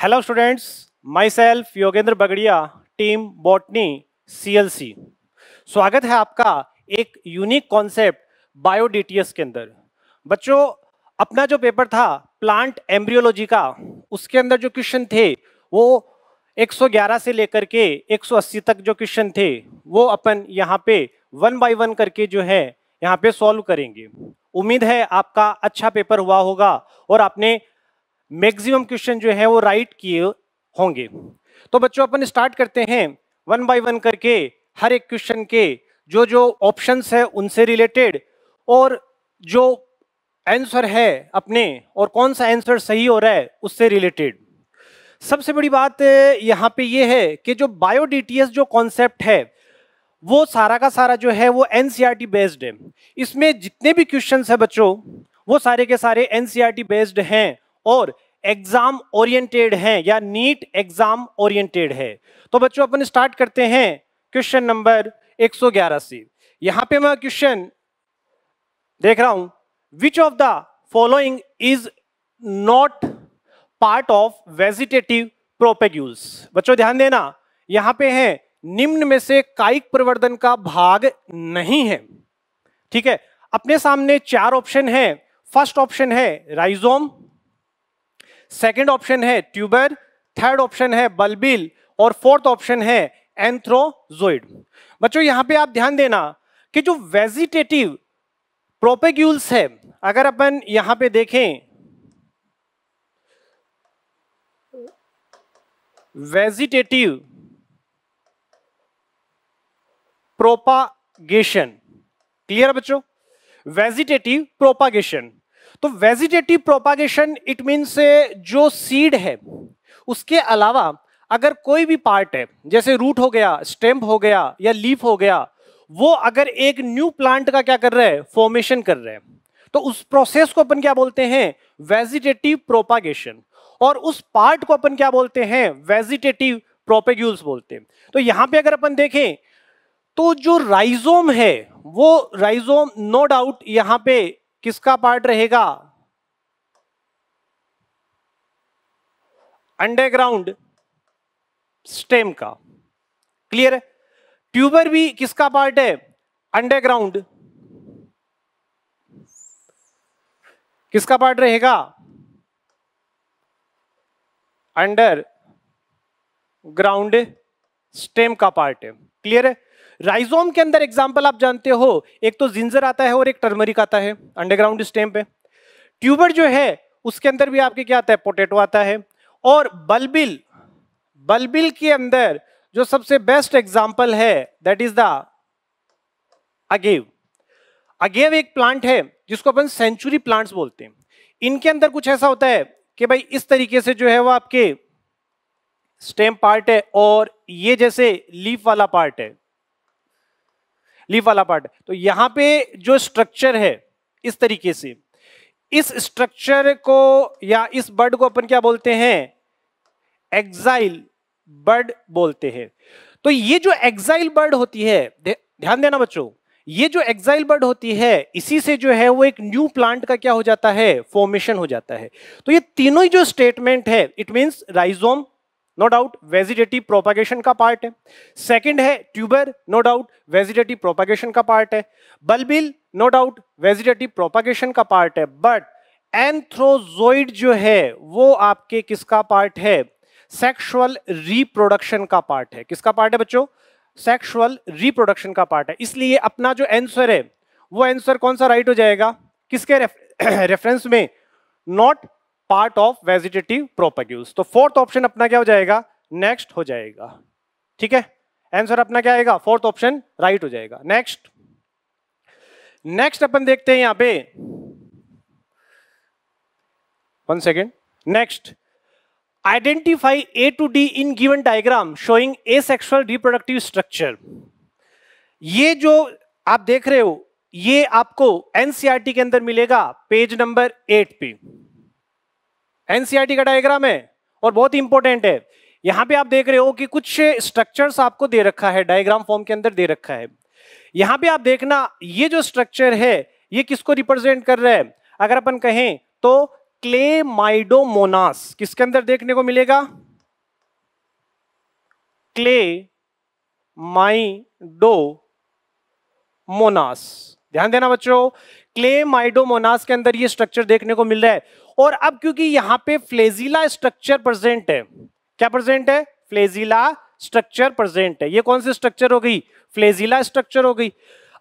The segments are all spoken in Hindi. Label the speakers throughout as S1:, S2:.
S1: Hello students myself Yogendra Bagdiya team botany CLC स्वागत है आपका एक यूनिक कॉन्सेप्ट बायो डीटीएस के अंदर बच्चों अपना जो पेपर था प्लांट एम्ब्रियोलॉजी का उसके अंदर जो क्वेश्चन थे वो 111 से लेकर के 180 तक जो क्वेश्चन थे वो अपन यहाँ पे वन बाय वन करके जो है यहाँ पे सॉल्व करेंगे उम्मीद है आपका अच्छा पेपर हुआ होगा और आपने मैक्सिमम क्वेश्चन जो है वो राइट किए होंगे तो बच्चों अपन स्टार्ट करते हैं वन बाय वन करके हर एक क्वेश्चन के जो जो ऑप्शंस है उनसे रिलेटेड और जो आंसर है अपने और कौन सा आंसर सही हो रहा है उससे रिलेटेड सबसे बड़ी बात यहाँ पे ये है कि जो बायो डीटीएस जो कॉन्सेप्ट है वो सारा का सारा जो है वो एन बेस्ड है इसमें जितने भी क्वेश्चंस है बच्चों वो सारे के सारे एन बेस्ड हैं और एग्जाम ओरिएंटेड हैं या नीट एग्जाम ओरिएंटेड है तो बच्चों अपन स्टार्ट करते हैं क्वेश्चन नंबर 111 से यहां पे मैं क्वेश्चन देख रहा हूं which of the following is not part of vegetative propagules बच्चों ध्यान देना यहां पे है निम्न में से कायिक प्रवर्धन का भाग नहीं है ठीक है अपने सामने चार ऑप्शन है फर्स्ट ऑप्शन है राइजोम सेकेंड ऑप्शन है ट्यूबर थर्ड ऑप्शन है बल्बिल और फोर्थ ऑप्शन है एंथ्रोजोइड बच्चों यहां पे आप ध्यान देना कि जो वेजिटेटिव प्रोपेग्यूल्स है अगर अपन यहां पे देखें वेजिटेटिव प्रोपागेशन क्लियर है बच्चों वेजिटेटिव प्रोपागेशन तो वेजिटेटिव प्रोपागेशन इट मीन्स जो सीड है उसके अलावा अगर कोई भी पार्ट है जैसे रूट हो गया स्टेम्प हो गया या लीफ हो गया वो अगर एक न्यू प्लांट का क्या कर रहा है फॉर्मेशन कर रहा है तो उस प्रोसेस को अपन क्या बोलते हैं वेजिटेटिव प्रोपागेशन और उस पार्ट को अपन क्या बोलते हैं वेजिटेटिव प्रोपेग्यूल्स बोलते हैं तो यहां पे अगर अपन देखें तो जो राइजोम है वो राइजोम नो डाउट यहां पे किसका पार्ट रहेगा अंडरग्राउंड स्टेम का क्लियर है ट्यूबर भी किसका पार्ट है अंडरग्राउंड किसका पार्ट रहेगा अंडर ग्राउंड स्टेम का पार्ट है क्लियर है राइजोम के अंदर एग्जाम्पल आप जानते हो एक तो जिंजर आता है और एक टर्मरिक आता है अंडरग्राउंड स्टेम पे ट्यूबर जो है उसके अंदर भी आपके क्या आता है पोटेटो आता है और बलबिल बलबिल के अंदर जो सबसे बेस्ट एग्जाम्पल है that is the agave agave एक प्लांट है जिसको अपन सेंचुरी प्लांट्स बोलते हैं इनके अंदर कुछ ऐसा होता है कि भाई इस तरीके से जो है वो आपके स्टेम पार्ट है और ये जैसे लीफ वाला पार्ट है लीव वाला पार्ट तो यहां पे जो स्ट्रक्चर है इस तरीके से इस स्ट्रक्चर को या इस बर्ड को अपन क्या बोलते हैं एक्साइल बर्ड बोलते हैं तो ये जो एक्साइल बर्ड होती है ध्यान देना बच्चों ये जो एक्साइल बर्ड होती है इसी से जो है वो एक न्यू प्लांट का क्या हो जाता है फॉर्मेशन हो जाता है तो ये तीनों ही जो स्टेटमेंट है it means rhizome no doubt vegetative propagation का पार्ट है सेकंड है tuber no doubt vegetative propagation का पार्ट है bulbil no doubt vegetative propagation का पार्ट है बट एंथ्रोजोइड जो है वो आपके किसका पार्ट है सेक्सुअल रिप्रोडक्शन का पार्ट है किसका पार्ट है बच्चों सेक्सुअल रिप्रोडक्शन का पार्ट है इसलिए अपना जो आंसर है वो आंसर कौन सा राइट हो जाएगा किसके रेफरेंस में not part of vegetative propagules तो फोर्थ ऑप्शन अपना क्या हो जाएगा नेक्स्ट हो जाएगा ठीक है आंसर अपना क्या आएगा फोर्थ ऑप्शन राइट हो जाएगा नेक्स्ट नेक्स्ट अपन देखते हैं यहां पे one second next identify A to D in given diagram showing asexual reproductive structure ये जो आप देख रहे हो ये आपको एनसीआरटी e के अंदर मिलेगा पेज नंबर एट पे एनसीआरटी का डायग्राम है और बहुत इंपॉर्टेंट है यहां पे आप देख रहे हो कि कुछ स्ट्रक्चर्स आपको दे रखा है डायग्राम फॉर्म के अंदर दे रखा है यहां पे आप देखना ये जो स्ट्रक्चर है ये किसको रिप्रेजेंट कर रहा है अगर अपन कहें तो क्ले माइडोमोनास किसके अंदर देखने को मिलेगा क्ले माइडो मोनास ध्यान देना बच्चों क्ले माइडोमोनास के अंदर ये स्ट्रक्चर देखने को मिल रहा है और अब क्योंकि यहां पे फ्लेजिला स्ट्रक्चर प्रेजेंट है क्या प्रेजेंट है फ्लेजिला स्ट्रक्चर प्रेजेंट है ये कौन सी स्ट्रक्चर हो गई फ्लेजिला स्ट्रक्चर हो गई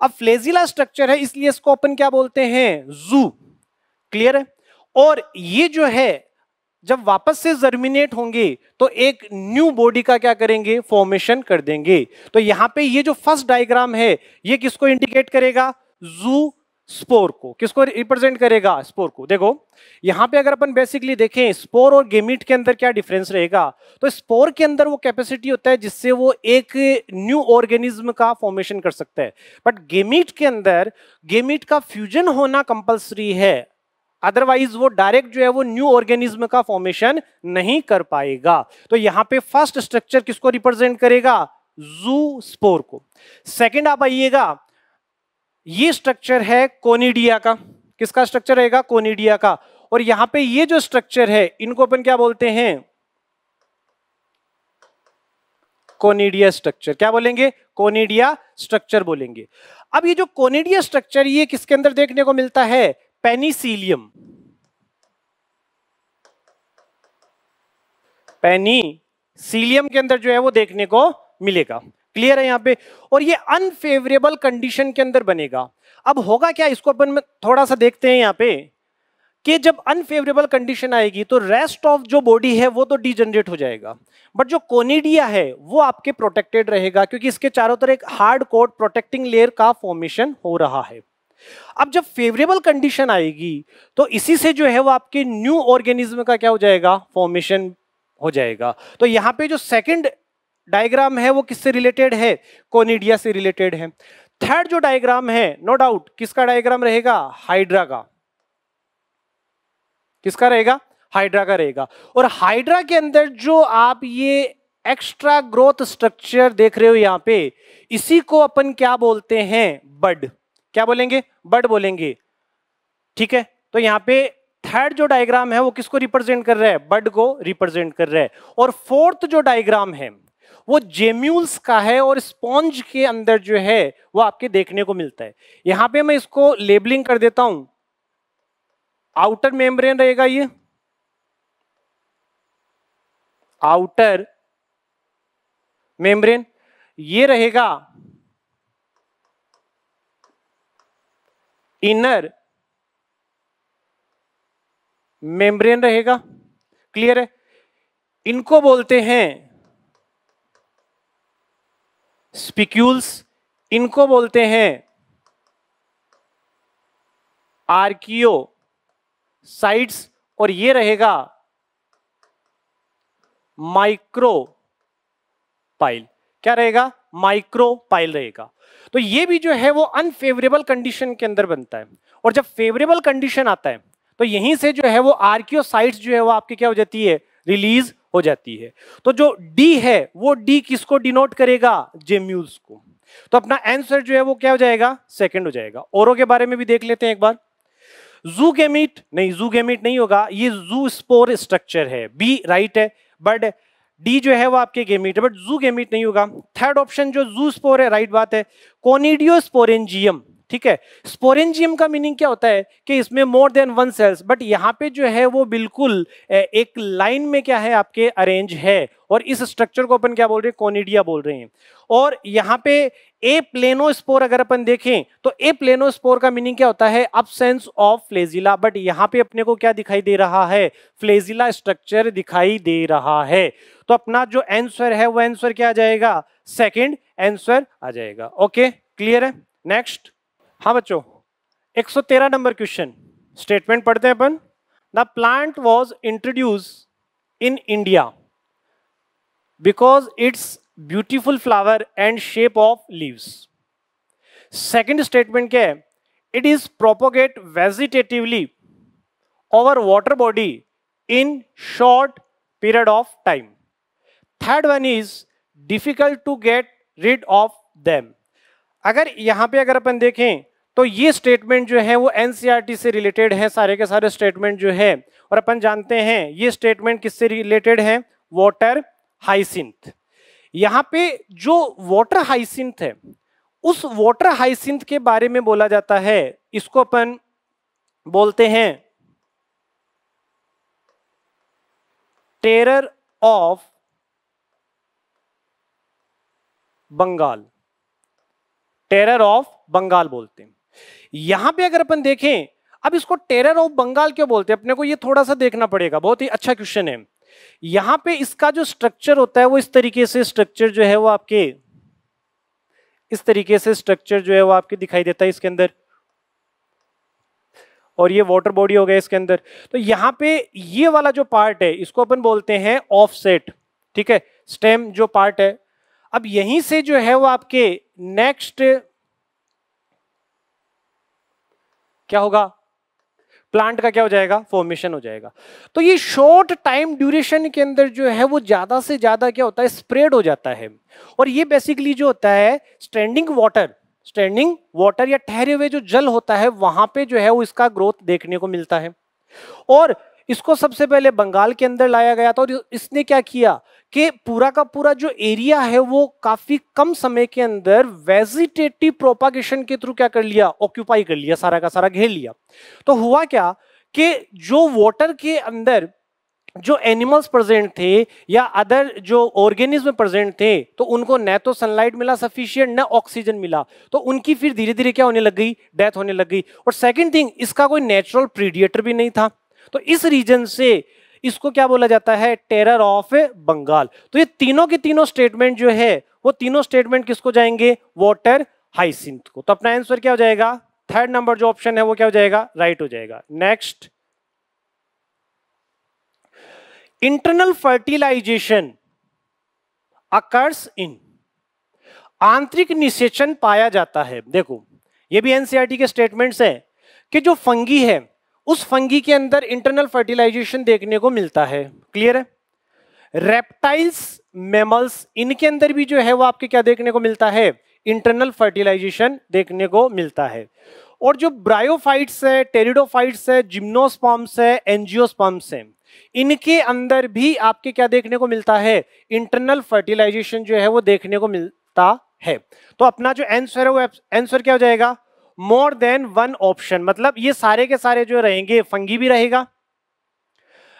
S1: अब फ्लेजिला स्ट्रक्चर है इसलिए इसको अपन क्या बोलते हैं जू क्लियर है और ये जो है जब वापस से जर्मिनेट होंगे तो एक न्यू बॉडी का क्या करेंगे फॉर्मेशन कर देंगे तो यहां पे ये जो फर्स्ट डायग्राम है ये किसको इंडिकेट करेगा जू स्पोर को किसको रिप्रेजेंट करेगा स्पोर को देखो यहां पे अगर अपन बेसिकली देखें स्पोर और गेमिट के अंदर क्या डिफरेंस रहेगा तो स्पोर के अंदर वो कैपेसिटी होता है जिससे वो एक न्यू ऑर्गेनिज्म का फॉर्मेशन कर सकता है बट गेमिट के अंदर गेमिट का फ्यूजन होना कंपलसरी है अदरवाइज वो डायरेक्ट जो है वो न्यू ऑर्गेनिज्म का फॉर्मेशन नहीं कर पाएगा तो यहां पर फर्स्ट स्ट्रक्चर किसको रिप्रेजेंट करेगा जू स्पोर को सेकेंड आप आइएगा ये स्ट्रक्चर है कोनीडिया का किसका स्ट्रक्चर रहेगा कोनीडिया का और यहां पे ये जो स्ट्रक्चर है इनको अपन क्या बोलते हैं कोनीडिया स्ट्रक्चर क्या बोलेंगे कोनीडिया स्ट्रक्चर बोलेंगे अब ये जो कोनीडिया स्ट्रक्चर ये किसके अंदर देखने को मिलता है पेनिसिलियम पेनिसिलियम के अंदर जो है वो देखने को मिलेगा क्लियर है यहाँ पे और ये अनफेवरेबल कंडीशन के अंदर बनेगा अब होगा क्या इसको अपन थोड़ा सा देखते हैं यहाँ पे कि जब अनफेवरेबल कंडीशन आएगी तो रेस्ट ऑफ जो बॉडी है वो तो डिजनरेट हो जाएगा बट जो कोनीडिया है वो आपके प्रोटेक्टेड रहेगा क्योंकि इसके चारों तरफ एक हार्ड कोट प्रोटेक्टिंग लेयर का फॉर्मेशन हो रहा है अब जब फेवरेबल कंडीशन आएगी तो इसी से जो है वो आपके न्यू ऑर्गेनिज्म का क्या हो जाएगा फॉर्मेशन हो जाएगा तो यहाँ पे जो सेकंड डायग्राम है वो किससे रिलेटेड है कोनिडिया से रिलेटेड है थर्ड जो डायग्राम है नो no डाउट किसका डायग्राम रहेगा हाइड्रा का किसका रहेगा हाइड्रा का रहेगा और हाइड्रा के अंदर जो आप ये एक्स्ट्रा ग्रोथ स्ट्रक्चर देख रहे हो यहां पे इसी को अपन क्या बोलते हैं बड क्या बोलेंगे बड बोलेंगे ठीक है तो यहां पे थर्ड जो डायग्राम है वो किसको रिप्रेजेंट कर रहा है बड को रिप्रेजेंट कर रहा है और फोर्थ जो डायग्राम है वो जेम्यूल्स का है और स्पॉन्ज के अंदर जो है वो आपके देखने को मिलता है यहां पे मैं इसको लेबलिंग कर देता हूं आउटर मेम्ब्रेन रहेगा ये आउटर मेम्ब्रेन ये रहेगा इनर मेम्ब्रेन रहेगा क्लियर है इनको बोलते हैं स्पिक्यूल्स इनको बोलते हैं आर्कियो साइट्स और ये रहेगा माइक्रो पाइल क्या रहेगा माइक्रो पाइल रहेगा तो ये भी जो है वो अनफेवरेबल कंडीशन के अंदर बनता है और जब फेवरेबल कंडीशन आता है तो यहीं से जो है वो आर्कियोसाइट्स जो है वो आपकी क्या हो जाती है रिलीज हो जाती है तो जो डी है वो डी किसको डिनोट करेगा जेम्यूल्स को तो अपना आंसर जो है वो क्या हो जाएगा सेकंड हो जाएगा औरों के बारे में भी देख लेते हैं एक बार जू गेमिट नहीं जू गेमिट नहीं होगा ये जू स्पोर स्ट्रक्चर है बी राइट है बट डी जो है वो आपके गेमिट है बट जू गेमिट नहीं होगा थर्ड ऑप्शन जो जू स्पोर है राइट बात है कोनिडियो स्पोरेंजियम ठीक है स्पोरेंजियम का मीनिंग क्या होता है कि इसमें more than one cells but यहाँ पे जो है वो बिल्कुल एक लाइन में क्या है आपके अरेंज है और इस स्ट्रक्चर को अपन क्या बोल रहे हैं कोनिडिया बोल रहे हैं और यहाँ पे ए प्लेनो स्पोर अगर अपन देखें तो ए प्लेनो स्पोर का मीनिंग क्या होता है अपसेंस ऑफ फ्लेजिला बट यहाँ पे अपने को क्या दिखाई दे रहा है फ्लेजिला स्ट्रक्चर दिखाई दे रहा है तो अपना जो एंसर है वो एंसर क्या आ जाएगा सेकेंड एंसर आ जाएगा ओके क्लियर है नेक्स्ट हाँ बच्चों 113 नंबर क्वेश्चन स्टेटमेंट पढ़ते हैं अपन the plant was introduce in India because it's beautiful flower and shape of leaves second statement क्या है it is propogate vegetatively over water body in short period of time third one is difficult to get rid of them अगर यहां पे अगर अपन देखें तो ये स्टेटमेंट जो है वो एनसीईआरटी e से रिलेटेड है सारे के सारे स्टेटमेंट जो है और अपन जानते हैं ये स्टेटमेंट किससे रिलेटेड है वाटर हाइसिंथ यहाँ पे जो वाटर हाइसिंथ है उस वाटर हाइसिंथ के बारे में बोला जाता है इसको अपन बोलते हैं terror of Bengal terror of Bengal बोलते हैं यहां पे अगर अपन देखें अब इसको टेरर ऑफ बंगाल क्यों बोलते हैं अपने को ये थोड़ा सा देखना पड़ेगा बहुत ही अच्छा क्वेश्चन है यहां पे इसका जो स्ट्रक्चर होता है वो इस तरीके से स्ट्रक्चर जो है वो आपके इस तरीके से स्ट्रक्चर जो है वो आपके दिखाई देता है इसके अंदर और ये वाटर बॉडी हो गया इसके अंदर तो यहां पे ये वाला जो पार्ट है इसको अपन बोलते हैं ऑफसेट ठीक है स्टेम जो पार्ट है अब यहीं से जो है वो आपके नेक्स्ट क्या होगा प्लांट का क्या हो जाएगा फॉर्मेशन हो जाएगा तो ये शॉर्ट टाइम ड्यूरेशन के अंदर जो है वो ज़्यादा से ज़्यादा क्या होता है स्प्रेड हो जाता है और ये बेसिकली जो होता है स्टैंडिंग वाटर स्टैंडिंग वाटर या ठहरे हुए जो जल होता है वहां पे जो है वो इसका ग्रोथ देखने को मिलता है और इसको सबसे पहले बंगाल के अंदर लाया गया था और इसने क्या किया कि पूरा का पूरा जो एरिया है वो काफी कम समय के अंदर वेजिटेटिव प्रोपागेशन के थ्रू क्या कर लिया ऑक्यूपाई कर लिया सारा का सारा घेर लिया तो हुआ क्या कि जो वाटर के अंदर जो एनिमल्स प्रेजेंट थे या अदर जो ऑर्गेनिज्म प्रेजेंट थे तो उनको न तो सनलाइट मिला सफिशियंट न ऑक्सीजन मिला तो उनकी फिर धीरे धीरे क्या होने लग गई डेथ होने लग गई और सेकंड थिंग इसका कोई नेचुरल प्रीडिएटर भी नहीं था तो इस रीजन से इसको क्या बोला जाता है टेरर ऑफ बंगाल तो ये तीनों के तीनों स्टेटमेंट जो है वो तीनों स्टेटमेंट किसको जाएंगे वॉटर हाइसिंथ को तो अपना आंसर क्या हो जाएगा थर्ड नंबर जो ऑप्शन है वो क्या हो जाएगा राइट हो जाएगा next internal fertilisation occurs in आंतरिक निषेचन पाया जाता है देखो ये भी एनसीआरटी e के स्टेटमेंट्स हैं कि जो फंगी है उस फंगी के अंदर इंटरनल फर्टिलाइजेशन देखने को मिलता है क्लियर है रेप्टाइल्स मेमल्स इनके अंदर भी जो है वो आपके क्या देखने को मिलता है इंटरनल फर्टिलाइजेशन देखने को मिलता है और जो ब्रायोफाइट्स है टेरिडोफाइट्स है जिम्नोस्पॉम्स है एनजियोस्पॉम्स है इनके अंदर भी आपके क्या देखने को मिलता है इंटरनल फर्टिलाइजेशन जो है वो देखने को मिलता है तो अपना जो आंसर है वो आंसर क्या हो जाएगा मोर देन वन ऑप्शन मतलब ये सारे के सारे जो रहेंगे फंगी भी रहेगा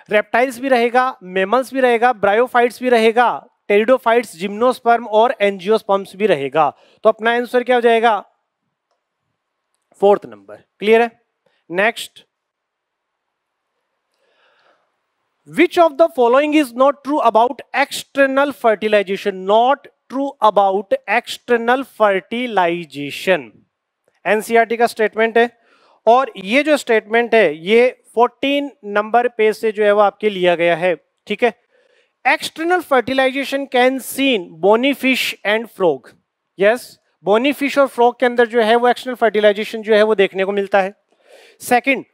S1: रेप्टाइल्स भी रहेगा मेमल्स भी रहेगा ब्रायोफाइट्स भी रहेगा टेरिडोफाइट्स जिम्नोस्पर्म और एनजियोस्पर्म्स भी रहेगा तो अपना आंसर क्या हो जाएगा फोर्थ नंबर क्लियर है next which of the following is not true about external fertilisation not true about external fertilisation NCERT का स्टेटमेंट है और ये जो स्टेटमेंट है ये 14 नंबर पेज से जो है वो आपके लिया गया है ठीक है external fertilisation can seen bony fish and frog yes bony fish और फ्रॉग के अंदर जो है वो एक्सटर्नल फर्टिलाइजेशन जो है वो देखने को मिलता है second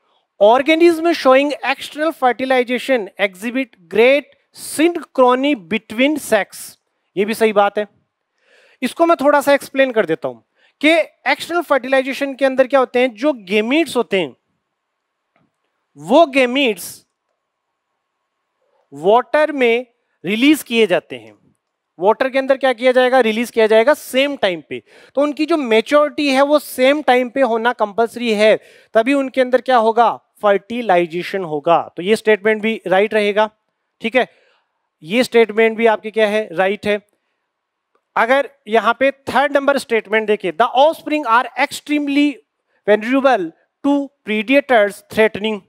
S1: organism showing external fertilisation exhibit great synchrony between sex ये भी सही बात है इसको मैं थोड़ा सा एक्सप्लेन कर देता हूं कि एक्सटर्नल फर्टिलाइजेशन के अंदर क्या होते हैं जो गेमीट्स होते हैं वो गेमीट्स वाटर में रिलीज किए जाते हैं वाटर के अंदर क्या किया जाएगा रिलीज किया जाएगा सेम टाइम पे तो उनकी जो मेच्योरिटी है वो सेम टाइम पे होना कंपलसरी है तभी उनके अंदर क्या होगा फर्टिलाइजेशन होगा तो ये स्टेटमेंट भी राइट रहेगा ठीक है ये स्टेटमेंट भी आपके क्या है राइट है अगर यहाँ पे थर्ड नंबर स्टेटमेंट देखिए the offspring are extremely vulnerable to predators threatening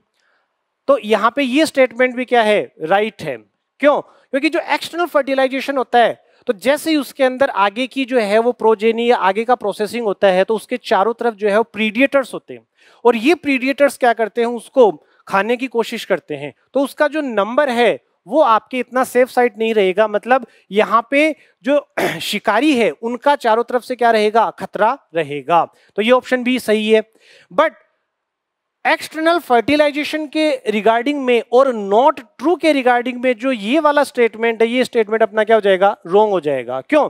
S1: तो यहाँ पे ये स्टेटमेंट भी क्या है राइट right है क्यों क्योंकि जो एक्सटर्नल फर्टिलाइजेशन होता है तो जैसे ही उसके अंदर आगे की जो है वो प्रोजेनी या आगे का प्रोसेसिंग होता है तो उसके चारों तरफ जो है वो प्रीडिएटर्स होते हैं और ये प्रीडिएटर्स क्या करते हैं उसको खाने की कोशिश करते हैं तो उसका जो नंबर है वो आपके इतना सेफ साइड नहीं रहेगा मतलब यहाँ पे जो शिकारी है उनका चारों तरफ से क्या रहेगा खतरा रहेगा तो ये ऑप्शन भी सही है बट एक्सटर्नल फर्टिलाइजेशन के रिगार्डिंग में और नॉट ट्रू के रिगार्डिंग में जो ये वाला स्टेटमेंट है ये स्टेटमेंट अपना क्या हो जाएगा रॉन्ग हो जाएगा क्यों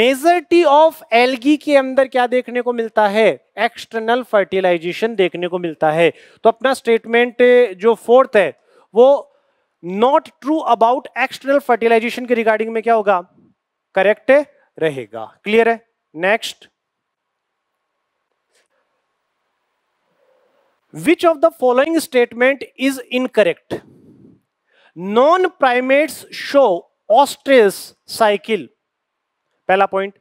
S1: मेजरिटी ऑफ एलगी के अंदर क्या देखने को मिलता है एक्सटर्नल फर्टिलाइजेशन देखने को मिलता है तो अपना स्टेटमेंट जो फोर्थ है वो not true about external fertilisation के रिगार्डिंग में क्या होगा करेक्ट रहेगा क्लियर है next which of the following statement is incorrect non primates show oestrous cycle पहला point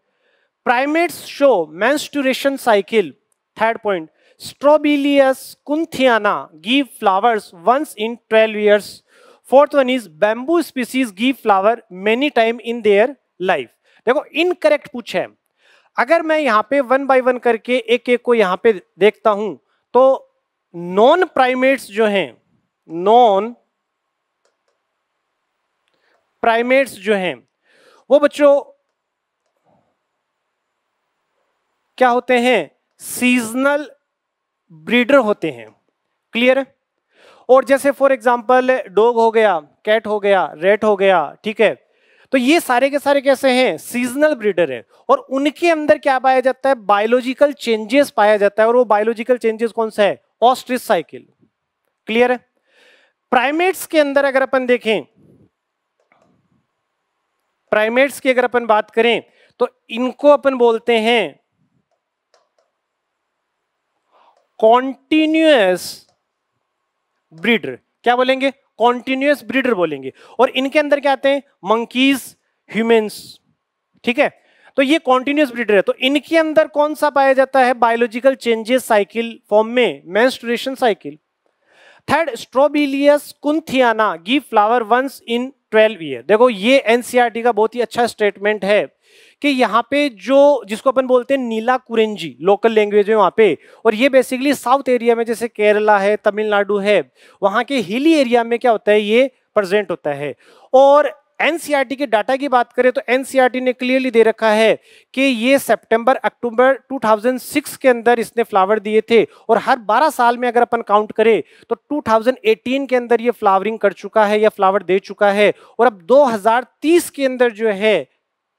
S1: primates show menstruation cycle third point Strobilanthes kunthiana give flowers once in twelve years fourth one is bamboo species give flower many time in their life देखो इनकरेक्ट पूछे अगर मैं यहाँ पे वन बाय वन करके एक एक को यहाँ पे देखता हूं तो नॉन प्राइमेट्स जो हैं नॉन प्राइमेट्स जो हैं वो बच्चों क्या होते हैं सीजनल ब्रीडर होते हैं क्लियर है और जैसे फॉर एग्जाम्पल डॉग हो गया कैट हो गया रेट हो गया ठीक है तो ये सारे के सारे कैसे हैं सीजनल ब्रीडर हैं और उनके अंदर क्या पाया जाता है बायोलॉजिकल चेंजेस पाया जाता है और वो बायोलॉजिकल चेंजेस कौन सा है ऑस्ट्रिस साइकिल क्लियर है प्राइमेट्स के अंदर अगर अपन देखें प्राइमेट्स की अगर अपन बात करें तो इनको अपन बोलते हैं कॉन्टिन्यूस ब्रीडर क्या बोलेंगे कॉन्टिन्यूस ब्रीडर बोलेंगे और इनके अंदर क्या आते हैं मंकीज ह्यूमेंस ठीक है तो ये कॉन्टिन्यूस ब्रीडर है तो इनके अंदर कौन सा पाया जाता है बायोलॉजिकल चेंजेस साइकिल फॉर्म में menstruation cycle third Strobilanthes kunthiana give flower once in twelve year देखो ये एनसीआरटी e का बहुत ही अच्छा स्टेटमेंट है कि यहाँ पे जो जिसको अपन बोलते हैं नीला कुरेंजी लोकल लैंग्वेज है वहाँ पे और ये बेसिकली साउथ एरिया में जैसे केरला है तमिलनाडु है वहाँ के हिली एरिया में क्या होता है ये प्रेजेंट होता है और एन e के डाटा की बात करें तो एन e ने क्लियरली दे रखा है कि ये सितंबर अक्टूबर 2006 के अंदर इसने फ्लावर दिए थे और हर 12 साल में अगर अपन काउंट करें तो 2018 के अंदर ये फ्लावरिंग कर चुका है या फ्लावर दे चुका है और अब 2030 के अंदर जो है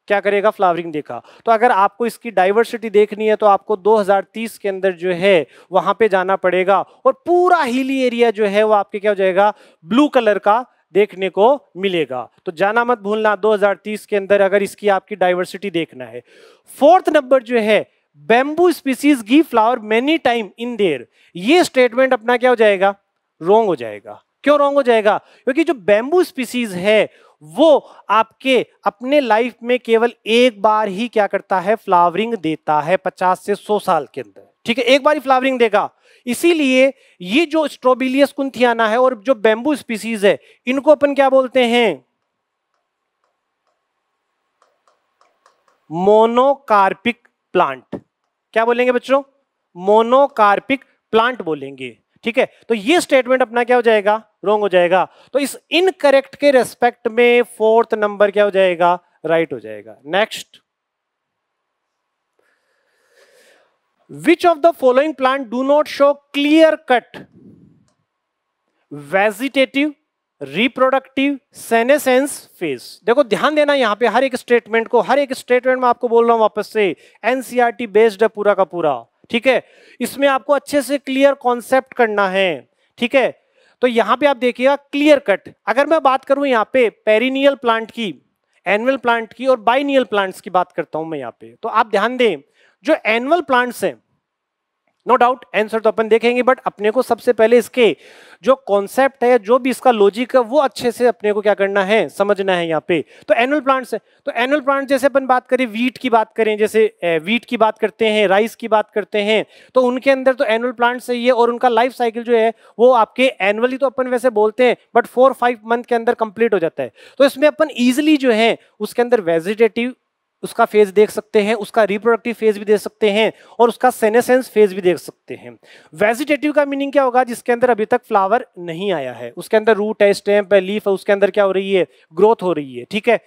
S1: क्या करेगा फ्लावरिंग देखा तो अगर आपको इसकी डाइवर्सिटी देखनी है तो आपको 2030 के अंदर जो है वहां पे जाना पड़ेगा और पूरा हिली एरिया जो है वो आपके क्या हो जाएगा ब्लू कलर का देखने को मिलेगा तो जाना मत भूलना 2030 के अंदर अगर इसकी आपकी डाइवर्सिटी देखना है फोर्थ नंबर जो है bamboo species give flower many time in their ये स्टेटमेंट अपना क्या हो जाएगा रोंग हो जाएगा क्यों रोंग हो जाएगा क्योंकि जो बेम्बू स्पीसीज है वो आपके अपने लाइफ में केवल एक बार ही क्या करता है फ्लावरिंग देता है पचास से सौ साल के अंदर ठीक है एक बार ही फ्लावरिंग देगा इसीलिए ये जो स्ट्रोबिलियस कुंथियाना है और जो बेम्बू स्पीसीज है इनको अपन क्या बोलते हैं मोनोकार्पिक प्लांट क्या बोलेंगे बच्चों मोनोकार्पिक प्लांट बोलेंगे ठीक है तो ये स्टेटमेंट अपना क्या हो जाएगा रॉन्ग हो जाएगा तो इस इनकरेक्ट के रेस्पेक्ट में फोर्थ नंबर क्या हो जाएगा राइट right हो जाएगा next which of the following plant do not show clear cut vegetative reproductive senescence phase देखो ध्यान देना यहां पे हर एक स्टेटमेंट को हर एक स्टेटमेंट में आपको बोल रहा हूं वापस से एनसीआरटी बेस्ड e है पूरा का पूरा ठीक है इसमें आपको अच्छे से क्लियर कॉन्सेप्ट करना है ठीक है तो यहां पे आप देखिएगा क्लियर कट अगर मैं बात करूं यहाँ पे पेरिनियल प्लांट की एनुअल प्लांट की और बाइनियल प्लांट्स की बात करता हूं मैं यहाँ पे तो आप ध्यान दें जो एनुअल प्लांट्स हैं नो डाउट आंसर तो अपन देखेंगे बट अपने को सबसे पहले इसके जो कॉन्सेप्ट है जो भी इसका लॉजिक है वो अच्छे से अपने को क्या करना है समझना है यहाँ पे तो एनुअल प्लांट्स है तो एनुअल प्लांट जैसे अपन बात करें वीट की बात करें जैसे वीट की बात करते हैं राइस की बात करते हैं तो उनके अंदर तो एनुअल प्लांट सही है और उनका लाइफ साइकिल जो है वो आपके एनुअली तो अपन वैसे बोलते हैं बट फोर फाइव मंथ के अंदर कंप्लीट हो जाता है तो इसमें अपन ईजिली जो है उसके अंदर वेजिटेटिव उसका फेज देख सकते हैं उसका रिप्रोडक्टिव फेज भी देख सकते हैं और उसका सेनेसेंस फेज भी देख सकते हैं वेजिटेटिव का मीनिंग क्या होगा जिसके अंदर अभी तक फ्लावर नहीं आया है उसके अंदर रूट है स्टेम्प है लीफ है उसके अंदर क्या हो रही है ग्रोथ हो रही है ठीक है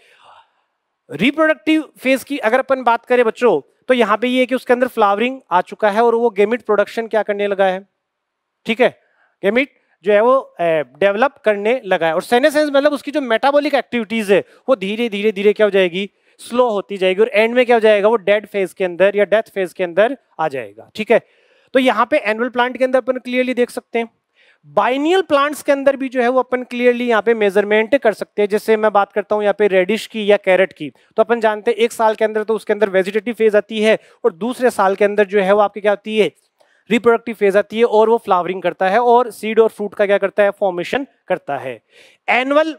S1: रिप्रोडक्टिव फेज की अगर अपन बात करें बच्चों तो यहाँ पे ये कि उसके अंदर फ्लावरिंग आ चुका है और वो गेमिट प्रोडक्शन क्या करने लगा है ठीक है गेमिट जो है वो डेवलप करने लगा है और सेनेसेंस मतलब उसकी जो मेटाबॉलिक एक्टिविटीज है वो धीरे धीरे धीरे क्या हो जाएगी स्लो होती जाएगी और एंड में क्या हो जाएगा वो डेड फेज के अंदर या डेथ फेज के अंदर आ जाएगा ठीक है तो यहाँ पे एनुअल प्लांट के अंदर अपन क्लियरली देख सकते हैं बाइनियल प्लांट्स के अंदर भी जो है वो अपन क्लियरली यहाँ पे मेजरमेंट कर सकते हैं जैसे मैं बात करता हूँ यहाँ पे रेडिश की या कैरेट की तो अपन जानते हैं एक साल के अंदर तो उसके अंदर वेजिटेटिव फेज आती है और दूसरे साल के अंदर जो है वो आपकी क्या होती है रिप्रोडक्टिव फेज आती है और वो फ्लावरिंग करता है और सीड और फ्रूट का क्या करता है फॉर्मेशन करता है एनुअल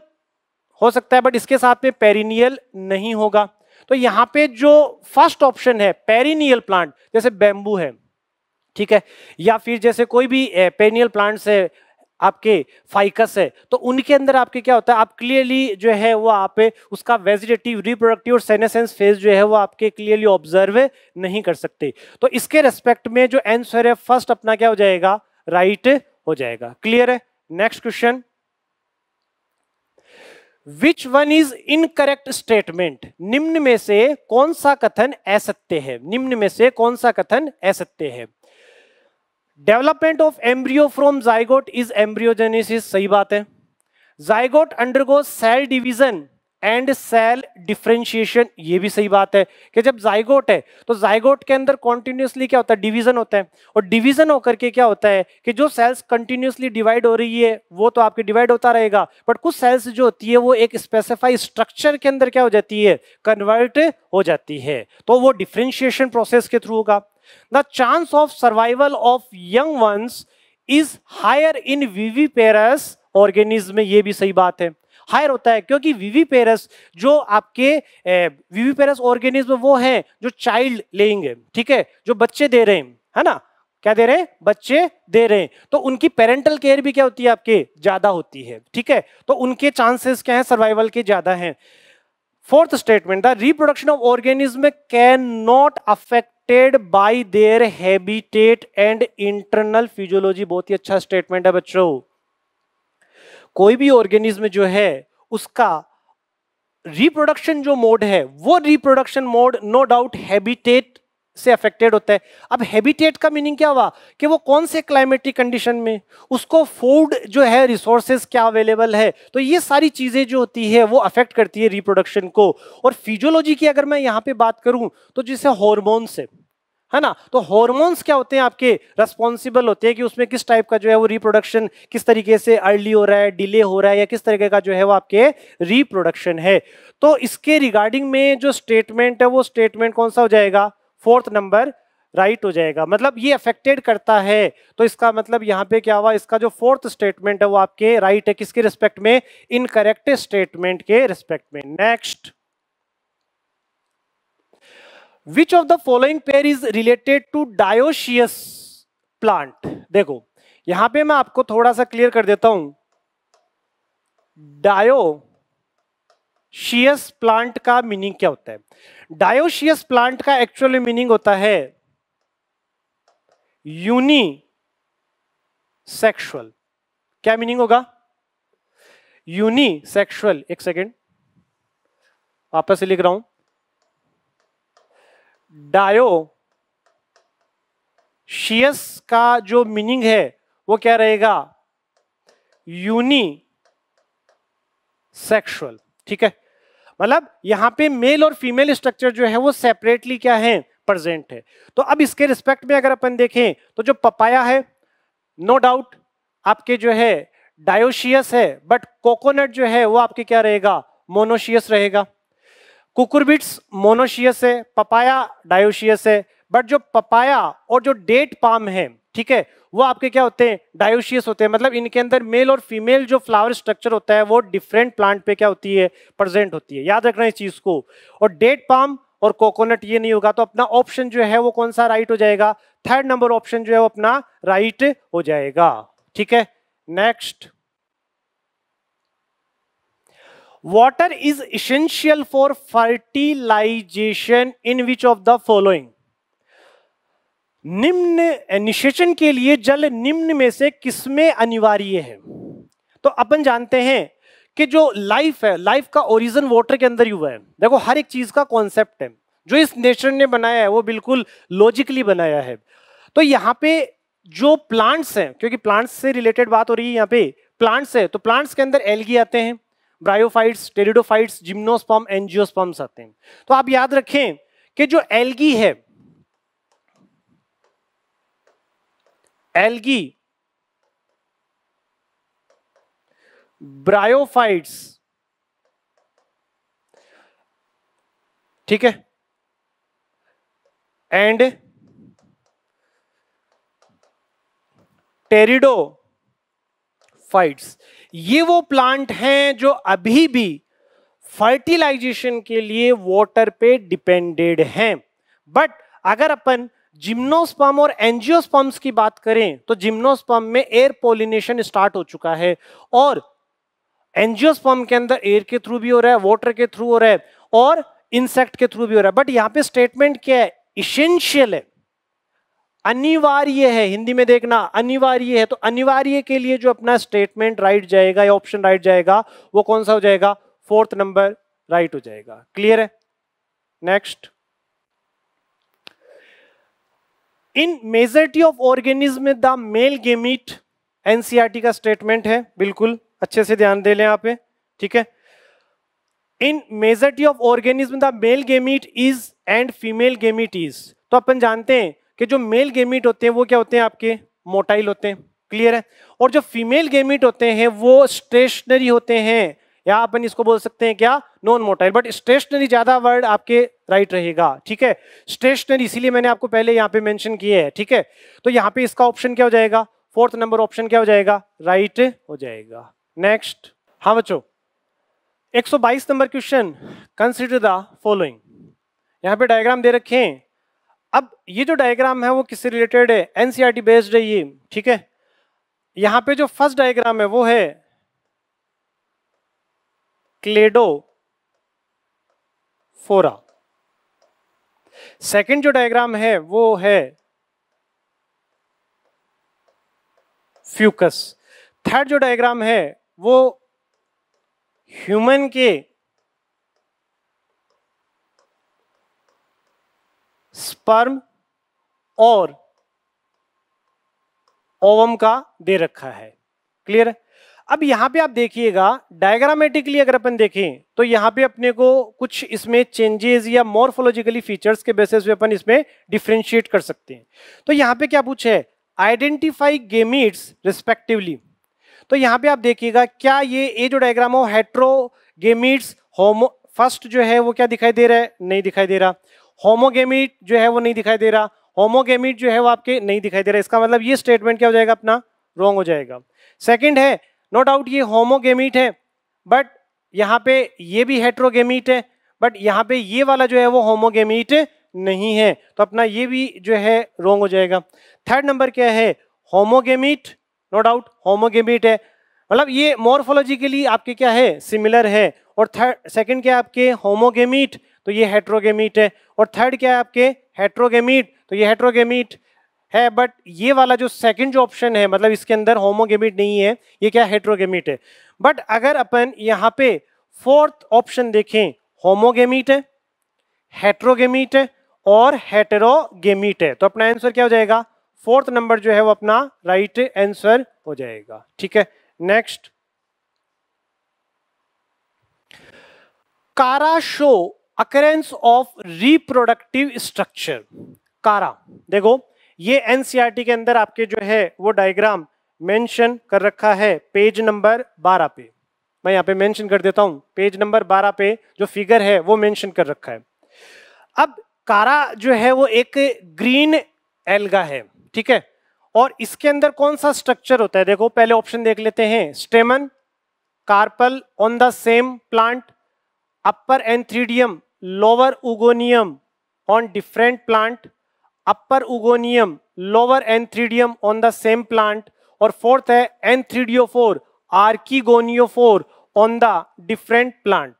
S1: हो सकता है बट इसके साथ में पेरिनियल नहीं होगा तो यहाँ पे जो फर्स्ट ऑप्शन है पेरिनियल प्लांट जैसे बेम्बू है ठीक है या फिर जैसे कोई भी पेरिनियल प्लांट्स है आपके फाइकस है तो उनके अंदर आपके क्या होता है आप क्लियरली जो है वो आप उसका वेजिटेटिव रिप्रोडक्टिव और सेनेसेंस फेज जो है वो आपके क्लियरली ऑब्जर्व नहीं कर सकते तो इसके रेस्पेक्ट में जो आंसर है फर्स्ट अपना क्या हो जाएगा राइट right हो जाएगा क्लियर है next question which one is incorrect statement निम्न में से कौन सा कथन असत्य है निम्न में से कौन सा कथन असत्य है development of embryo from zygote is embryogenesis सही बात है zygote undergo cell division and cell differentiation ये भी सही बात है कि जब जाइगोट है तो जाइगोट के अंदर कॉन्टिन्यूसली क्या होता है डिवीजन होता है और डिवीजन होकर के क्या होता है कि जो सेल्स कंटिन्यूसली डिवाइड हो रही है वो तो आपके डिवाइड होता रहेगा बट कुछ सेल्स जो होती है वो एक स्पेसिफाइड स्ट्रक्चर के अंदर क्या हो जाती है कन्वर्ट हो जाती है तो वो डिफ्रेंशिएशन प्रोसेस के थ्रू होगा the chance of survival of young ones is higher in viviparous organism में ये भी सही बात है हायर होता है क्योंकि वीवीपेरस जो आपके वीवीपेरस ऑर्गेनिज्म वो है जो चाइल्ड लेंगे ठीक है जो बच्चे दे रहे हैं है ना क्या दे रहे हैं बच्चे दे रहे हैं तो उनकी पेरेंटल केयर भी क्या होती है आपके ज्यादा होती है ठीक है तो उनके चांसेस क्या है सर्वाइवल के ज्यादा हैं fourth statement the reproduction of organism can not affected by their habitat and internal physiology बहुत ही अच्छा स्टेटमेंट है बच्चों कोई भी ऑर्गेनिज्म जो है उसका रिप्रोडक्शन जो मोड है वो reproduction mode no doubt habitat से अफेक्टेड होता है अब हैबिटेट का मीनिंग क्या हुआ कि वो कौन से क्लाइमेटिक कंडीशन में उसको फूड जो है रिसोर्सेज क्या अवेलेबल है तो ये सारी चीज़ें जो होती है वो अफेक्ट करती है रिप्रोडक्शन को और फिजियोलॉजी की अगर मैं यहाँ पे बात करूँ तो जैसे हॉर्मोन्स है है ना तो हॉर्मोन्स क्या होते हैं आपके रेस्पॉन्सिबल होते हैं कि उसमें किस टाइप का जो है वो रिप्रोडक्शन किस तरीके से अर्ली हो रहा है डिले हो रहा है या किस तरीके का जो है वो आपके रिप्रोडक्शन है तो इसके रिगार्डिंग में जो स्टेटमेंट है वो स्टेटमेंट कौन सा हो जाएगा फोर्थ नंबर राइट हो जाएगा मतलब ये अफेक्टेड करता है तो इसका मतलब यहाँ पे क्या हुआ इसका जो फोर्थ स्टेटमेंट है वो आपके राइट right है किसके रिस्पेक्ट में इनकरेक्ट स्टेटमेंट के रिस्पेक्ट में next which of the following pair is related to dioecious plant देखो यहां पे मैं आपको थोड़ा सा क्लियर कर देता हूं डायोशियस प्लांट का मीनिंग क्या होता है डायोशियस प्लांट का एक्चुअली मीनिंग होता है यूनी सेक्शुअल क्या मीनिंग होगा यूनी सेक्शुअल एक सेकेंड वापस से लिख रहा हूं डायो शियस का जो मीनिंग है वो क्या रहेगा यूनी सेक्सुअल ठीक है मतलब यहां पे मेल और फीमेल स्ट्रक्चर जो है वो सेपरेटली क्या है प्रेजेंट है तो अब इसके रिस्पेक्ट में अगर अपन देखें तो जो पपाया है नो no डाउट आपके जो है डायोशियस है बट कोकोनट जो है वो आपके क्या रहेगा मोनोशियस रहेगा कुकुरबिट्स मोनोशियस है पपाया डायोशियस है बट जो पपाया और जो डेट पाम है ठीक है वो आपके क्या होते हैं डायोशियस होते हैं मतलब इनके अंदर मेल और फीमेल जो फ्लावर स्ट्रक्चर होता है वो डिफरेंट प्लांट पे क्या होती है प्रेजेंट होती है याद रखना इस चीज को और डेट पाम और कोकोनट ये नहीं होगा तो अपना ऑप्शन जो है वो कौन सा राइट हो जाएगा थर्ड नंबर ऑप्शन जो है वो अपना राइट हो जाएगा ठीक है next water is essential for fertilization in which of the following निम्न निषेचन के लिए जल निम्न में से किसमें अनिवार्य है तो अपन जानते हैं कि जो लाइफ है लाइफ का ओरिजिन वाटर के अंदर ही हुआ है देखो हर एक चीज का कॉन्सेप्ट है जो इस नेचर ने बनाया है वो बिल्कुल लॉजिकली बनाया है तो यहाँ पे जो प्लांट्स हैं क्योंकि प्लांट्स से रिलेटेड बात हो रही है यहाँ पे प्लांट्स है तो प्लांट्स के अंदर एलगी आते हैं ब्रायोफाइट्स टेरिडोफाइट्स जिम्नोस्पम एनजियोस्पम्स आते हैं तो आप याद रखें कि जो एल्गी है एल्गी ब्रायोफाइट्स ठीक है एंड टेरिडो फाइट्स ये वो प्लांट हैं जो अभी भी फर्टिलाइजेशन के लिए वाटर पे डिपेंडेड हैं बट अगर अपन जिम्नोस्पम और एंजियोस्पम्स की बात करें तो जिम्नोस्पम में एयर पोलिनेशन स्टार्ट हो चुका है और एनजियोस्पम के अंदर एयर के थ्रू भी हो रहा है वाटर के थ्रू हो रहा है और इंसेक्ट के थ्रू भी हो रहा है बट यहाँ पे स्टेटमेंट क्या है इशेंशियल है अनिवार्य है हिंदी में देखना अनिवार्य है तो अनिवार्य के लिए जो अपना स्टेटमेंट राइट जाएगा या ऑप्शन राइट जाएगा वो कौन सा हो जाएगा फोर्थ नंबर राइट हो जाएगा क्लियर है next in majority of organism the male gamete NCERT का स्टेटमेंट है बिल्कुल अच्छे से ध्यान दे लें आप ठीक है in majority of organism the male gamete is and female gamete is तो अपन जानते हैं कि जो मेल गेमिट होते हैं वो क्या होते हैं आपके मोटाइल होते हैं क्लियर है और जो फीमेल गेमिट होते हैं वो स्टेशनरी होते हैं या अपन इसको बोल सकते हैं क्या नॉन मोटाइल बट स्टेशनरी ज्यादा वर्ड आपके राइट रहेगा ठीक है स्टेशनरी इसीलिए मैंने आपको पहले यहाँ पे मेंशन किया है ठीक है तो यहाँ पे इसका ऑप्शन क्या हो जाएगा फोर्थ नंबर ऑप्शन क्या हो जाएगा राइट right हो जाएगा नेक्स्ट हाँ बच्चो 122 number question consider the following यहाँ पे डायग्राम दे रखे हैं अब ये जो डायग्राम है वो किससे रिलेटेड है एनसीईआरटी बेस्ड e है ये ठीक है यहां पे जो फर्स्ट डायग्राम है वो है क्लेडो फोरा सेकंड जो डायग्राम है वो है फ्यूकस थर्ड जो डायग्राम है वो ह्यूमन के स्पर्म और ओवम का दे रखा है क्लियर अब यहां पे आप देखिएगा डायग्रामेटिकली अगर अपन देखें तो यहां पे अपने को कुछ इसमें चेंजेस या मोर्फोलॉजिकली फीचर्स के बेसिस पे अपन इसमें डिफ्रेंशिएट कर सकते हैं तो यहां पे क्या पूछे आइडेंटिफाई गेमिट्स रिस्पेक्टिवली तो यहां पे आप देखिएगा क्या ये ए जो डायग्राम है हेट्रो गेमिट्स होमो फर्स्ट जो है वो क्या दिखाई दे रहा है नहीं दिखाई दे रहा होमोगेमिट जो है वो नहीं दिखाई दे रहा होमोगेमिट जो है वो आपके नहीं दिखाई दे रहा इसका मतलब ये स्टेटमेंट क्या हो जाएगा अपना रॉन्ग हो जाएगा सेकेंड है नो no डाउट ये होमोगेमिट है बट यहाँ पे ये भी हेट्रोगेमिट है बट यहाँ पे ये वाला जो है वो होमोगेमीट नहीं है तो अपना ये भी जो है रोंग हो जाएगा थर्ड नंबर क्या है होमोगेमिट नो डाउट होमोगेमिट है मतलब ये लिए आपके क्या है सिमिलर है और थर्ड सेकेंड क्या है आपके होमोगेमीट तो ये हेट्रोगेमीट है और थर्ड क्या है आपके हेट्रोगेमीट तो ये हेट्रोगेमीट है बट ये वाला जो सेकंड जो ऑप्शन है मतलब इसके अंदर होमोगेमीट नहीं है ये क्या हेट्रोगेमीट है बट अगर अपन यहाँ पे फोर्थ ऑप्शन देखें होमोगेमीट है हेट्रोगेमीट है और हेटरोगेमीट है तो अपना आंसर क्या हो जाएगा फोर्थ नंबर जो है वो अपना राइट right आंसर हो जाएगा ठीक है next Chara show occurrence of reproductive structure Chara देखो ये एनसीईआरटी e के अंदर आपके जो है वो डायग्राम मेंशन कर रखा है पेज नंबर 12 पे मैं यहाँ पे मेंशन कर देता हूँ पेज नंबर 12 पे जो फिगर है वो मेंशन कर रखा है अब कारा जो है वो एक ग्रीन एल्गा है ठीक है और इसके अंदर कौन सा स्ट्रक्चर होता है देखो पहले ऑप्शन देख लेते हैं stamen carpel on the same plant upper anthridium lower oegonium on different plant upper oegonium lower anthridium on the same plant और फोर्थ है antheridiophore archegoniophore on the different plant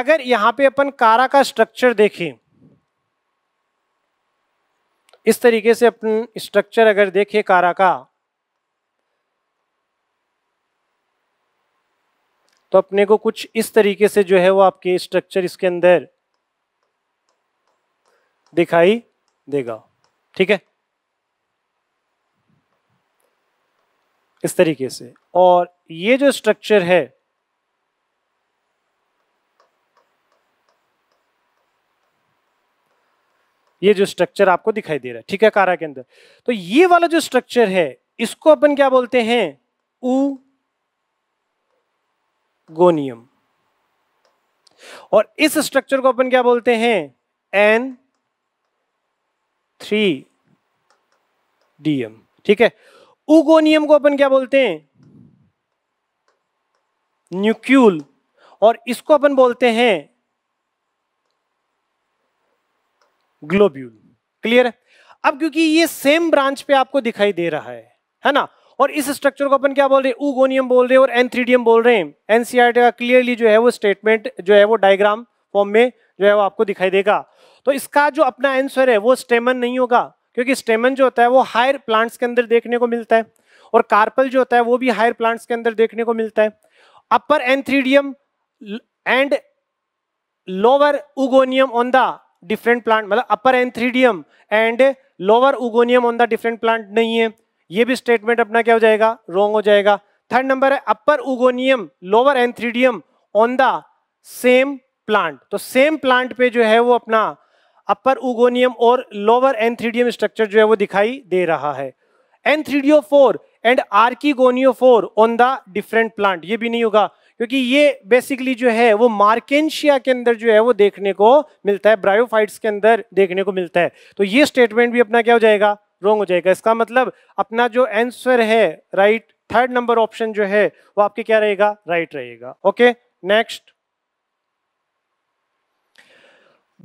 S1: अगर यहां पे अपन कारा का स्ट्रक्चर देखें इस तरीके से अपन स्ट्रक्चर अगर देखें कारा का तो अपने को कुछ इस तरीके से जो है वो आपके स्ट्रक्चर इसके अंदर दिखाई देगा ठीक है इस तरीके से और ये जो स्ट्रक्चर है ये जो स्ट्रक्चर आपको दिखाई दे रहा है ठीक है कारा के अंदर तो ये वाला जो स्ट्रक्चर है इसको अपन क्या बोलते हैं ऊ गोनियम और इस स्ट्रक्चर को अपन क्या बोलते हैं एन थ्री डीएम ठीक है उगोनियम को अपन क्या बोलते हैं न्यूक्यूल और इसको अपन बोलते हैं ग्लोब्यूल क्लियर है अब क्योंकि ये सेम ब्रांच पे आपको दिखाई दे रहा है है ना और इस स्ट्रक्चर को अपन क्या बोल रहे हैं ऊगोनियम बोल रहे हैं और एम बोल रहे हैं एनसीआरटी e का क्लियरली जो है वो स्टेटमेंट जो है वो डायग्राम फॉर्म में जो है वो आपको दिखाई देगा तो इसका जो अपना आंसर है वो स्टेमन नहीं होगा क्योंकि स्टेमन जो होता है वो हायर प्लांट्स के अंदर देखने को मिलता है और कार्पल जो होता है वो भी हायर प्लांट्स के अंदर देखने को मिलता है upper antheridium and lower oogonium on the different plant मतलब upper antheridium and lower oogonium on the different plant नहीं है ये भी स्टेटमेंट अपना क्या हो जाएगा रॉन्ग हो जाएगा थर्ड नंबर है upper oogonium lower antheridium on the same plant तो सेम प्लांट पे जो है वो अपना अपर उगोनियम और लोअर एंथ्रीडियम स्ट्रक्चर जो है वो दिखाई दे रहा है antheridiophore and archegoniophore on the different plant ये भी नहीं होगा क्योंकि ये बेसिकली जो है वो मार्केशिया के अंदर जो है वो देखने को मिलता है ब्रायोफाइट्स के अंदर देखने को मिलता है तो ये स्टेटमेंट भी अपना क्या हो जाएगा रॉन्ग हो जाएगा इसका मतलब अपना जो आंसर है राइट थर्ड नंबर ऑप्शन जो है वो आपके क्या रहेगा राइट रहेगा okay next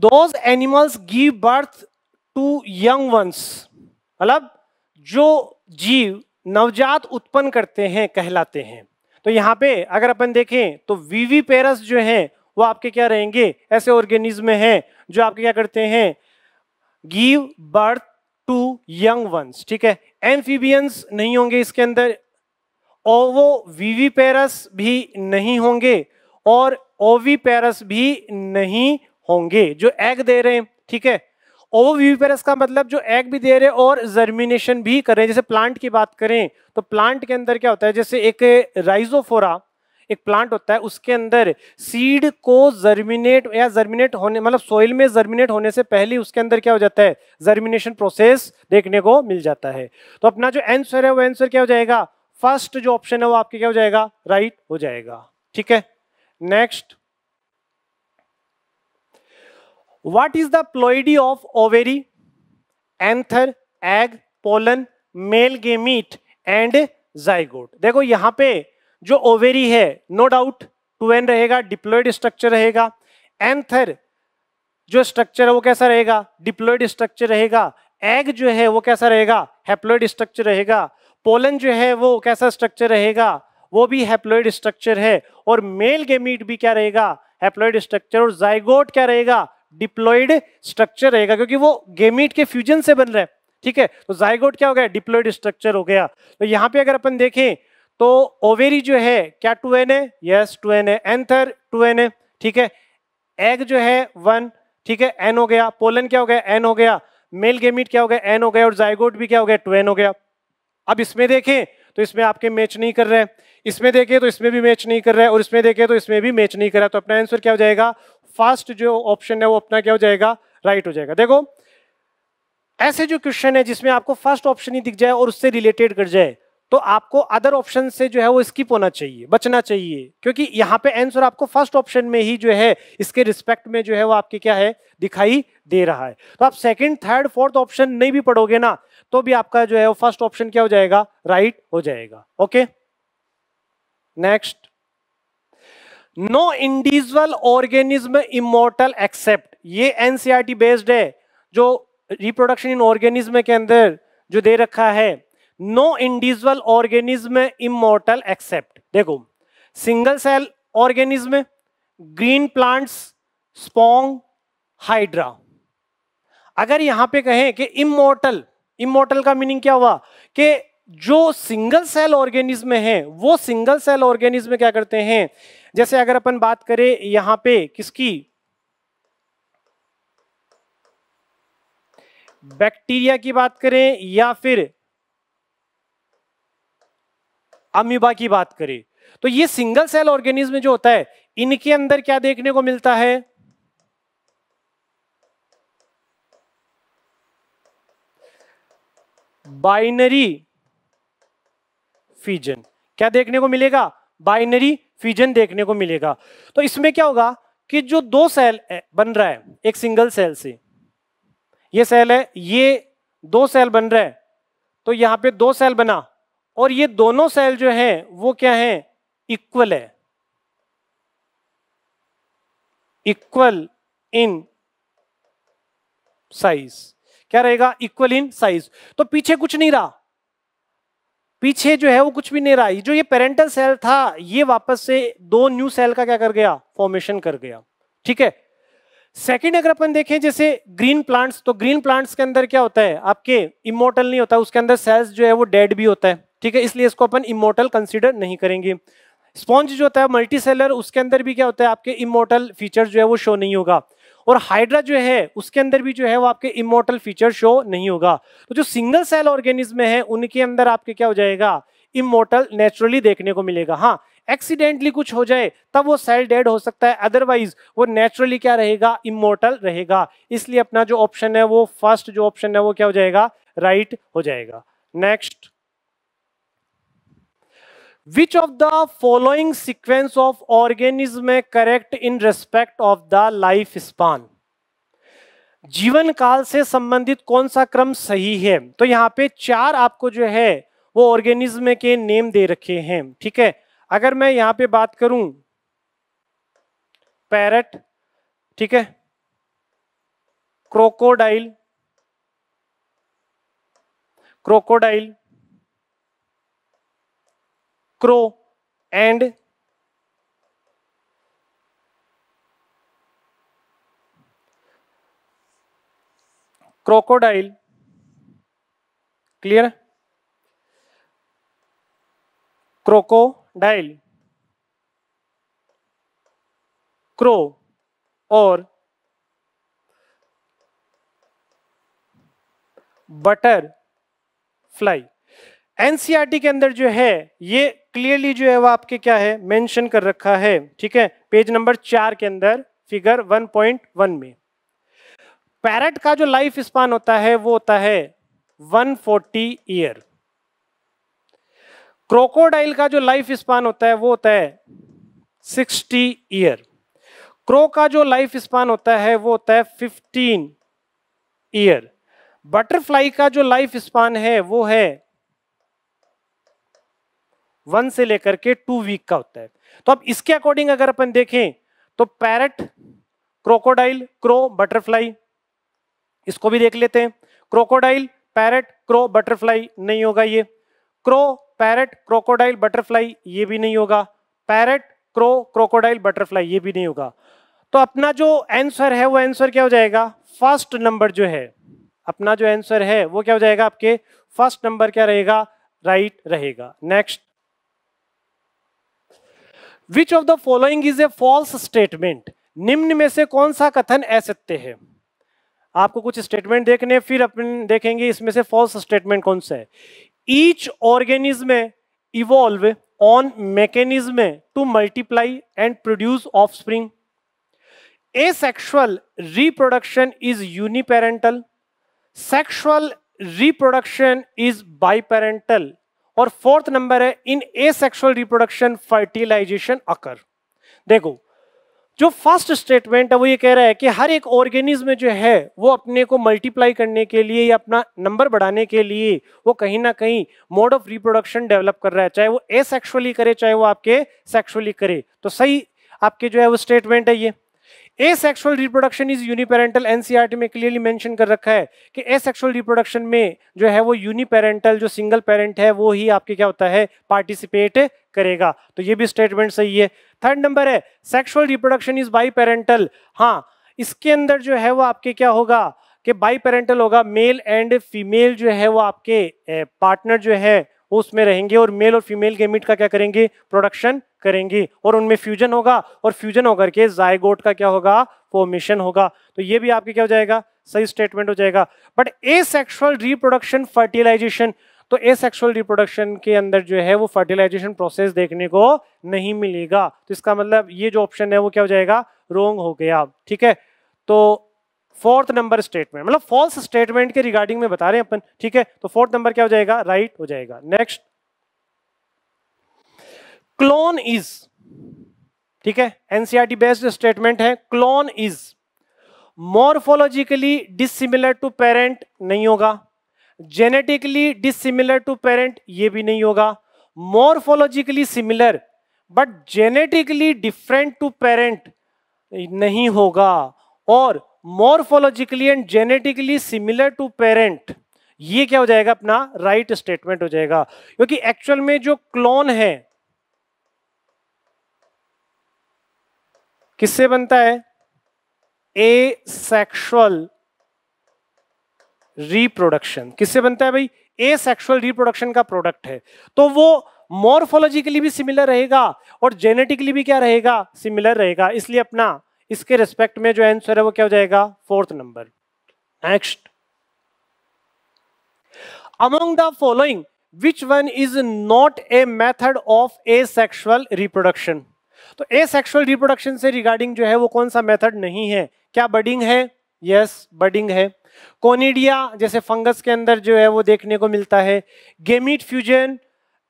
S1: those animals give birth to young ones मतलब जो जीव नवजात उत्पन्न करते हैं कहलाते हैं तो यहां पे अगर अपन देखें तो वीवी पेरस जो हैं वो आपके क्या रहेंगे ऐसे ऑर्गेनिज्म हैं जो आपके क्या करते हैं give birth to young ones ठीक है एम्फीबियंस नहीं होंगे इसके अंदर और वो वीवी पैरस भी नहीं होंगे और ओवी पैरस भी नहीं होंगे जो एग दे रहे हैं ठीक है ओवोवीपेरस का मतलब जो एग भी दे रहे और जर्मिनेशन भी कर रहे हैं जैसे प्लांट की बात करें तो प्लांट के अंदर क्या होता है जैसे एक राइजोफोरा एक प्लांट होता है उसके अंदर सीड को जर्मिनेट या जर्मिनेट होने मतलब सोइल में जर्मिनेट होने से पहले उसके अंदर क्या हो जाता है जर्मिनेशन प्रोसेस देखने को मिल जाता है तो अपना जो आंसर है वो आंसर क्या हो जाएगा फर्स्ट जो ऑप्शन है वो आपके क्या हो जाएगा राइट right हो जाएगा ठीक है next what is the ploidy of ovary anther egg pollen male gamete and zygote देखो यहां पे जो ओवेरी है नो डाउट टू एन रहेगा डिप्लॉयड स्ट्रक्चर रहेगा एंथर जो स्ट्रक्चर है वो कैसा रहेगा डिप्लॉइड स्ट्रक्चर रहेगा एग जो है वो कैसा रहेगा हैप्लोइड स्ट्रक्चर रहेगा पोलन जो है वो कैसा स्ट्रक्चर रहेगा वो भी हैप्लॉयड स्ट्रक्चर है और मेल गेमीट भी क्या रहेगा हैप्लोइड स्ट्रक्चर और जाइगोट क्या रहेगा डिप्लॉइड स्ट्रक्चर रहेगा क्योंकि वो गेमीट के फ्यूजन से बन रहा है ठीक है तो जाइगोट क्या हो गया डिप्लॉइड स्ट्रक्चर हो गया तो यहाँ पे अगर अपन देखें तो ओवेरी जो है क्या टू एन है yes two n anther two n ठीक है एग जो है वन ठीक है एन हो गया पोलन क्या हो गया एन हो गया मेल गेमिट क्या हो गया एन हो गया और जायगोट भी क्या हो गया टू एन हो गया अब इसमें देखें तो इसमें आपके मैच नहीं कर रहे इसमें देखें तो इसमें भी मैच नहीं कर रहा है और इसमें देखें तो इसमें भी मैच नहीं कर रहा तो अपना आंसर क्या हो जाएगा फर्स्ट जो ऑप्शन है वो अपना क्या हो जाएगा राइट हो जाएगा देखो ऐसे जो क्वेश्चन है जिसमें आपको फर्स्ट ऑप्शन ही दिख जाए और उससे रिलेटेड कर जाए तो आपको अदर ऑप्शन से जो है वो स्किप होना चाहिए बचना चाहिए क्योंकि यहाँ पे आंसर आपको फर्स्ट ऑप्शन में ही जो है इसके रिस्पेक्ट में जो है वो आपके क्या है दिखाई दे रहा है तो आप सेकंड थर्ड फोर्थ ऑप्शन नहीं भी पढ़ोगे ना तो भी आपका जो है वो फर्स्ट ऑप्शन क्या हो जाएगा राइट right हो जाएगा okay next no individual organism immortal except ये एनसीआरटी बेस्ड e है जो रिप्रोडक्शन इन ऑर्गेनिज्म के अंदर जो दे रखा है no individual organism immortal except देखो single cell organism green plants sponge hydra अगर यहां पे कहें कि इमोर्टल इमोर्टल का मीनिंग क्या हुआ कि जो सिंगल सेल ऑर्गेनिज्म है वो सिंगल सेल ऑर्गेनिज्म क्या करते हैं जैसे अगर अपन बात करें यहां पे किसकी बैक्टीरिया की बात करें या फिर अमीबा की बात करें तो ये सिंगल सेल ऑर्गेनिज्म जो होता है इनके अंदर क्या देखने को मिलता है बाइनरी फीजन क्या देखने को मिलेगा बाइनरी फीजन देखने को मिलेगा तो इसमें क्या होगा कि जो दो सेल बन रहा है एक सिंगल सेल से ये सेल है ये दो सेल बन रहा है तो यहां पे दो सेल बना और ये दोनों सेल जो हैं वो क्या हैं इक्वल है इक्वल इन साइज क्या रहेगा इक्वल इन साइज तो पीछे कुछ नहीं रहा पीछे जो है वो कुछ भी नहीं रहा जो ये पेरेंटल सेल था ये वापस से दो न्यू सेल का क्या कर गया फॉर्मेशन कर गया ठीक है सेकंड अगर अपन देखें जैसे ग्रीन प्लांट्स तो ग्रीन प्लांट्स के अंदर क्या होता है आपके इमोटल नहीं होता उसके अंदर सेल्स जो है वो डेड भी होता है ठीक है इसलिए इसको अपन इमोटल कंसिडर नहीं करेंगे स्पॉन्ज जो होता है मल्टी सेलर उसके अंदर भी क्या होता है आपके इमोटल फीचर जो है वो शो नहीं होगा और हाइड्रा जो है उसके अंदर भी जो है वो आपके इमोटल फीचर शो नहीं होगा तो जो सिंगल सेल ऑर्गेनिज्म है उनके अंदर आपके क्या हो जाएगा इमोटल नेचुरली देखने को मिलेगा हाँ एक्सीडेंटली कुछ हो जाए तब वो सेल डेड हो सकता है अदरवाइज वो नेचुरली क्या रहेगा इमोटल रहेगा इसलिए अपना जो ऑप्शन है वो फर्स्ट जो ऑप्शन है वो क्या हो जाएगा राइट right हो जाएगा next which of the following sequence of organism is correct in respect of the life span जीवन काल से संबंधित कौन सा क्रम सही है तो यहाँ पे चार आपको जो है वो ऑर्गेनिज्म के नेम दे रखे हैं ठीक है अगर मैं यहाँ पे बात करूं पैरट ठीक है crocodile crocodile crow and crocodile clear crocodile crow और बटर फ्लाई एनसीईआरटी के अंदर जो है ये क्लियरली जो है वो आपके क्या है मेंशन कर रखा है ठीक है पेज नंबर चार के अंदर फिगर 1.1 में पैरट का जो लाइफ स्पान होता है वो होता है 140 ईयर क्रोकोडाइल का जो लाइफ स्पान होता है वो होता है 60 ईयर क्रो का जो लाइफ स्पान होता है वो होता है 15 ईयर बटरफ्लाई का जो लाइफ स्पान है वो है वन से लेकर के टू वीक का होता है तो अब इसके अकॉर्डिंग अगर अपन देखें तो पैरट क्रोकोडाइल क्रो बटरफ्लाई इसको भी देख लेते हैं क्रोकोडाइल पैरट क्रो बटरफ्लाई नहीं होगा ये क्रो पैरट क्रोकोडाइल बटरफ्लाई ये भी नहीं होगा पैरट क्रो क्रोकोडाइल बटरफ्लाई ये भी नहीं होगा तो अपना जो आंसर है वो आंसर क्या हो जाएगा फर्स्ट नंबर जो है अपना जो आंसर है वो क्या हो जाएगा आपके फर्स्ट नंबर क्या रहेगा राइट right रहेगा next which of the following is a false statement निम्न में से कौन सा कथन असत्य है आपको कुछ स्टेटमेंट देखने फिर अपन देखेंगे इसमें से फॉल्स स्टेटमेंट कौन सा है each organism evolve on mechanism to multiply and produce offspring asexual reproduction is uniparental sexual reproduction is biparental और फोर्थ नंबर है in asexual reproduction fertilization occur देखो जो फर्स्ट स्टेटमेंट है वो ये कह रहा है कि हर एक ऑर्गेनिज्म जो है वो अपने को मल्टीप्लाई करने के लिए या अपना नंबर बढ़ाने के लिए वो कहीं ना कहीं मोड ऑफ रिप्रोडक्शन डेवलप कर रहा है चाहे वो ए करे चाहे वो आपके सेक्सुअली करे तो सही आपके जो है वो स्टेटमेंट है ये sexual reproduction is uniparental NCERT में क्लियरली मेंशन कर रखा है कि एसेक्सुअल रिप्रोडक्शन में जो है वो यूनिपेरेंटल जो सिंगल पेरेंट है वो ही आपके क्या होता है पार्टिसिपेट करेगा तो ये भी स्टेटमेंट सही है थर्ड नंबर है sexual reproduction is biparental हाँ इसके अंदर जो है वो आपके क्या होगा कि बाई पेरेंटल होगा मेल एंड फीमेल जो है वो आपके पार्टनर जो है उसमें रहेंगे और मेल और फीमेल गेमिट का क्या करेंगे प्रोडक्शन करेंगी और उनमें फ्यूजन होगा और फ्यूजन होकर के जायगोट का क्या होगा फॉर्मेशन होगा तो ये भी आपके क्या हो जाएगा सही स्टेटमेंट हो जाएगा but asexual reproduction fertilization तो ए सेक्शुअल रिप्रोडक्शन के अंदर जो है वो फर्टिलाइजेशन प्रोसेस देखने को नहीं मिलेगा तो इसका मतलब ये जो ऑप्शन है वो क्या हो जाएगा रोंग हो गया ठीक है तो फोर्थ नंबर स्टेटमेंट मतलब फॉल्स स्टेटमेंट के रिगार्डिंग में बता रहे हैं अपन ठीक है तो फोर्थ नंबर क्या हो जाएगा राइट right हो जाएगा नेक्स्ट क्लोन इज ठीक है एनसीआरटी बेस्ड स्टेटमेंट है clone is morphologically dissimilar to parent नहीं होगा जेनेटिकली डिसिमिलर टू पेरेंट ये भी नहीं होगा morphologically similar but genetically different to parent नहीं होगा और morphologically and genetically similar to parent ये क्या हो जाएगा अपना राइट right स्टेटमेंट हो जाएगा क्योंकि एक्चुअल में जो क्लोन है किससे बनता है ए सेक्शुअल रिप्रोडक्शन किससे बनता है भाई ए सेक्शुअल रिप्रोडक्शन का प्रोडक्ट है तो वो मोरफोलॉजिकली भी सिमिलर रहेगा और जेनेटिकली भी क्या रहेगा सिमिलर रहेगा इसलिए अपना इसके रेस्पेक्ट में जो आंसर है वो क्या हो जाएगा fourth number next among the following which one is not a method of asexual reproduction तो ए सेक्शुअल रिप्रोडक्शन से रिगार्डिंग जो है वो कौन सा मेथड नहीं है क्या बडिंग है यस yes, बडिंग है कोनिडिया जैसे फंगस के अंदर जो है वो देखने को मिलता है गेमिट फ्यूजन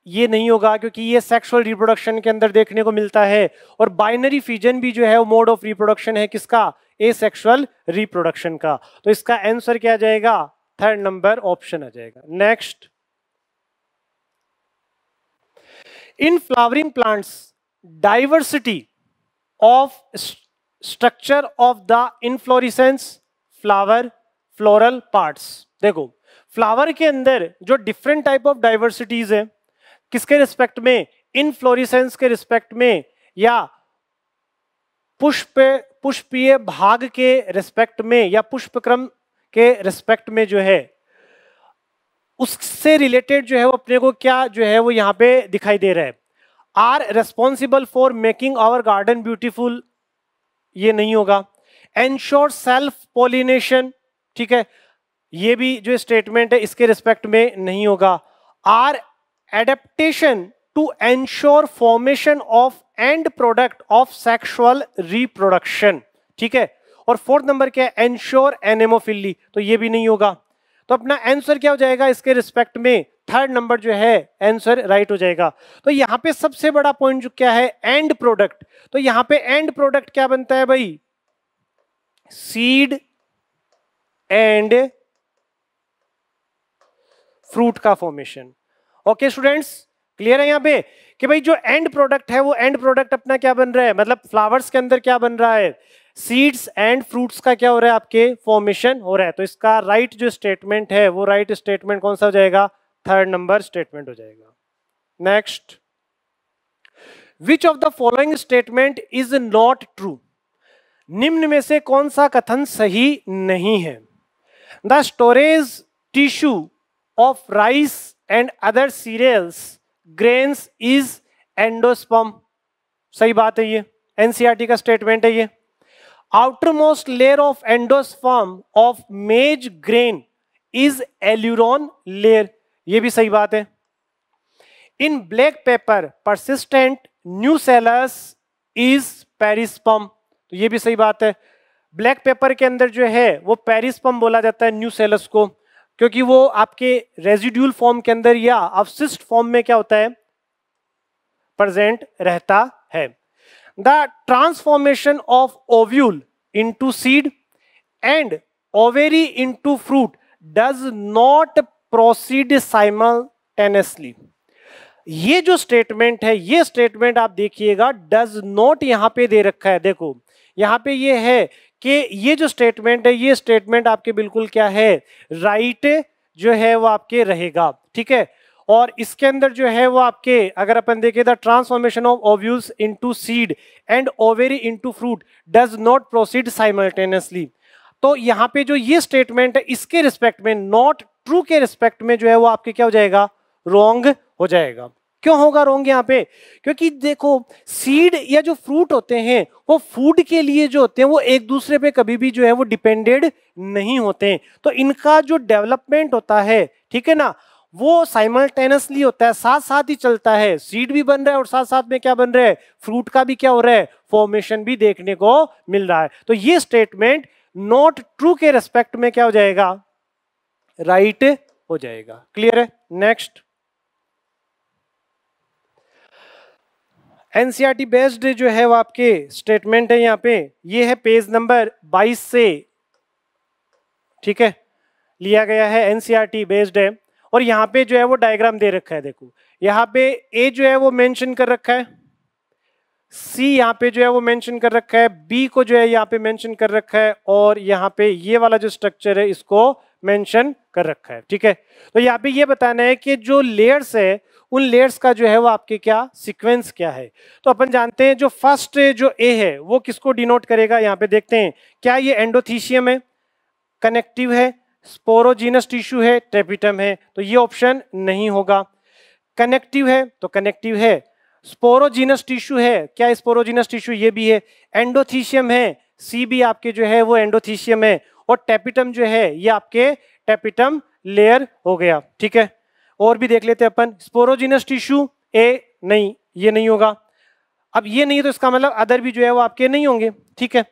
S1: ये नहीं होगा क्योंकि ये सेक्सुअल रिप्रोडक्शन के अंदर देखने को मिलता है और बाइनरी फिजन भी जो है वो मोड ऑफ रिप्रोडक्शन है किसका ए सेक्सुअल रिप्रोडक्शन का तो इसका आंसर क्या आ जाएगा थर्ड नंबर ऑप्शन आ जाएगा next in flowering plants diversity of structure of the inflorescence flower floral parts देखो फ्लावर के अंदर जो डिफरेंट टाइप ऑफ डाइवर्सिटीज है किसके रिस्पेक्ट में इनफ्लोरिसेंस के रिस्पेक्ट में या पुष्प पुष्पीय भाग के रिस्पेक्ट में या पुष्पक्रम के रिस्पेक्ट में जो है उससे रिलेटेड जो है वो अपने को क्या जो है वो यहाँ पे दिखाई दे रहा है are responsible for making our garden beautiful ये नहीं होगा एनश्योर सेल्फ पोलिनेशन ठीक है ये भी जो स्टेटमेंट है इसके रिस्पेक्ट में नहीं होगा are adaptation to ensure formation of end product of sexual reproduction ठीक है और फोर्थ नंबर क्या है एंश्योर एनेमोफिली तो ये भी नहीं होगा तो अपना आंसर क्या हो जाएगा इसके रिस्पेक्ट में थर्ड नंबर जो है आंसर राइट हो जाएगा तो यहां पे सबसे बड़ा पॉइंट जो क्या है एंड प्रोडक्ट तो यहां पे एंड प्रोडक्ट क्या बनता है भाई सीड एंड फ्रूट का फॉर्मेशन ओके स्टूडेंट्स क्लियर है यहाँ पे कि भाई जो एंड प्रोडक्ट है वो एंड प्रोडक्ट अपना क्या बन रहा है मतलब फ्लावर्स के अंदर क्या बन रहा है सीड्स एंड फ्रूट्स का क्या हो रहा है आपके फॉर्मेशन हो रहा है तो इसका राइट right जो स्टेटमेंट है वो राइट right स्टेटमेंट कौन सा हो जाएगा थर्ड नंबर स्टेटमेंट हो जाएगा next which of the following statement is not true निम्न में से कौन सा कथन सही नहीं है the storage tissue of rice and other cereals grains is endosperm सही बात है ये एनसीईआरटी e का स्टेटमेंट है ये outermost layer of endosperm of maize grain is aleurone layer ये भी सही बात है in black pepper persistent nucellus is perisperm तो ये भी सही बात है ब्लैक पेपर के अंदर जो है वो पेरिस्पम बोला जाता है न्यू सेलर्स को क्योंकि वो आपके रेजिड्यूल फॉर्म के अंदर या अवशिष्ट फॉर्म में क्या होता है प्रेजेंट रहता है the transformation of ovule into seed and ovary into fruit does not proceed simultaneously ये जो स्टेटमेंट है ये स्टेटमेंट आप देखिएगा डज नॉट यहाँ पे दे रखा है देखो यहाँ पे ये है कि ये जो स्टेटमेंट है ये स्टेटमेंट आपके बिल्कुल क्या है राइट right जो है वो आपके रहेगा ठीक है और इसके अंदर जो है वो आपके अगर अपन देखें the transformation of ovules into seed and ovary into fruit does not proceed simultaneously तो यहाँ पे जो ये स्टेटमेंट है इसके रिस्पेक्ट में नॉट ट्रू के रिस्पेक्ट में जो है वो आपके क्या हो जाएगा रॉन्ग हो जाएगा क्यों होगा रोंग यहाँ पे क्योंकि देखो सीड या जो फ्रूट होते हैं वो फूड के लिए जो होते हैं वो एक दूसरे पे कभी भी जो है वो डिपेंडेड नहीं होते तो इनका जो डेवलपमेंट होता है ठीक है ना वो साइमल्टेनियसली होता है साथ साथ ही चलता है सीड भी बन रहा है और साथ साथ में क्या बन रहा है फ्रूट का भी क्या हो रहा है फॉर्मेशन भी देखने को मिल रहा है तो ये स्टेटमेंट नॉट ट्रू के रेस्पेक्ट में क्या हो जाएगा राइट right हो जाएगा क्लियर है नेक्स्ट एनसीईआरटी बेस्ड जो है वो आपके स्टेटमेंट है यहाँ पे ये है पेज नंबर 22 से ठीक है लिया गया है एनसीईआरटी बेस्ड है और यहाँ पे जो है वो डायग्राम दे रखा है देखो यहाँ पे ए जो है वो मेंशन कर रखा है सी यहाँ पे जो है वो मेंशन कर रखा है बी को जो है यहाँ पे मेंशन कर रखा है और यहाँ पे ये वाला जो स्ट्रक्चर है इसको मेंशन कर रखा है ठीक है तो यहाँ पे ये बताना है कि जो लेयर्स है उन लेयर्स का जो है वो आपके क्या सीक्वेंस क्या है तो अपन जानते हैं जो फर्स्ट जो ए है वो किसको डिनोट करेगा यहाँ पे देखते हैं क्या ये एंडोथीशियम है कनेक्टिव है स्पोरोजीनस टिश्यू है ट्रेपिटम है तो ये ऑप्शन नहीं होगा कनेक्टिव है तो कनेक्टिव है स्पोरोजीनस टिश्यू है क्या स्पोरोजीनस टिश्यू ये भी है एंडोथीशियम है सी भी आपके जो है वो एंडोथीशियम है और टेपिटम जो है ये आपके टेपिटम लेयर हो गया ठीक है और भी देख लेते अपन स्पोरोजिनस टिश्यू ए नहीं ये नहीं होगा अब ये नहीं तो इसका मतलब अदर भी जो है वो आपके नहीं होंगे ठीक है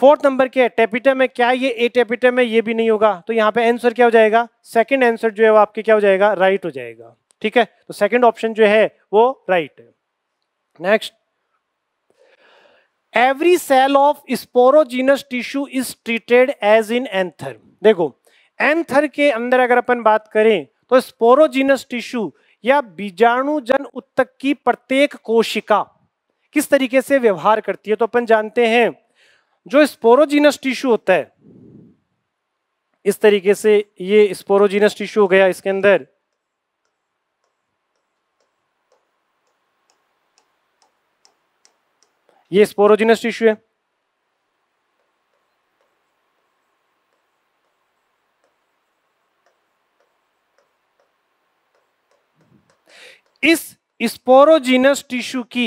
S1: फोर्थ नंबर के टेपिटम है क्या ये ए टेपिटम है ये भी नहीं होगा तो यहाँ पे आंसर क्या हो जाएगा सेकंड आंसर जो है वो आपके क्या हो जाएगा राइट हो जाएगा ठीक है तो सेकंड ऑप्शन जो है वो राइट है next every cell of sporogenous tissue is treated as in anther देखो एंथर के अंदर अगर अपन बात करें तो स्पोरोजीनस टिश्यू या बीजाणु जन उत्तक की प्रत्येक कोशिका किस तरीके से व्यवहार करती है तो अपन जानते हैं जो स्पोरोजीनस टिश्यू होता है इस तरीके से ये स्पोरोजीनस टिश्यू हो गया इसके अंदर ये स्पोरोजीनस टिश्यू है इस स्पोरोजीनस टिश्यू की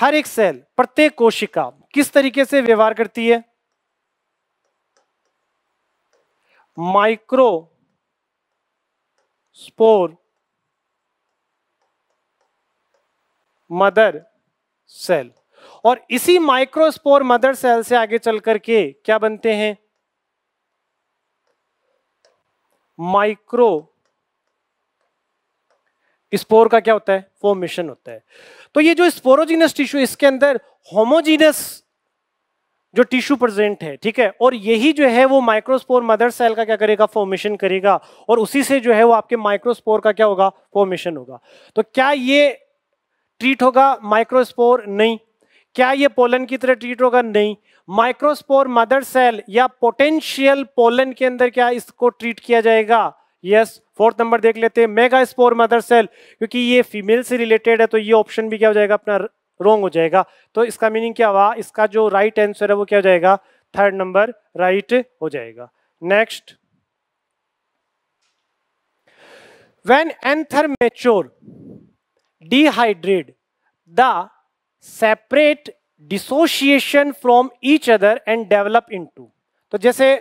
S1: हर एक सेल प्रत्येक कोशिका किस तरीके से व्यवहार करती है माइक्रो स्पोर मदर सेल और इसी माइक्रोस्पोर मदर सेल से आगे चल करके क्या बनते हैं माइक्रो स्पोर का क्या होता है फॉर्मेशन होता है तो ये जो स्पोरोजीनस टिश्यू इसके अंदर होमोजीनस जो टिश्यू प्रेजेंट है ठीक है और यही जो है वो माइक्रोस्पोर मदर सेल का क्या करेगा फॉर्मेशन करेगा और उसी से जो है वो आपके माइक्रोस्पोर का क्या होगा फॉर्मेशन होगा तो क्या ये ट्रीट होगा माइक्रोस्पोर नहीं क्या ये पोलन की तरह ट्रीट होगा नहीं माइक्रोस्पोर मदर सेल या पोटेंशियल पोलन के अंदर क्या इसको ट्रीट किया जाएगा यस फोर्थ नंबर देख लेते हैं मेगा स्पोर मदर सेल क्योंकि ये फीमेल से रिलेटेड है तो ये ऑप्शन भी क्या हो जाएगा अपना रॉन्ग हो जाएगा तो इसका मीनिंग क्या हुआ इसका जो राइट right आंसर है वो क्या हो जाएगा थर्ड नंबर राइट हो जाएगा next when anther mature dehydrate the separate dissociation from each other and develop in तो जैसे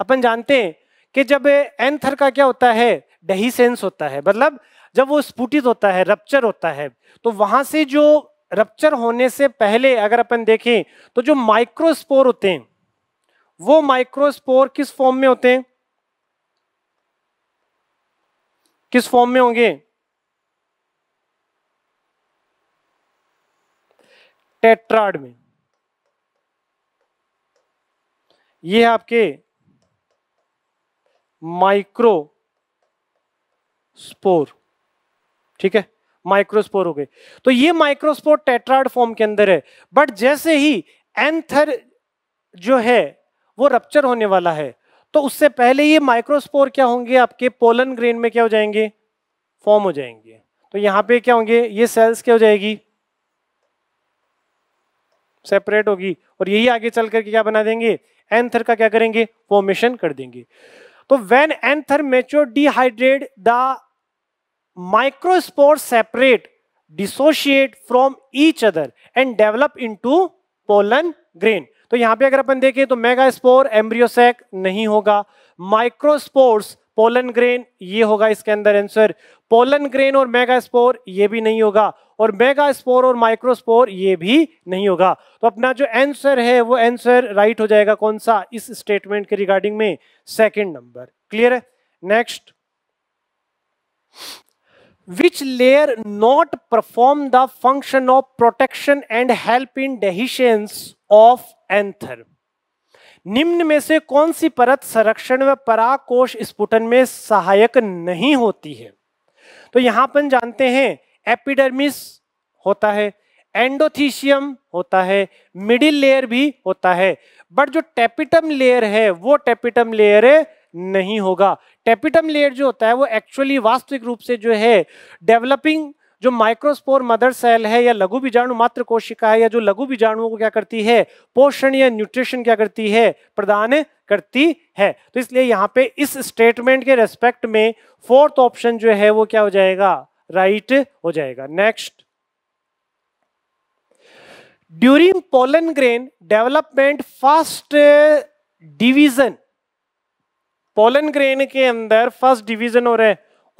S1: अपन जानते हैं कि जब एंथर का क्या होता है डहीसेंस होता है मतलब जब वो स्फुटित होता है रप्चर होता है तो वहां से जो रप्चर होने से पहले अगर अपन देखें तो जो माइक्रोस्पोर होते हैं वो माइक्रोस्पोर किस फॉर्म में होते हैं किस फॉर्म में होंगे टेट्राड में ये है आपके माइक्रोस्पोर ठीक है माइक्रोस्पोर हो गए तो ये माइक्रोस्पोर टेट्राड फॉर्म के अंदर है बट जैसे ही एंथर जो है वो रप्चर होने वाला है तो उससे पहले ये माइक्रोस्पोर क्या होंगे आपके पोलन ग्रेन में क्या हो जाएंगे फॉर्म हो जाएंगे तो यहां पे क्या होंगे ये सेल्स क्या हो जाएगी सेपरेट होगी और यही आगे चल करके क्या बना देंगे एंथर का क्या करेंगे फॉर्मेशन कर देंगे तो when anther mature dehydrate the microspore separate dissociate from each other and develop into pollen grain तो यहां पर अगर अपन देखें तो मेगा स्पोर एम्ब्रियोसेक नहीं होगा माइक्रोस्पोर्स पोलन ग्रेन ये होगा इसके अंदर आंसर पोलन ग्रेन और मेगा स्पोर ये भी नहीं होगा और मेगा स्पोर और माइक्रोस्पोर ये भी नहीं होगा तो अपना जो आंसर है वो आंसर राइट हो जाएगा कौन सा इस स्टेटमेंट के रिगार्डिंग में सेकेंड नंबर क्लियर है next which layer not perform the function of protection and help in dehiscence of anther निम्न में से कौन सी परत संरक्षण व पराकोश स्फुटन में सहायक नहीं होती है तो यहां पर जानते हैं एपिडर्मिस होता है एंडोथीशियम होता है मिडिल लेयर भी होता है बट जो टेपिटम लेयर है वो टेपिटम लेयर है नहीं होगा टेपिटम लेयर जो होता है वो एक्चुअली वास्तविक रूप से जो है डेवलपिंग जो माइक्रोस्पोर मदर सेल है या लघु बीजाणु मात्र कोशिका है या जो लघु बीजाणुओं को क्या करती है पोषण या न्यूट्रिशन क्या करती है प्रदान करती है तो इसलिए यहाँ पे इस स्टेटमेंट के रेस्पेक्ट में फोर्थ ऑप्शन जो है वो क्या हो जाएगा राइट right हो जाएगा next during pollen grain development first division pollen grain के अंदर फर्स्ट डिवीजन हो रहे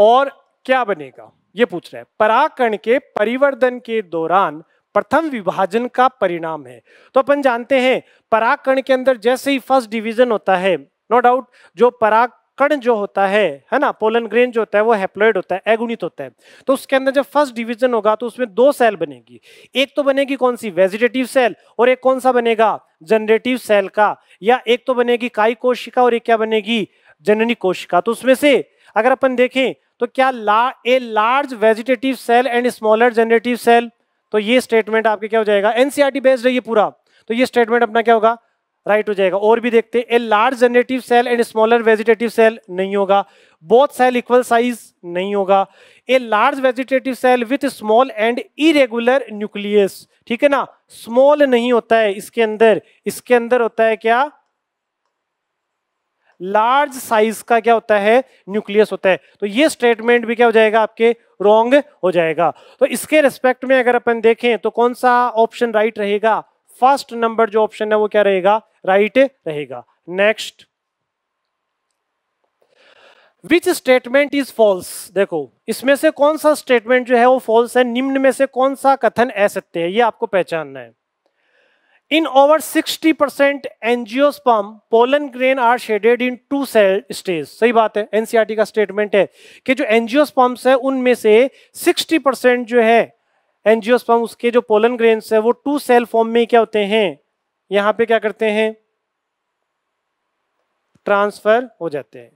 S1: और क्या बनेगा ये पूछ रहे हैं पराकण के परिवर्धन के दौरान प्रथम विभाजन का परिणाम है तो अपन जानते हैं पराकण के अंदर जैसे ही फर्स्ट डिवीजन होता है नो no डाउट जो पराकण जो होता है है ना पोलन ग्रेन जो होता है वो हेप्लॉइड होता है एगुणित होता है तो उसके अंदर जब फर्स्ट डिवीजन होगा तो उसमें दो सेल बनेगी एक तो बनेगी कौन सी वेजिटेटिव सेल और एक कौन सा बनेगा जनरेटिव सेल का या एक तो बनेगी काई कोशिका और एक क्या बनेगी जननी कोशिका तो उसमें से अगर अपन देखें तो क्या ला a large vegetative cell and smaller generative cell तो ये स्टेटमेंट आपके क्या हो जाएगा एनसीआरटी बेस्ड e है ये पूरा तो ये स्टेटमेंट अपना क्या होगा राइट right हो जाएगा और भी देखते a large generative cell and smaller vegetative cell नहीं होगा बोथ सेल इक्वल साइज नहीं होगा a large vegetative cell with small and irregular nucleus ठीक है ना स्मॉल नहीं होता है इसके अंदर इसके अंदर होता है क्या लार्ज साइज का क्या होता है न्यूक्लियस होता है तो ये स्टेटमेंट भी क्या हो जाएगा आपके रॉन्ग हो जाएगा तो इसके रेस्पेक्ट में अगर अपन देखें तो कौन सा ऑप्शन राइट रहेगा फर्स्ट नंबर जो ऑप्शन है वो क्या रहेगा राइट रहेगा next which statement is false देखो इसमें से कौन सा स्टेटमेंट जो है वो फॉल्स है निम्न में से कौन सा कथन असत्य है ये आपको पहचानना है In over 60% angiosperm pollen grain are shedded in two cell stage सही बात है एनसीईआरटी e का स्टेटमेंट है कि जो स्पम्प है उनमें से सिक्सटी परसेंट जो है एनजीओ एंजियोस्पर्म उसके जो पोलन ग्रेन है वो टू सेल फॉर्म में क्या होते हैं यहां पे क्या करते हैं ट्रांसफर हो जाते हैं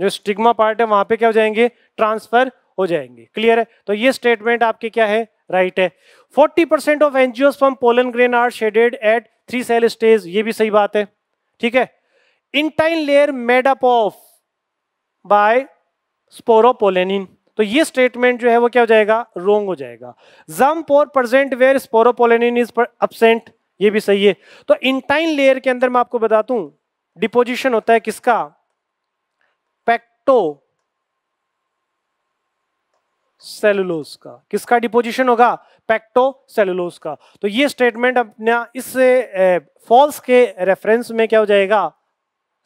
S1: जो स्टिग्मा पार्ट है वहां पे क्या हो जाएंगे ट्रांसफर हो जाएंगे क्लियर है तो ये स्टेटमेंट आपके क्या है राइट है forty percent of angiosperm pollen grain are shedded at three cell stage ये भी सही बात है ठीक है intine layer made up of by sporopollenin तो ये स्टेटमेंट जो है वो क्या हो जाएगा रोंग हो जाएगा germ pore present where sporopollenin is absent ये भी सही है तो इंटाइन लेयर के अंदर मैं आपको बता दू डिपोजिशन होता है किसका पैक्टो सेलुलोज का किसका डिपोजिशन होगा पैक्टो सेलुलोज का तो ये स्टेटमेंट अपना इस फॉल्स के रेफरेंस में क्या हो जाएगा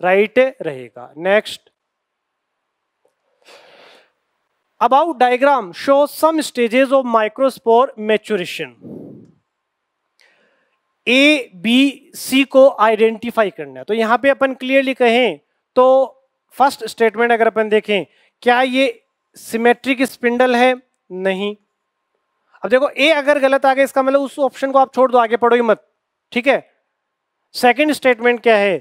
S1: राइट right रहेगा next about diagram show some stages of microspore maturation A B C को आइडेंटिफाई करना है तो यहां पे अपन क्लियरली कहें तो फर्स्ट स्टेटमेंट अगर अपन देखें क्या ये सिमेट्रिक स्पिंडल है नहीं अब देखो ए अगर गलत आ गया इसका मतलब उस ऑप्शन को आप छोड़ दो आगे पढ़ो ही मत ठीक है सेकंड स्टेटमेंट क्या है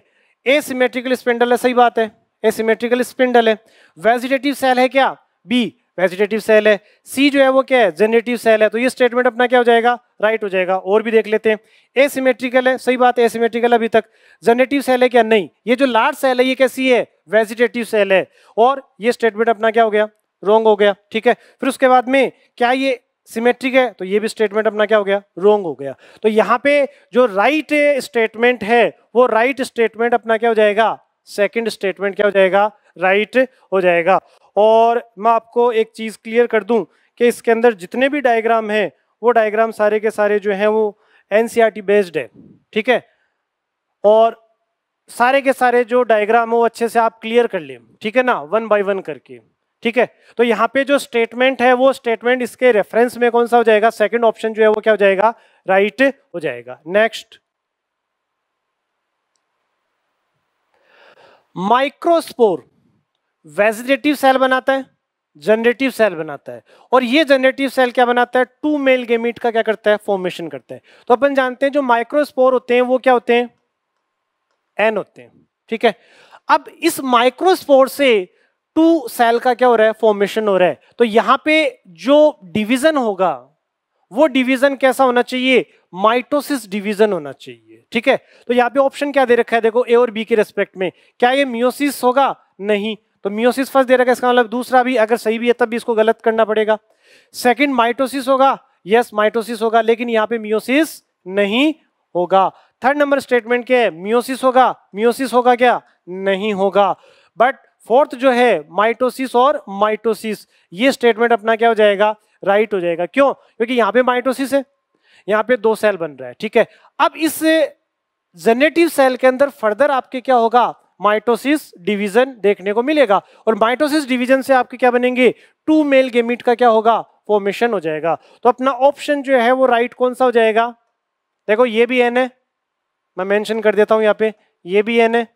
S1: ए सिमेट्रिकल स्पिंडल है सही बात है ए सिमेट्रिकल स्पिंडल है वेजिटेटिव सेल है क्या बी वेजिटेटिव सेल है सी जो है वो क्या है जेनेटिव सेल है तो ये स्टेटमेंट अपना क्या हो जाएगा राइट right हो जाएगा और भी देख लेते हैं ए सिमेट्रिकल है सही बात है ए अभी तक जनरेटिव सेल है क्या नहीं ये जो लार्ज सेल है ये कैसी है वेजिटेटिव सेल है और ये स्टेटमेंट अपना क्या हो गया रोंग हो गया ठीक है फिर उसके बाद में क्या ये सिमेट्रिक है तो ये भी स्टेटमेंट अपना क्या हो गया रोंग हो गया तो यहाँ पे जो राइट स्टेटमेंट है वो राइट स्टेटमेंट अपना क्या हो जाएगा सेकंड स्टेटमेंट क्या हो जाएगा राइट हो जाएगा और मैं आपको एक चीज़ क्लियर कर दूं कि इसके अंदर जितने भी डायग्राम हैं वो डायग्राम सारे के सारे जो हैं वो एन बेस्ड है ठीक है और सारे के सारे जो डायग्राम हो अच्छे से आप क्लियर कर लें ठीक है ना वन बाय वन करके ठीक है तो यहाँ पे जो स्टेटमेंट है वो स्टेटमेंट इसके रेफरेंस में कौन सा हो जाएगा सेकंड ऑप्शन जो है वो क्या हो जाएगा राइट right हो जाएगा नेक्स्ट माइक्रोस्पोर वेजिटेटिव सेल बनाता है जनरेटिव सेल बनाता है और ये जनरेटिव सेल क्या बनाता है टू मेल गेमिट का क्या करता है फॉर्मेशन करता है तो अपन जानते हैं जो माइक्रोस्पोर होते हैं वो क्या होते हैं एन होते हैं ठीक है अब इस माइक्रोस्पोर से टू सेल का क्या हो रहा है फॉर्मेशन हो रहा है तो यहां पे जो डिवीजन होगा वो डिवीजन कैसा होना चाहिए माइटोसिस डिवीजन होना चाहिए ठीक है तो यहां पे ऑप्शन क्या दे रखा है देखो ए और बी के रेस्पेक्ट में क्या ये मियोसिस होगा नहीं तो मियोसिस फर्स्ट दे रखा है इसका मतलब दूसरा भी अगर सही भी है तब भी इसको गलत करना पड़ेगा सेकेंड माइटोसिस होगा यस yes, माइटोसिस होगा लेकिन यहां पर मियोसिस नहीं होगा थर्ड नंबर स्टेटमेंट क्या है मियोसिस होगा मियोसिस होगा क्या नहीं होगा बट फोर्थ जो है माइटोसिस और माइटोसिस ये स्टेटमेंट अपना क्या हो जाएगा राइट right हो जाएगा क्यों क्योंकि यहां पे माइटोसिस है यहां पे दो सेल बन रहा है ठीक है अब इस जेनेटिव सेल के अंदर फर्दर आपके क्या होगा माइटोसिस डिवीजन देखने को मिलेगा और माइटोसिस डिवीजन से आपके क्या बनेंगे टू मेल गेमिट का क्या होगा फॉर्मेशन हो जाएगा तो अपना ऑप्शन जो है वो राइट right कौन सा हो जाएगा देखो ये भी एन है मैं मैंशन कर देता हूं यहाँ पे ये भी एन है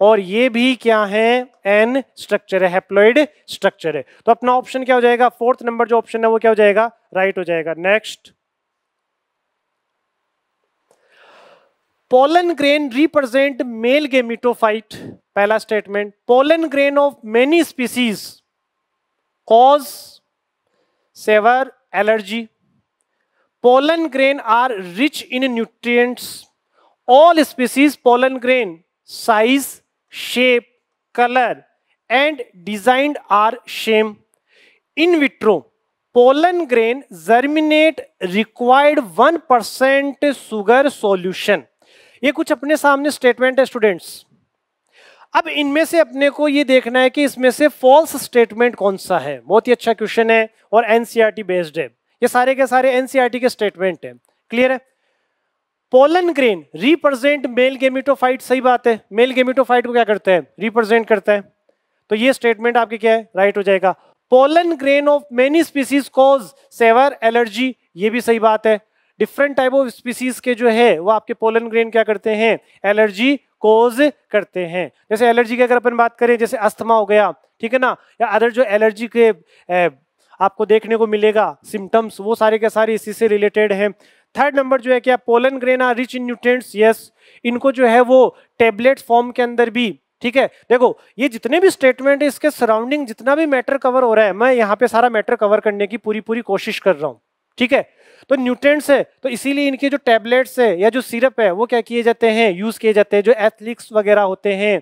S1: और ये भी क्या है एन स्ट्रक्चर है हेप्लॉइड स्ट्रक्चर है तो अपना ऑप्शन क्या हो जाएगा फोर्थ नंबर जो ऑप्शन है वो क्या हो जाएगा राइट right हो जाएगा next pollen grain represent male gametophyte पहला statement pollen grain of many species cause severe allergy pollen grain are rich in nutrients all species pollen grain size shape colour and designed are same in vitro, pollen grain germinate required 1% sugar solution ये कुछ अपने सामने स्टेटमेंट है स्टूडेंट्स अब इनमें से अपने को ये देखना है कि इसमें से फॉल्स स्टेटमेंट कौन सा है बहुत ही अच्छा क्वेश्चन है और एनसीआरटी बेस्ड e है ये सारे के सारे एनसीआरटी e के स्टेटमेंट है क्लियर है pollen grain represent male gametophyte सही बात है मेल गेमिटोफाइट को क्या करते हैं रिप्रेजेंट करते हैं तो ये स्टेटमेंट आपके क्या है राइट right हो जाएगा pollen grain of many species cause severe allergy ये भी सही बात है डिफरेंट टाइप ऑफ स्पीसीज के जो है वो आपके पोलन ग्रेन क्या करते हैं एलर्जी कोज करते हैं जैसे एलर्जी की अगर अपन बात करें जैसे अस्थमा हो गया ठीक है ना या अदर जो एलर्जी के ए, आपको देखने को मिलेगा सिम्टम्स वो सारे के सारे इसी से रिलेटेड हैं थर्ड नंबर जो है क्या pollen grain are rich in nutrients yes इनको जो है वो टेबलेट फॉर्म के अंदर भी ठीक है देखो ये जितने भी स्टेटमेंट है इसके सराउंडिंग जितना भी मैटर कवर हो रहा है मैं यहाँ पे सारा मैटर कवर करने की पूरी पूरी कोशिश कर रहा हूँ ठीक है तो न्यूट्रेंट्स है तो इसीलिए इनके जो टैबलेट्स है या जो सिरप है वो क्या किए जाते हैं यूज किए जाते हैं जो एथलीट्स वगैरह होते हैं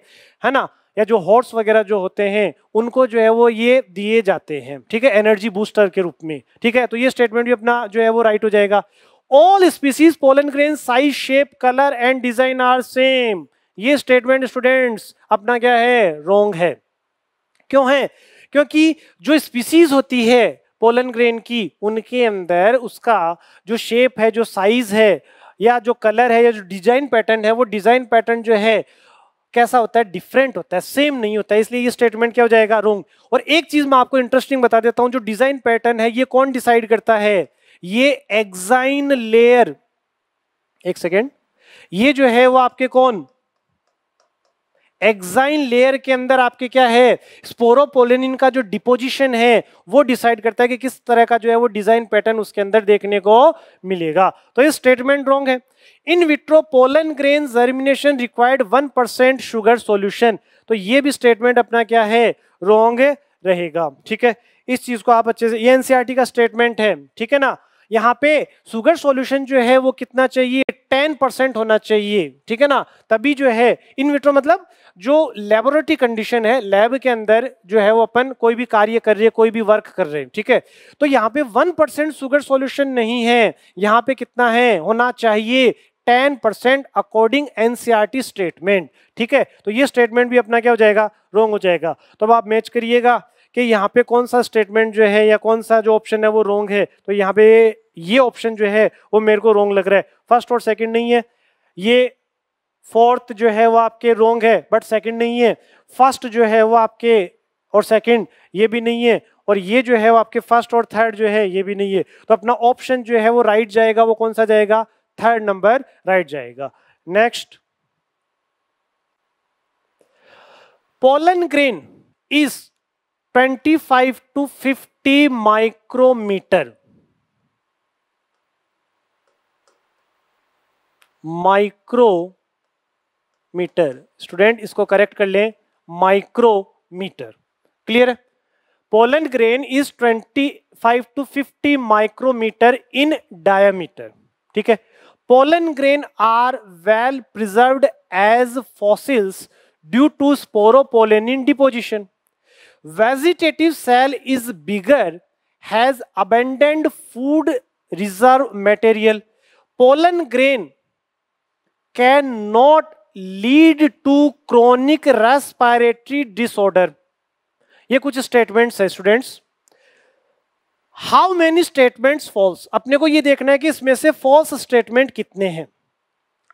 S1: है ना या जो हॉर्स वगैरह जो होते हैं उनको जो है वो ये दिए जाते हैं ठीक है एनर्जी बूस्टर के रूप में ठीक है तो ये स्टेटमेंट भी अपना जो है वो राइट हो जाएगा all species pollen grain size shape colour and design are same ये स्टेटमेंट स्टूडेंट्स अपना क्या है रोंग है क्यों है क्योंकि जो स्पीसीज होती है पोलन ग्रेन की उनके अंदर उसका जो शेप है जो साइज है या जो कलर है या जो डिजाइन पैटर्न है वो डिजाइन पैटर्न जो है कैसा होता है डिफरेंट होता है सेम नहीं होता है इसलिए ये स्टेटमेंट क्या हो जाएगा रोंग और एक चीज मैं आपको इंटरेस्टिंग बता देता हूँ जो डिजाइन पैटर्न है ये कौन डिसाइड करता है ये एक्साइन लेयर एक सेकेंड ये जो है वो आपके कौन एक्साइन लेयर के अंदर आपके क्या है स्पोरोपोलिनिन का जो डिपोजिशन है वो डिसाइड करता है कि किस तरह का जो है वो डिजाइन पैटर्न उसके अंदर देखने को मिलेगा तो ये स्टेटमेंट रॉन्ग है in vitro pollen grain germination required one percent sugar solution तो ये भी स्टेटमेंट अपना क्या है रॉन्ग रहेगा ठीक है इस चीज को आप अच्छे से ये एनसीआरटी e का स्टेटमेंट है ठीक है ना यहाँ पे सुगर सॉल्यूशन जो है वो कितना चाहिए टेन परसेंट होना चाहिए ठीक है ना तभी जो है इन विट्रो मतलब जो लेबोरेटरी कंडीशन है लैब के अंदर जो है वो अपन कोई भी कार्य कर रहे हैं कोई भी वर्क कर रहे हैं ठीक है तो यहाँ पे वन परसेंट सुगर सॉल्यूशन नहीं है यहाँ पे कितना है होना चाहिए ten percent according NCERT statement ठीक है तो ये स्टेटमेंट भी अपना क्या हो जाएगा रोंग हो जाएगा तो अब आप मैच करिएगा कि यहाँ पे कौन सा स्टेटमेंट जो है या कौन सा जो ऑप्शन है वो रोंग है तो यहाँ पे ये ऑप्शन जो है वो मेरे को रोंग लग रहा है फर्स्ट और सेकंड नहीं है ये फोर्थ जो है वो आपके रोंग है बट सेकंड नहीं है फर्स्ट जो है वो आपके और सेकंड ये भी नहीं है और ये जो है वो आपके फर्स्ट और थर्ड जो है ये भी नहीं है तो अपना ऑप्शन जो है वो राइट जाएगा वो कौन सा जाएगा थर्ड नंबर राइट जाएगा next pollen grain is twenty five to fifty micrometre micrometre student इसको करेक्ट कर लें माइक्रोमीटर क्लियर है pollen grain is twenty five to fifty micrometre in diameter ठीक है pollen grain are well preserved as fossils due to sporopollenin deposition vegetative cell is bigger has abundant food reserve material pollen grain cannot lead to chronic respiratory disorder ये कुछ स्टेटमेंट्स है students how many statements false अपने को ये देखना है कि इसमें से फॉल्स स्टेटमेंट कितने हैं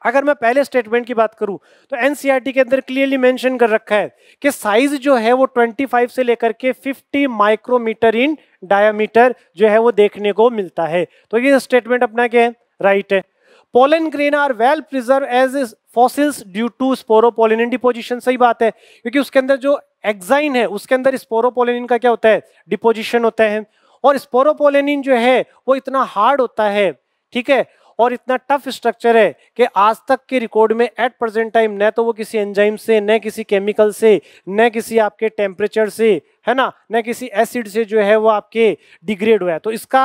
S1: अगर मैं पहले स्टेटमेंट की बात करूं तो एनसीईआरटी e के अंदर क्लियरली मेंशन कर रखा है कि साइज जो है वो 25 से लेकर के 50 माइक्रोमीटर इन डायमीटर जो है वो देखने को मिलता है तो ये स्टेटमेंट अपना क्या है राइट है pollen grain are well preserve as fossils due to sporopollenin deposition सही बात है क्योंकि उसके अंदर जो एग्जाइन है उसके अंदर स्पोरोपोलिन का क्या होता है डिपोजिशन होता है और स्पोरोपोलिन जो है वो इतना हार्ड होता है ठीक है और इतना टफ स्ट्रक्चर है कि आज तक के रिकॉर्ड में एट प्रेजेंट टाइम न तो वो किसी एंजाइम से न किसी केमिकल से न किसी आपके टेम्परेचर से है ना न किसी एसिड से जो है वो आपके डिग्रेड हुआ है तो इसका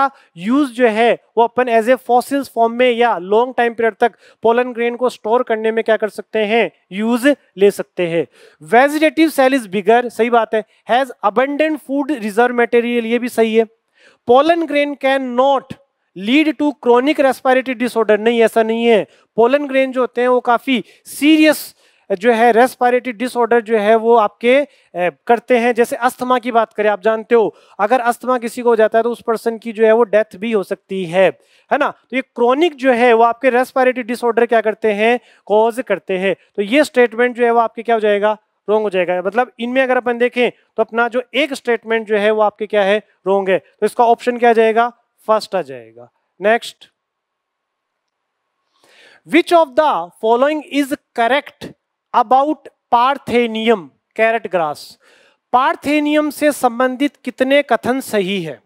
S1: यूज़ जो है वो अपन एज ए फॉसिल्स फॉर्म में या लॉन्ग टाइम पीरियड तक पोलन ग्रेन को स्टोर करने में क्या कर सकते हैं यूज ले सकते हैं वेजिटेटिव सेल इज बिगर सही बात है has abundant food reserve material ये भी सही है pollen grain can not lead to chronic respiratory disorder नहीं ऐसा नहीं है पोलन ग्रेन जो होते हैं वो काफ़ी सीरियस जो है रेस्पायरेटरी डिसऑर्डर जो है वो आपके करते हैं जैसे अस्थमा की बात करें आप जानते हो अगर अस्थमा किसी को हो जाता है तो उस पर्सन की जो है वो डेथ भी हो सकती है है ना तो ये क्रॉनिक जो है वो आपके रेस्पायरेटरी डिसऑर्डर क्या करते हैं कॉज करते हैं तो ये स्टेटमेंट जो है वो आपके क्या हो जाएगा रोंग हो जाएगा मतलब इनमें अगर अपन देखें तो अपना जो एक स्टेटमेंट जो है वो आपके क्या है रोंग है तो इसका ऑप्शन क्या जाएगा फर्स्ट आ जाएगा next which of the following is correct about parthenium carrot grass parthenium से संबंधित कितने कथन सही है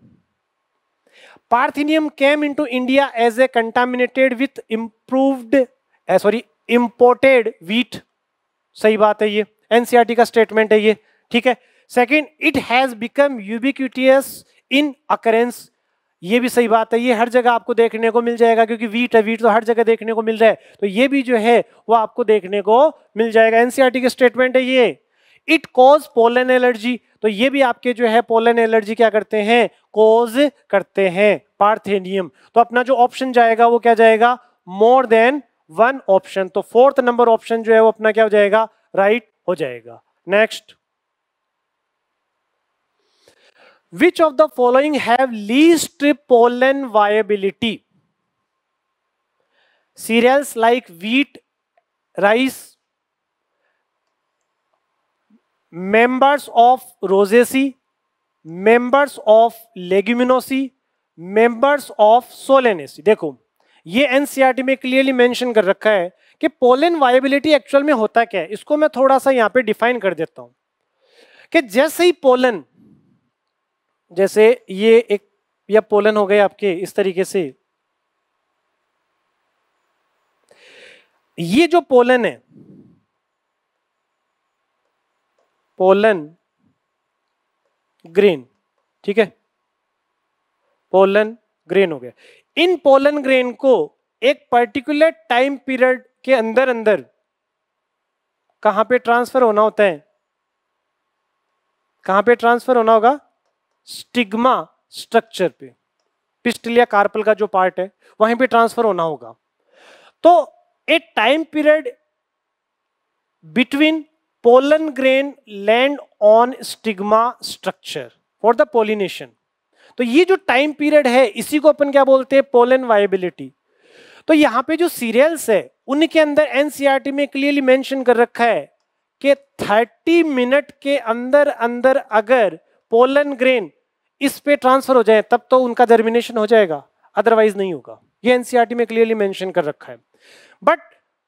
S1: parthenium came into India as a contaminated with improved sorry imported wheat सही बात है ये एनसीआरटी e का स्टेटमेंट है ये ठीक है second it has become ubiquitous in occurrence ये भी सही बात है ये हर जगह आपको देखने को मिल जाएगा क्योंकि वीट है वीट तो हर जगह देखने को मिल रहा है तो ये भी जो है वो आपको देखने को मिल जाएगा एनसीआरटी के स्टेटमेंट है ये इट कॉज पोलन एलर्जी तो ये भी आपके जो है पोलन एलर्जी क्या करते हैं कॉज करते हैं पार्थेनियम तो अपना जो ऑप्शन जाएगा वो क्या जाएगा मोर देन वन ऑप्शन तो फोर्थ नंबर ऑप्शन जो है वो अपना क्या हो जाएगा राइट right हो जाएगा next which of the following have least pollen viability cereals like wheat rice members of rosaceae members of leguminosae members of solanaceae देखो ये एनसीईआरटी में क्लियरली मेंशन कर रखा है कि पोलन वायबिलिटी एक्चुअल में होता क्या है इसको मैं थोड़ा सा यहाँ पे डिफाइन कर देता हूँ कि जैसे ही पोलन जैसे ये एक या पोलन हो गए आपके इस तरीके से ये जो पोलन है पोलन ग्रेन ठीक है पोलन ग्रेन हो गया इन पोलन ग्रेन को एक पर्टिकुलर टाइम पीरियड के अंदर अंदर कहां पे ट्रांसफर होना होता है कहां पे ट्रांसफर होना होगा स्टिग्मा स्ट्रक्चर पे पिस्टल या कार्पल का जो पार्ट है वहीं पे ट्रांसफर होना होगा तो a time period between pollen grain land on stigma structure for the pollination तो ये जो टाइम पीरियड है इसी को अपन क्या बोलते हैं पोलन वायबिलिटी तो यहां पे जो सीरियल्स है उनके अंदर एनसीईआरटी में क्लियरली मेंशन कर रखा है कि 30 मिनट के अंदर अंदर अगर पोलन ग्रेन इस पे ट्रांसफर हो जाए तब तो उनका जर्मिनेशन हो जाएगा अदरवाइज नहीं होगा ये एनसीआरटी e में क्लियरली मेंशन कर रखा है बट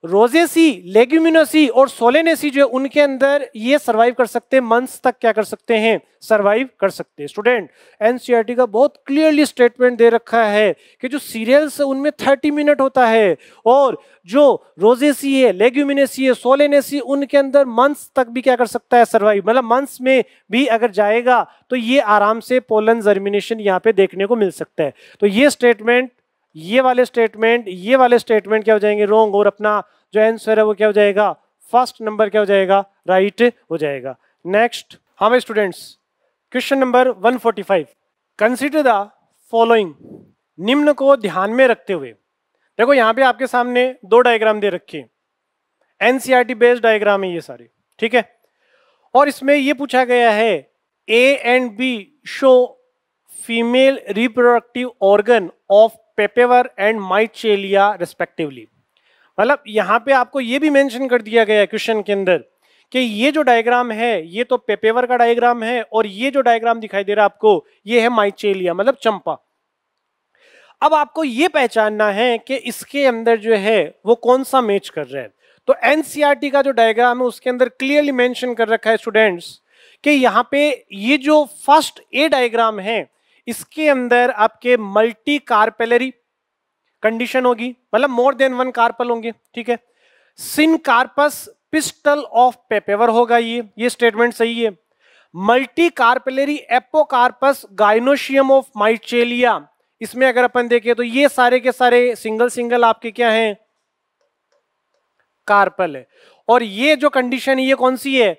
S1: रोजेसी लेग्यूमिनोसी और सोलेनेसी जो है उनके अंदर ये सर्वाइव कर सकते हैं मंथ्स तक क्या कर सकते हैं सर्वाइव कर सकते हैं स्टूडेंट एनसीईआरटी e का बहुत क्लियरली स्टेटमेंट दे रखा है कि जो सीरियल्स है उनमें 30 मिनट होता है और जो रोजेसी है लेग्यूमिनेसी है सोलेनेसी उनके अंदर मंथ्स तक भी क्या कर सकता है सर्वाइव मतलब मंथ्स में भी अगर जाएगा तो ये आराम से पोलन जर्मिनेशन यहाँ पे देखने को मिल सकता है तो ये स्टेटमेंट ये वाले स्टेटमेंट ये वाले स्टेटमेंट क्या हो जाएंगे रोंग और अपना जो आंसर है वो क्या हो जाएगा फर्स्ट नंबर क्या हो जाएगा राइट right हो जाएगा नेक्स्ट हम students question number 145 consider the following निम्न को ध्यान में रखते हुए देखो यहाँ पे आपके सामने दो डायग्राम दे रखे आर टी बेस्ड डायग्राम है ये सारे ठीक है और इसमें ये पूछा गया है A and B show female reproductive organ of Papaver and Michelia respectively मतलब यहाँ पे आपको ये भी मेंशन कर दिया गया है क्वेश्चन के अंदर कि ये जो डायग्राम है ये तो पेपेवर का डायग्राम है और ये जो डायग्राम दिखाई दे रहा है आपको ये है माइचेलिया मतलब चंपा अब आपको ये पहचानना है कि इसके अंदर जो है वो कौन सा मैच कर रहा है तो एनसीईआरटी e का जो डायग्राम है उसके अंदर क्लियरली मेंशन कर रखा है स्टूडेंट्स कि यहाँ पे ये जो फर्स्ट ए डायग्राम है इसके अंदर आपके मल्टी कार्पेलरी कंडीशन होगी मतलब मोर देन वन कार्पल होंगे ठीक है syncarpous pistil of Papaver होगा ये ये स्टेटमेंट सही है multicarpellary apocarpous gynoecium of Michelia इसमें अगर अपन देखें तो ये सारे के सारे सिंगल सिंगल आपके क्या हैं कार्पल है और ये जो कंडीशन है ये कौन सी है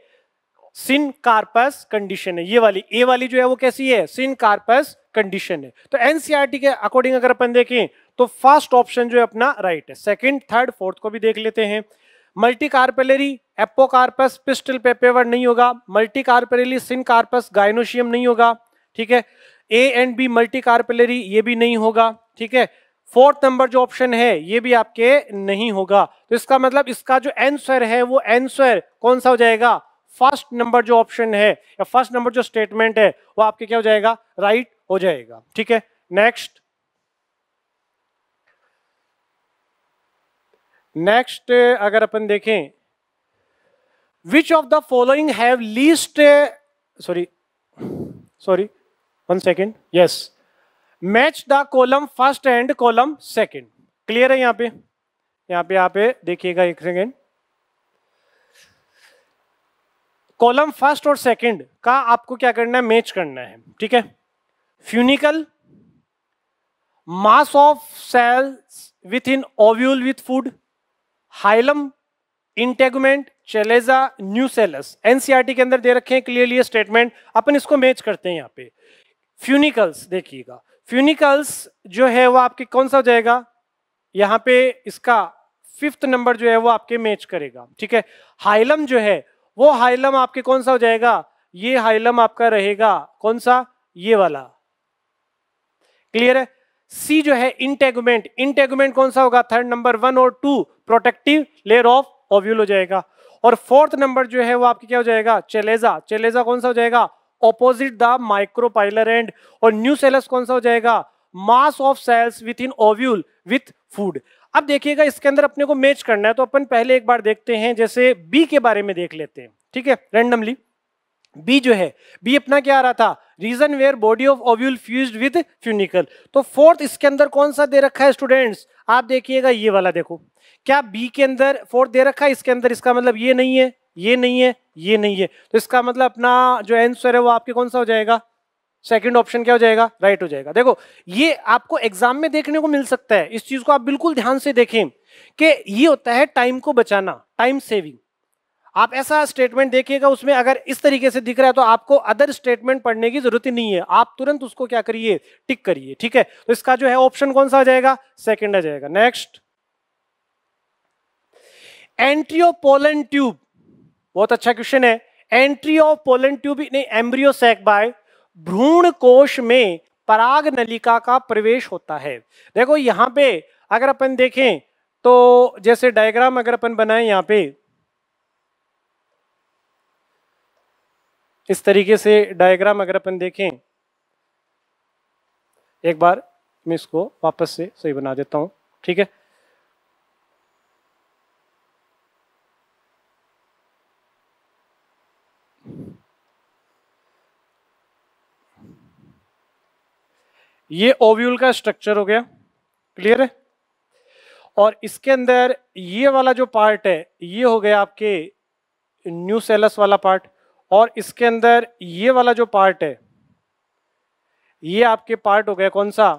S1: सिन कार्पस कंडीशन है ये वाली ए वाली जो है वो कैसी है सिन कार्पस कंडीशन है तो एनसीआरटी e के अकॉर्डिंग अगर अपन देखें तो फर्स्ट ऑप्शन जो है अपना राइट है सेकंड थर्ड फोर्थ को भी देख लेते हैं multicarpellary apocarpous pistil Papaver नहीं होगा multicarpellary syncarpous gynoecium नहीं होगा ठीक है A and B multicarpellary ये भी नहीं होगा ठीक है फोर्थ नंबर जो ऑप्शन है ये भी आपके नहीं होगा तो इसका मतलब इसका जो आंसर है वो आंसर कौन सा हो जाएगा फर्स्ट नंबर जो ऑप्शन है या फर्स्ट नंबर जो स्टेटमेंट है वो आपके क्या हो जाएगा राइट right हो जाएगा ठीक है नेक्स्ट नेक्स्ट अगर अपन देखें which of the following have least sorry sorry one second yes match the column first and column second clear है यहां पे यहां पे आप पे देखिएगा एक सेकेंड कॉलम फर्स्ट और सेकंड का आपको क्या करना है मैच करना है ठीक है funicle mass of cells within ovule with food hilum integument chalaza nucellus NCERT के अंदर दे रखे हैं क्लियरली स्टेटमेंट अपन इसको मैच करते हैं यहाँ पे फ्यूनिकल्स देखिएगा फ्यूनिकल्स जो है वो आपके कौन सा हो जाएगा यहाँ पे इसका फिफ्थ नंबर जो है वो आपके मैच करेगा ठीक है हाइलम जो है वो हाइलम आपके कौन सा हो जाएगा ये हाइलम आपका रहेगा कौन सा ये वाला क्लियर है सी जो है इंटेगमेंट इंटेगमेंट कौन सा होगा थर्ड नंबर वन और two protective layer of ovule हो जाएगा और फोर्थ नंबर जो है वो आपके क्या हो जाएगा चेलेजा चेलेजा कौन सा हो जाएगा ऑपोजिट द माइक्रोपाइलर एंड और न्यू सेलस कौन सा हो जाएगा mass of cells within ovule with food अब देखिएगा इसके अंदर अपने को मैच करना है तो अपन पहले एक बार देखते हैं जैसे बी के बारे में देख लेते हैं ठीक है रेंडमली बी जो है बी अपना क्या आ रहा था region where body of ovule fuse with funicle तो फोर्थ इसके अंदर कौन सा दे रखा है स्टूडेंट्स आप देखिएगा ये वाला देखो क्या बी के अंदर फोर्थ दे रखा है इसके अंदर इसका मतलब ये नहीं है ये नहीं है ये नहीं है तो इसका मतलब अपना जो आंसर है वो आपके कौन सा हो जाएगा सेकंड ऑप्शन क्या हो जाएगा राइट right हो जाएगा देखो ये आपको एग्जाम में देखने को मिल सकता है इस चीज को आप बिल्कुल ध्यान से देखें कि ये होता है टाइम को बचाना टाइम सेविंग आप ऐसा स्टेटमेंट देखिएगा उसमें अगर इस तरीके से दिख रहा है तो आपको अदर स्टेटमेंट पढ़ने की जरूरत ही नहीं है आप तुरंत उसको क्या करिए टिक करिए ठीक है तो इसका जो है ऑप्शन कौन सा आ जाएगा सेकेंड आ जाएगा next entry of pollen tube बहुत अच्छा क्वेश्चन है entry of pollen tube in embryo sac by भ्रूण कोश में पराग नलिका का प्रवेश होता है देखो यहाँ पे अगर अपन देखें तो जैसे डायग्राम अगर अपन बनाए यहाँ पे इस तरीके से डायग्राम अगर अपन देखें एक बार मैं इसको वापस से सही बना देता हूँ ठीक है ये ओव्यूल का स्ट्रक्चर हो गया क्लियर है और इसके अंदर ये वाला जो पार्ट है ये हो गया आपके न्यू सेलस वाला पार्ट और इसके अंदर ये वाला जो पार्ट है ये आपके पार्ट हो गया कौन सा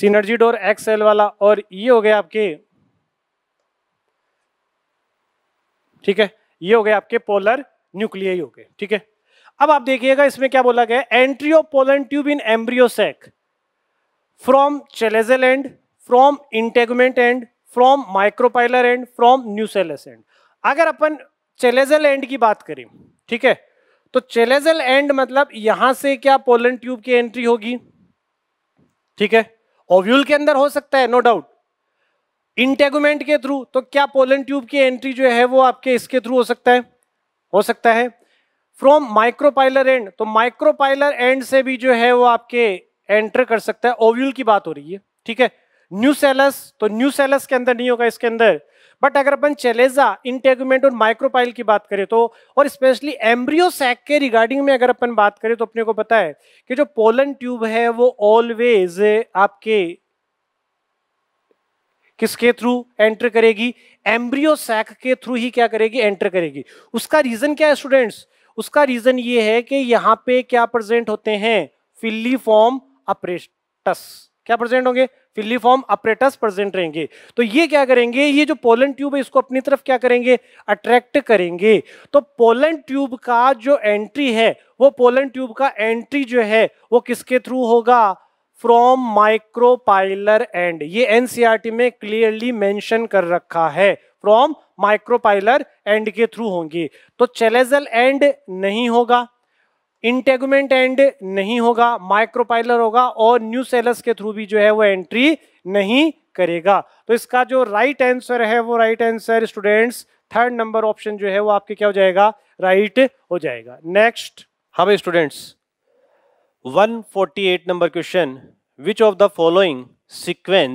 S1: सीनर्जी डोर एक्स सेल वाला और ये हो गया आपके ठीक है ये हो गए आपके पोलर न्यूक्लियाई हो गए ठीक है अब आप देखिएगा इसमें क्या बोला गया entry of pollen tube in embryo sac from chalazal end from integument end from micropylar end from nucellus end अगर अपन चेलेजल एंड की बात करें ठीक है तो चेलेजल एंड मतलब यहां से क्या पोलन ट्यूब की एंट्री होगी ठीक है ओव्यूल के अंदर हो सकता है नो no डाउट इंटेगुमेंट के थ्रू तो क्या पोलन ट्यूब की एंट्री जो है वो आपके इसके थ्रू हो सकता है हो सकता है फ्रॉम माइक्रोपाइलर एंड तो माइक्रोपाइलर एंड से भी जो है वो आपके एंटर कर सकता है ओव्यूल की बात हो रही है ठीक है न्यू सेलस तो न्यू सेलस के अंदर नहीं होगा इसके अंदर बट अगर अपन चेलेजा इंटेगुमेंट और माइक्रोपाइल की बात करें तो और स्पेशली एम्ब्रियो सैक के रिगार्डिंग में अगर अपन बात करें तो अपने को पता है कि जो पोलन ट्यूब है वो ऑलवेज आपके किसके थ्रू एंटर करेगी एम्ब्रियो सैक के थ्रू ही क्या करेगी एंटर करेगी उसका रीजन क्या है स्टूडेंट्स उसका रीजन ये है कि यहाँ पे क्या प्रेजेंट होते हैं फिल्ली फॉर्म अपरेटस क्या प्रेजेंट होंगे फिल्ली फॉर्म अप्रेटस प्रेजेंट रहेंगे तो ये क्या करेंगे ये जो पोलन ट्यूब है इसको अपनी तरफ क्या करेंगे अट्रैक्ट करेंगे तो पोलन ट्यूब का जो एंट्री है वो पोलन ट्यूब का एंट्री जो है वो किसके थ्रू होगा फ्रॉम माइक्रोपाइलर एंड ये एनसीआरटी e में क्लियरली मेंशन कर रखा है फ्रॉम माइक्रोपाइलर एंड के थ्रू होंगी तो चेलेजल एंड नहीं होगा इंटेगमेंट एंड नहीं होगा माइक्रोपाइलर होगा और न्यू सेलस के थ्रू भी जो है वो एंट्री नहीं करेगा तो इसका जो राइट right आंसर है वो right answer students third number option जो है वो आपके क्या हो जाएगा राइट right हो जाएगा नेक्स्ट हमें students 148 eight number question which of the following of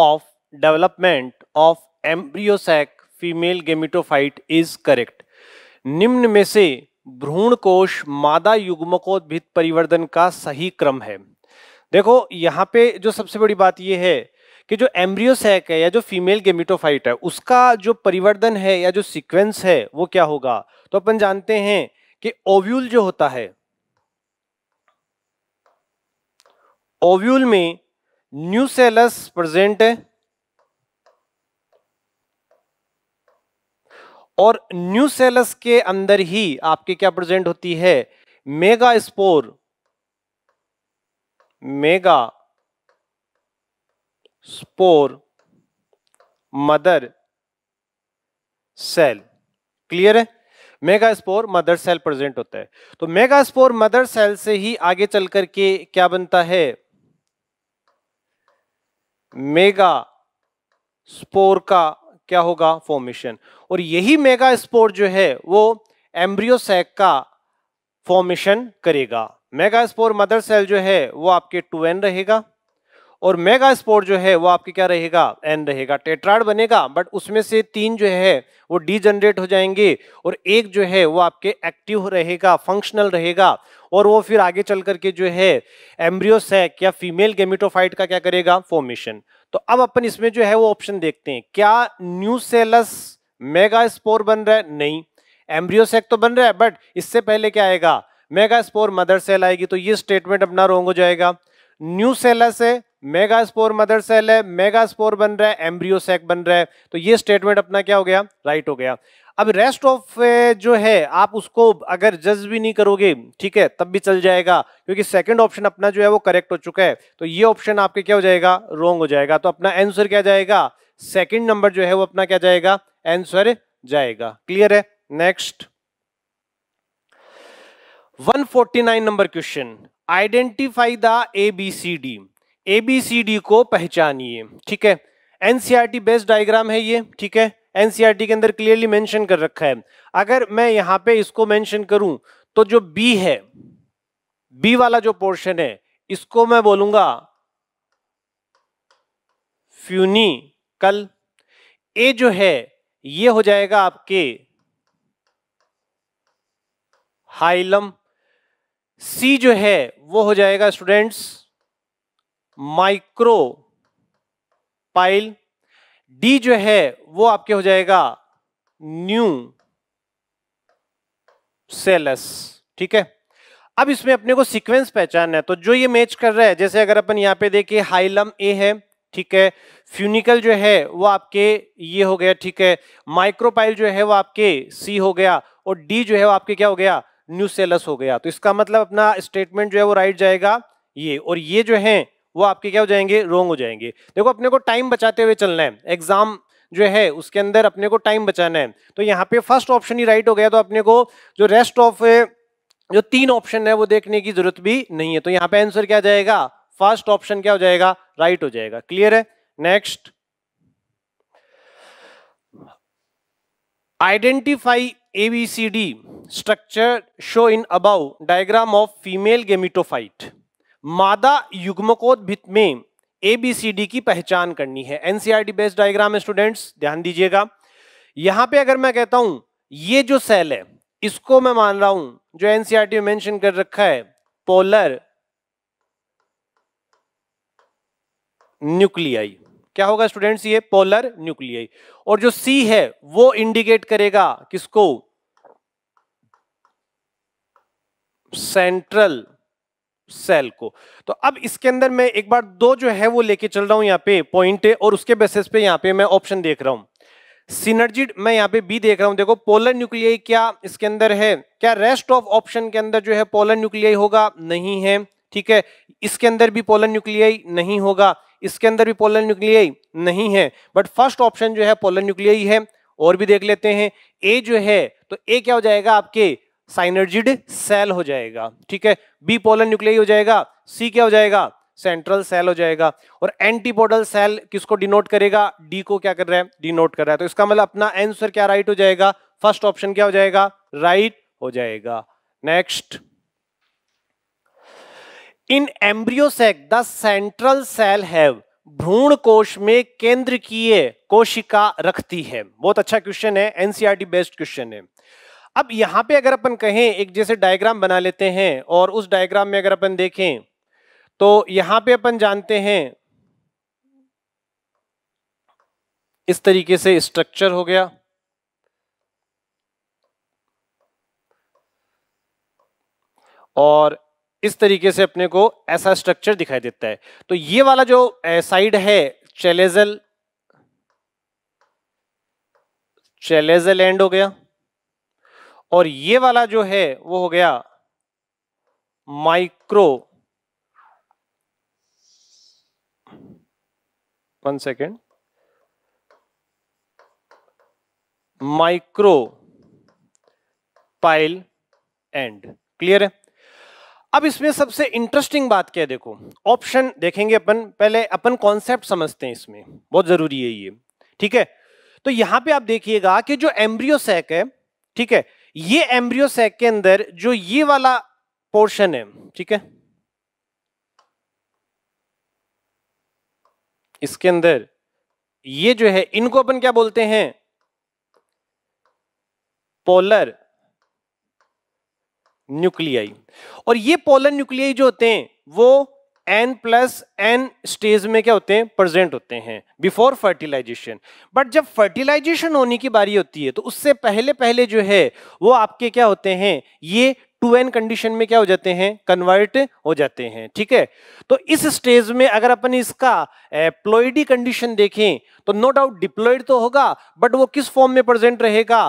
S1: of development of sac female gametophyte is correct निम्न में से भ्रूण कोश मादा युग्मकोद्भिद परिवर्तन का सही क्रम है देखो यहाँ पे जो सबसे बड़ी बात यह है कि जो एम्ब्रियोसैक है या जो फीमेल गेमिटोफाइट है उसका जो परिवर्तन है या जो सीक्वेंस है वो क्या होगा तो अपन जानते हैं कि ओव्यूल जो होता है ओव्यूल में न्यू सेलस प्रेजेंट है और न्यू सेलस के अंदर ही आपके क्या प्रेजेंट होती है megaspore megaspore mother cell clear है megaspore mother cell present होता है तो मेगा स्पोर मदर सेल से ही आगे चल करके क्या बनता है मेगा स्पोर का क्या होगा फॉर्मेशन और यही मेगा स्पोर जो है वो एम्ब्रियोसैक का फॉर्मेशन करेगा मेगा स्पोर मदर सेल जो है वो आपके टू एन रहेगा और मेगा स्पोर जो है वो आपके क्या रहेगा एन रहेगा टेट्राड बनेगा बट उसमें से तीन जो है वो डी जनरेट हो जाएंगे और एक जो है वो आपके एक्टिव रहेगा फंक्शनल रहेगा और वो फिर आगे चल करके जो है एम्ब्रियोसैक या फीमेल गेमिटोफाइट का क्या करेगा फॉर्मेशन तो अब अपन इसमें जो है वो ऑप्शन देखते हैं क्या न्यू सेलस मेगा स्पोर बन रहा है नहीं एम्ब्रियोसेक तो बन रहा है बट इससे पहले क्या आएगा मेगा स्पोर मदर सेल आएगी तो ये स्टेटमेंट अपना रोंग हो जाएगा न्यू सेलस है मेगा स्पोर मदर सेल है मेगा स्पोर बन रहा है एम्ब्रियोसेक बन रहा है तो ये स्टेटमेंट अपना क्या हो गया राइट right हो गया अब रेस्ट ऑफ जो है आप उसको अगर जज भी नहीं करोगे ठीक है तब भी चल जाएगा क्योंकि सेकंड ऑप्शन अपना जो है वो करेक्ट हो चुका है तो ये ऑप्शन आपके क्या हो जाएगा रॉन्ग हो जाएगा तो अपना आंसर क्या जाएगा सेकंड नंबर जो है वो अपना क्या जाएगा आंसर जाएगा क्लियर है next 149 number question identify the A B C D D को पहचानिए ठीक है एनसीआरटी बेस्ट डायग्राम है ये ठीक है एनसीईआरटी के अंदर क्लियरली मेंशन कर रखा है अगर मैं यहां पे इसको मेंशन करूं तो जो बी है बी वाला जो पोर्शन है इसको मैं बोलूंगा फ्यूनी कल ए जो है ये हो जाएगा आपके हाइलम सी जो है वो हो जाएगा स्टूडेंट्स माइक्रो पाइल डी जो है वो आपके हो जाएगा न्यू सेलस ठीक है अब इसमें अपने को सीक्वेंस पहचानना है तो जो ये मैच कर रहा है जैसे अगर अपन यहां पे देखिए हाइलम ए है ठीक है फ्यूनिकल जो है वो आपके ये हो गया ठीक है माइक्रोपाइल जो है वो आपके सी हो गया और डी जो है वो आपके क्या हो गया न्यू सेलस हो गया तो इसका मतलब अपना स्टेटमेंट जो है वो राइट जाएगा ये और ये जो है वो आपके क्या हो जाएंगे रोंग हो जाएंगे देखो अपने को टाइम बचाते हुए चलना है एग्जाम जो है उसके अंदर अपने को टाइम बचाना है तो यहाँ पे फर्स्ट ऑप्शन ही राइट हो गया तो अपने को जो रेस्ट ऑफ जो तीन ऑप्शन है वो देखने की जरूरत भी नहीं है तो यहाँ पे आंसर क्या जाएगा फर्स्ट ऑप्शन क्या हो जाएगा राइट हो जाएगा क्लियर है next identify the structure show in above diagram of female gametophyte मादा युग्मकोद्भित में ए बी सी डी की पहचान करनी है एनसीईआरटी बेस्ड डायग्राम है स्टूडेंट्स ध्यान दीजिएगा यहां पे अगर मैं कहता हूं ये जो सेल है इसको मैं मान रहा हूं जो एनसीईआरटी e में मेंशन कर रखा है पोलर न्यूक्लियाई क्या होगा स्टूडेंट्स ये पोलर न्यूक्लियाई और जो सी है वो इंडिकेट करेगा किसको सेंट्रल सेल को तो अब इसके अंदर मैं एक बार दो जो है वो लेके चल रहा हूं यहाँ पे पॉइंट और उसके बेसिस पे यहाँ पे मैं ऑप्शन देख रहा हूं सिनर्जी मैं यहाँ पे बी देख रहा हूं देखो पोलर न्यूक्लियाई क्या इसके अंदर है क्या रेस्ट ऑफ ऑप्शन के अंदर जो है पोलर न्यूक्लियाई होगा नहीं है ठीक है इसके अंदर भी पोलर न्यूक्लियाई नहीं होगा इसके अंदर भी पोलर न्यूक्लियाई नहीं है बट फर्स्ट ऑप्शन जो है पोलर न्यूक्लियाई है और भी देख लेते हैं ए जो है तो ए क्या हो जाएगा आपके साइनर्जिड सेल हो जाएगा ठीक है बी पोलन न्यूक्लियाई हो जाएगा सी क्या हो जाएगा सेंट्रल सेल हो जाएगा और एंटीपोडल सेल किसको डिनोट करेगा डी को क्या कर रहा है डिनोट कर रहा है तो इसका मतलब अपना आंसर क्या राइट हो जाएगा फर्स्ट ऑप्शन क्या हो जाएगा राइट हो जाएगा next in embryo sac the central cell have भ्रूण कोश में केंद्र की कोशिका रखती है बहुत अच्छा क्वेश्चन है एनसीआरटी बेस्ड क्वेश्चन है अब यहां पे अगर अपन कहें एक जैसे डायग्राम बना लेते हैं और उस डायग्राम में अगर अपन देखें तो यहां पे अपन जानते हैं इस तरीके से स्ट्रक्चर हो गया और इस तरीके से अपने को ऐसा स्ट्रक्चर दिखाई देता है तो ये वाला जो साइड है चेलेजल चेलेजल एंड हो गया और ये वाला जो है वो हो गया micro one second micropyle end clear है अब इसमें सबसे इंटरेस्टिंग बात क्या है देखो ऑप्शन देखेंगे अपन पहले अपन कॉन्सेप्ट समझते हैं इसमें बहुत जरूरी है ये ठीक है तो यहां पे आप देखिएगा कि जो एम्ब्रियो सैक है ठीक है ये एम्ब्रियो सैक के अंदर जो ये वाला पोर्शन है ठीक है इसके अंदर ये जो है इनको अपन क्या बोलते हैं पोलर न्यूक्लियाई और ये पोलर न्यूक्लियाई जो होते हैं वो एन प्लस एन स्टेज में क्या होते हैं प्रेजेंट होते हैं बिफोर फर्टिलाइजेशन बट जब फर्टिलाइजेशन होने की बारी होती है तो उससे पहले पहले जो है वो आपके क्या होते हैं ये टू एन कंडीशन में क्या हो जाते हैं कन्वर्ट हो जाते हैं ठीक है तो इस स्टेज में अगर अपन इसका प्लोइडी कंडीशन देखें तो नो डाउट डिप्लोइड तो होगा बट वो किस फॉर्म में प्रेजेंट रहेगा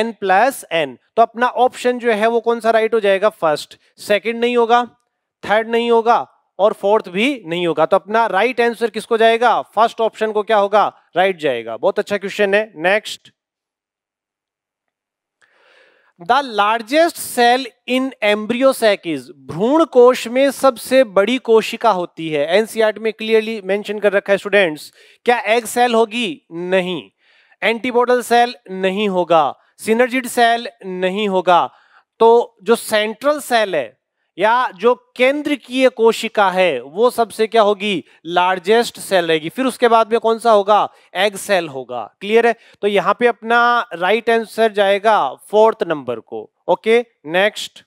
S1: एन प्लस एन तो अपना ऑप्शन जो है वो कौन सा राइट हो जाएगा फर्स्ट सेकेंड नहीं होगा थर्ड नहीं होगा और फोर्थ भी नहीं होगा तो अपना राइट right आंसर किसको जाएगा फर्स्ट ऑप्शन को क्या होगा राइट right जाएगा बहुत अच्छा क्वेश्चन है next the largest cell in embryo sac is भ्रूण कोश में सबसे बड़ी कोशिका होती है एनसीआर e में क्लियरली मेंशन कर रखा है स्टूडेंट्स क्या एग सेल होगी नहीं एंटीबॉडल सेल नहीं होगा सिनर्जिड सेल नहीं होगा तो जो सेंट्रल सेल है या जो केंद्र की कोशिका है वो सबसे क्या होगी लार्जेस्ट सेल रहेगी फिर उसके बाद में कौन सा होगा एग सेल होगा क्लियर है तो यहां पे अपना राइट right आंसर जाएगा फोर्थ नंबर को okay next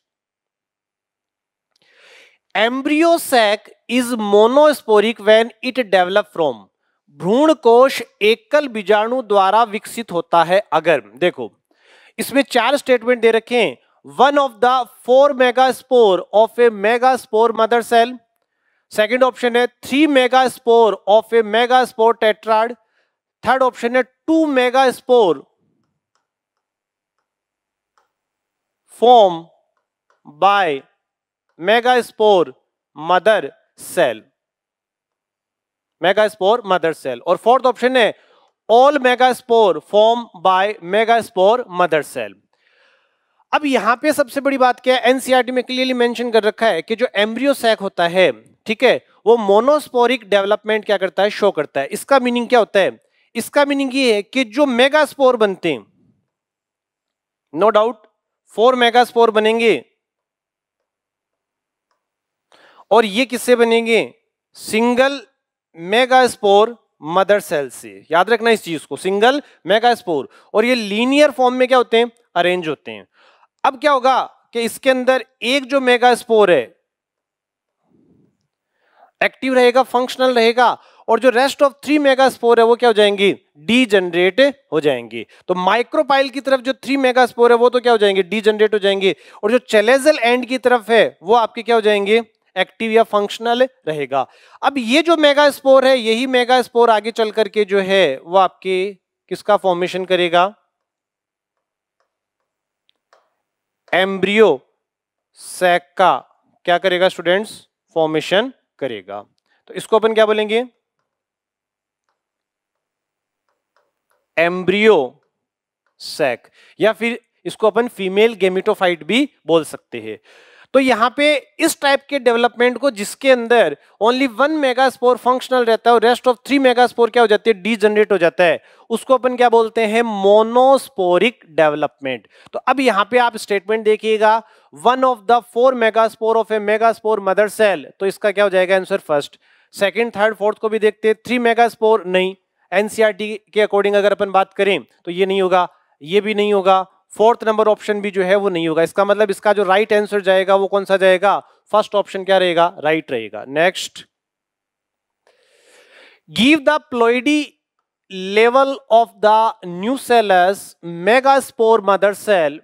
S1: embryo sac is monosporic when it develop from भ्रूण कोश एकल बीजाणु द्वारा विकसित होता है अगर देखो इसमें चार स्टेटमेंट दे रखे हैं one of the four megaspore of a megaspore mother cell second option है three megaspore of a megaspore tetrad third option है two megaspore form by megaspore mother cell megaspore mother cell और फोर्थ ऑप्शन है all megaspore form by megaspore mother cell अब यहां पे सबसे बड़ी बात क्या है एनसीईआरटी e में क्लियरली मेंशन कर रखा है कि जो एम्ब्रियो सैक होता है ठीक है वो मोनोस्पोरिक डेवलपमेंट क्या करता है शो करता है इसका मीनिंग क्या होता है इसका मीनिंग ये है कि जो मेगास्पोर बनते हैं नो डाउट फोर मेगास्पोर बनेंगे और ये किससे बनेंगे सिंगल मेगास्पोर मदर सेल से याद रखना इस चीज को सिंगल मेगास्पोर और ये लीनियर फॉर्म में क्या होते हैं अरेंज होते हैं अब क्या होगा कि इसके अंदर एक जो मेगा स्पोर है एक्टिव रहेगा फंक्शनल रहेगा और जो rest of three megaspore है वो क्या हो जाएंगी डी जनरेट हो जाएंगी तो माइक्रोपाइल की तरफ जो थ्री मेगा स्पोर है वो तो क्या हो जाएंगे डी जनरेट हो जाएंगे और जो चेलेजल एंड की तरफ है वो आपके क्या हो जाएंगे एक्टिव या फंक्शनल रहेगा अब ये जो मेगा स्पोर है यही मेगा स्पोर आगे चल करके जो है वो आपके किसका फॉर्मेशन करेगा एम्ब्रियो सैक का क्या करेगा स्टूडेंट्स फॉर्मेशन करेगा तो इसको अपन क्या बोलेंगे एम्ब्रियो सैक या फिर इसको अपन फीमेल गेमिटोफाइट भी बोल सकते हैं तो यहाँ पे इस टाइप के डेवलपमेंट को जिसके अंदर only one megaspore functional रहता है और rest of three megaspore क्या हो जाती है डी जनरेट हो जाता है उसको अपन क्या बोलते हैं मोनोस्पोरिक डेवलपमेंट तो अब यहाँ पे आप स्टेटमेंट देखिएगा one of the four megaspore of a megaspore mother cell तो इसका क्या हो जाएगा answer first second third fourth को भी देखते हैं थ्री मेगा स्पोर नहीं एनसीआरटी e के अकॉर्डिंग अगर अपन बात करें तो ये नहीं होगा ये भी नहीं होगा फोर्थ नंबर ऑप्शन भी जो है वो नहीं होगा इसका मतलब इसका जो राइट right आंसर जाएगा वो कौन सा जाएगा फर्स्ट ऑप्शन क्या रहेगा राइट right रहेगा next give the ploidy level of the nucellus spore mother cell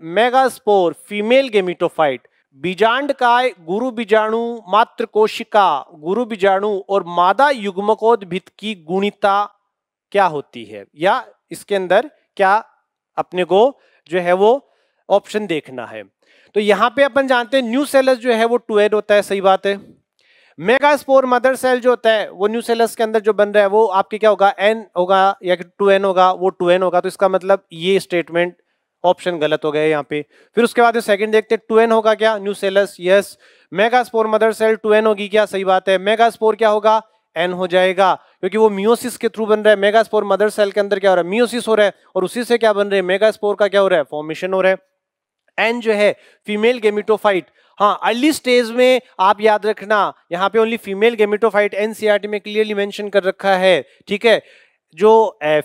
S1: spore female gametophyte बीजांड काय गुरु बीजाणु मात्र कोशिका गुरु बीजाणु और मादा युग्मकोदित की गुणिता क्या होती है या इसके अंदर क्या अपने को जो है वो ऑप्शन देखना है तो यहां पे अपन जानते हैं न्यू सेलस जो है वो टू एड होता है सही बात है मेगा स्पोर मदर सेल जो होता है वो न्यू सेलस के अंदर जो बन रहा है वो आपके क्या होगा एन होगा या टू एन होगा वो टू एन होगा तो इसका मतलब ये स्टेटमेंट ऑप्शन गलत हो गया यहाँ पे फिर उसके बाद सेकंड देखते हैं टू एन होगा क्या nucellus yes megaspore mother cell two N होगी क्या सही बात है मेगा स्पोर क्या होगा एन हो जाएगा क्योंकि वो मियोसिस के थ्रू बन रहा है मेगा स्पोर मदर सेल के अंदर क्या हो रहा है मियोसिस हो रहा है और उसी से क्या बन रहे हैं मेगा स्पोर का क्या हो रहा है फॉर्मेशन हो रहा है एन जो है फीमेल गेमिटोफाइट हाँ अर्ली स्टेज में आप याद रखना यहाँ पे ओनली फीमेल गेमिटोफाइट एन में क्लियरली मैंशन कर रखा है ठीक है जो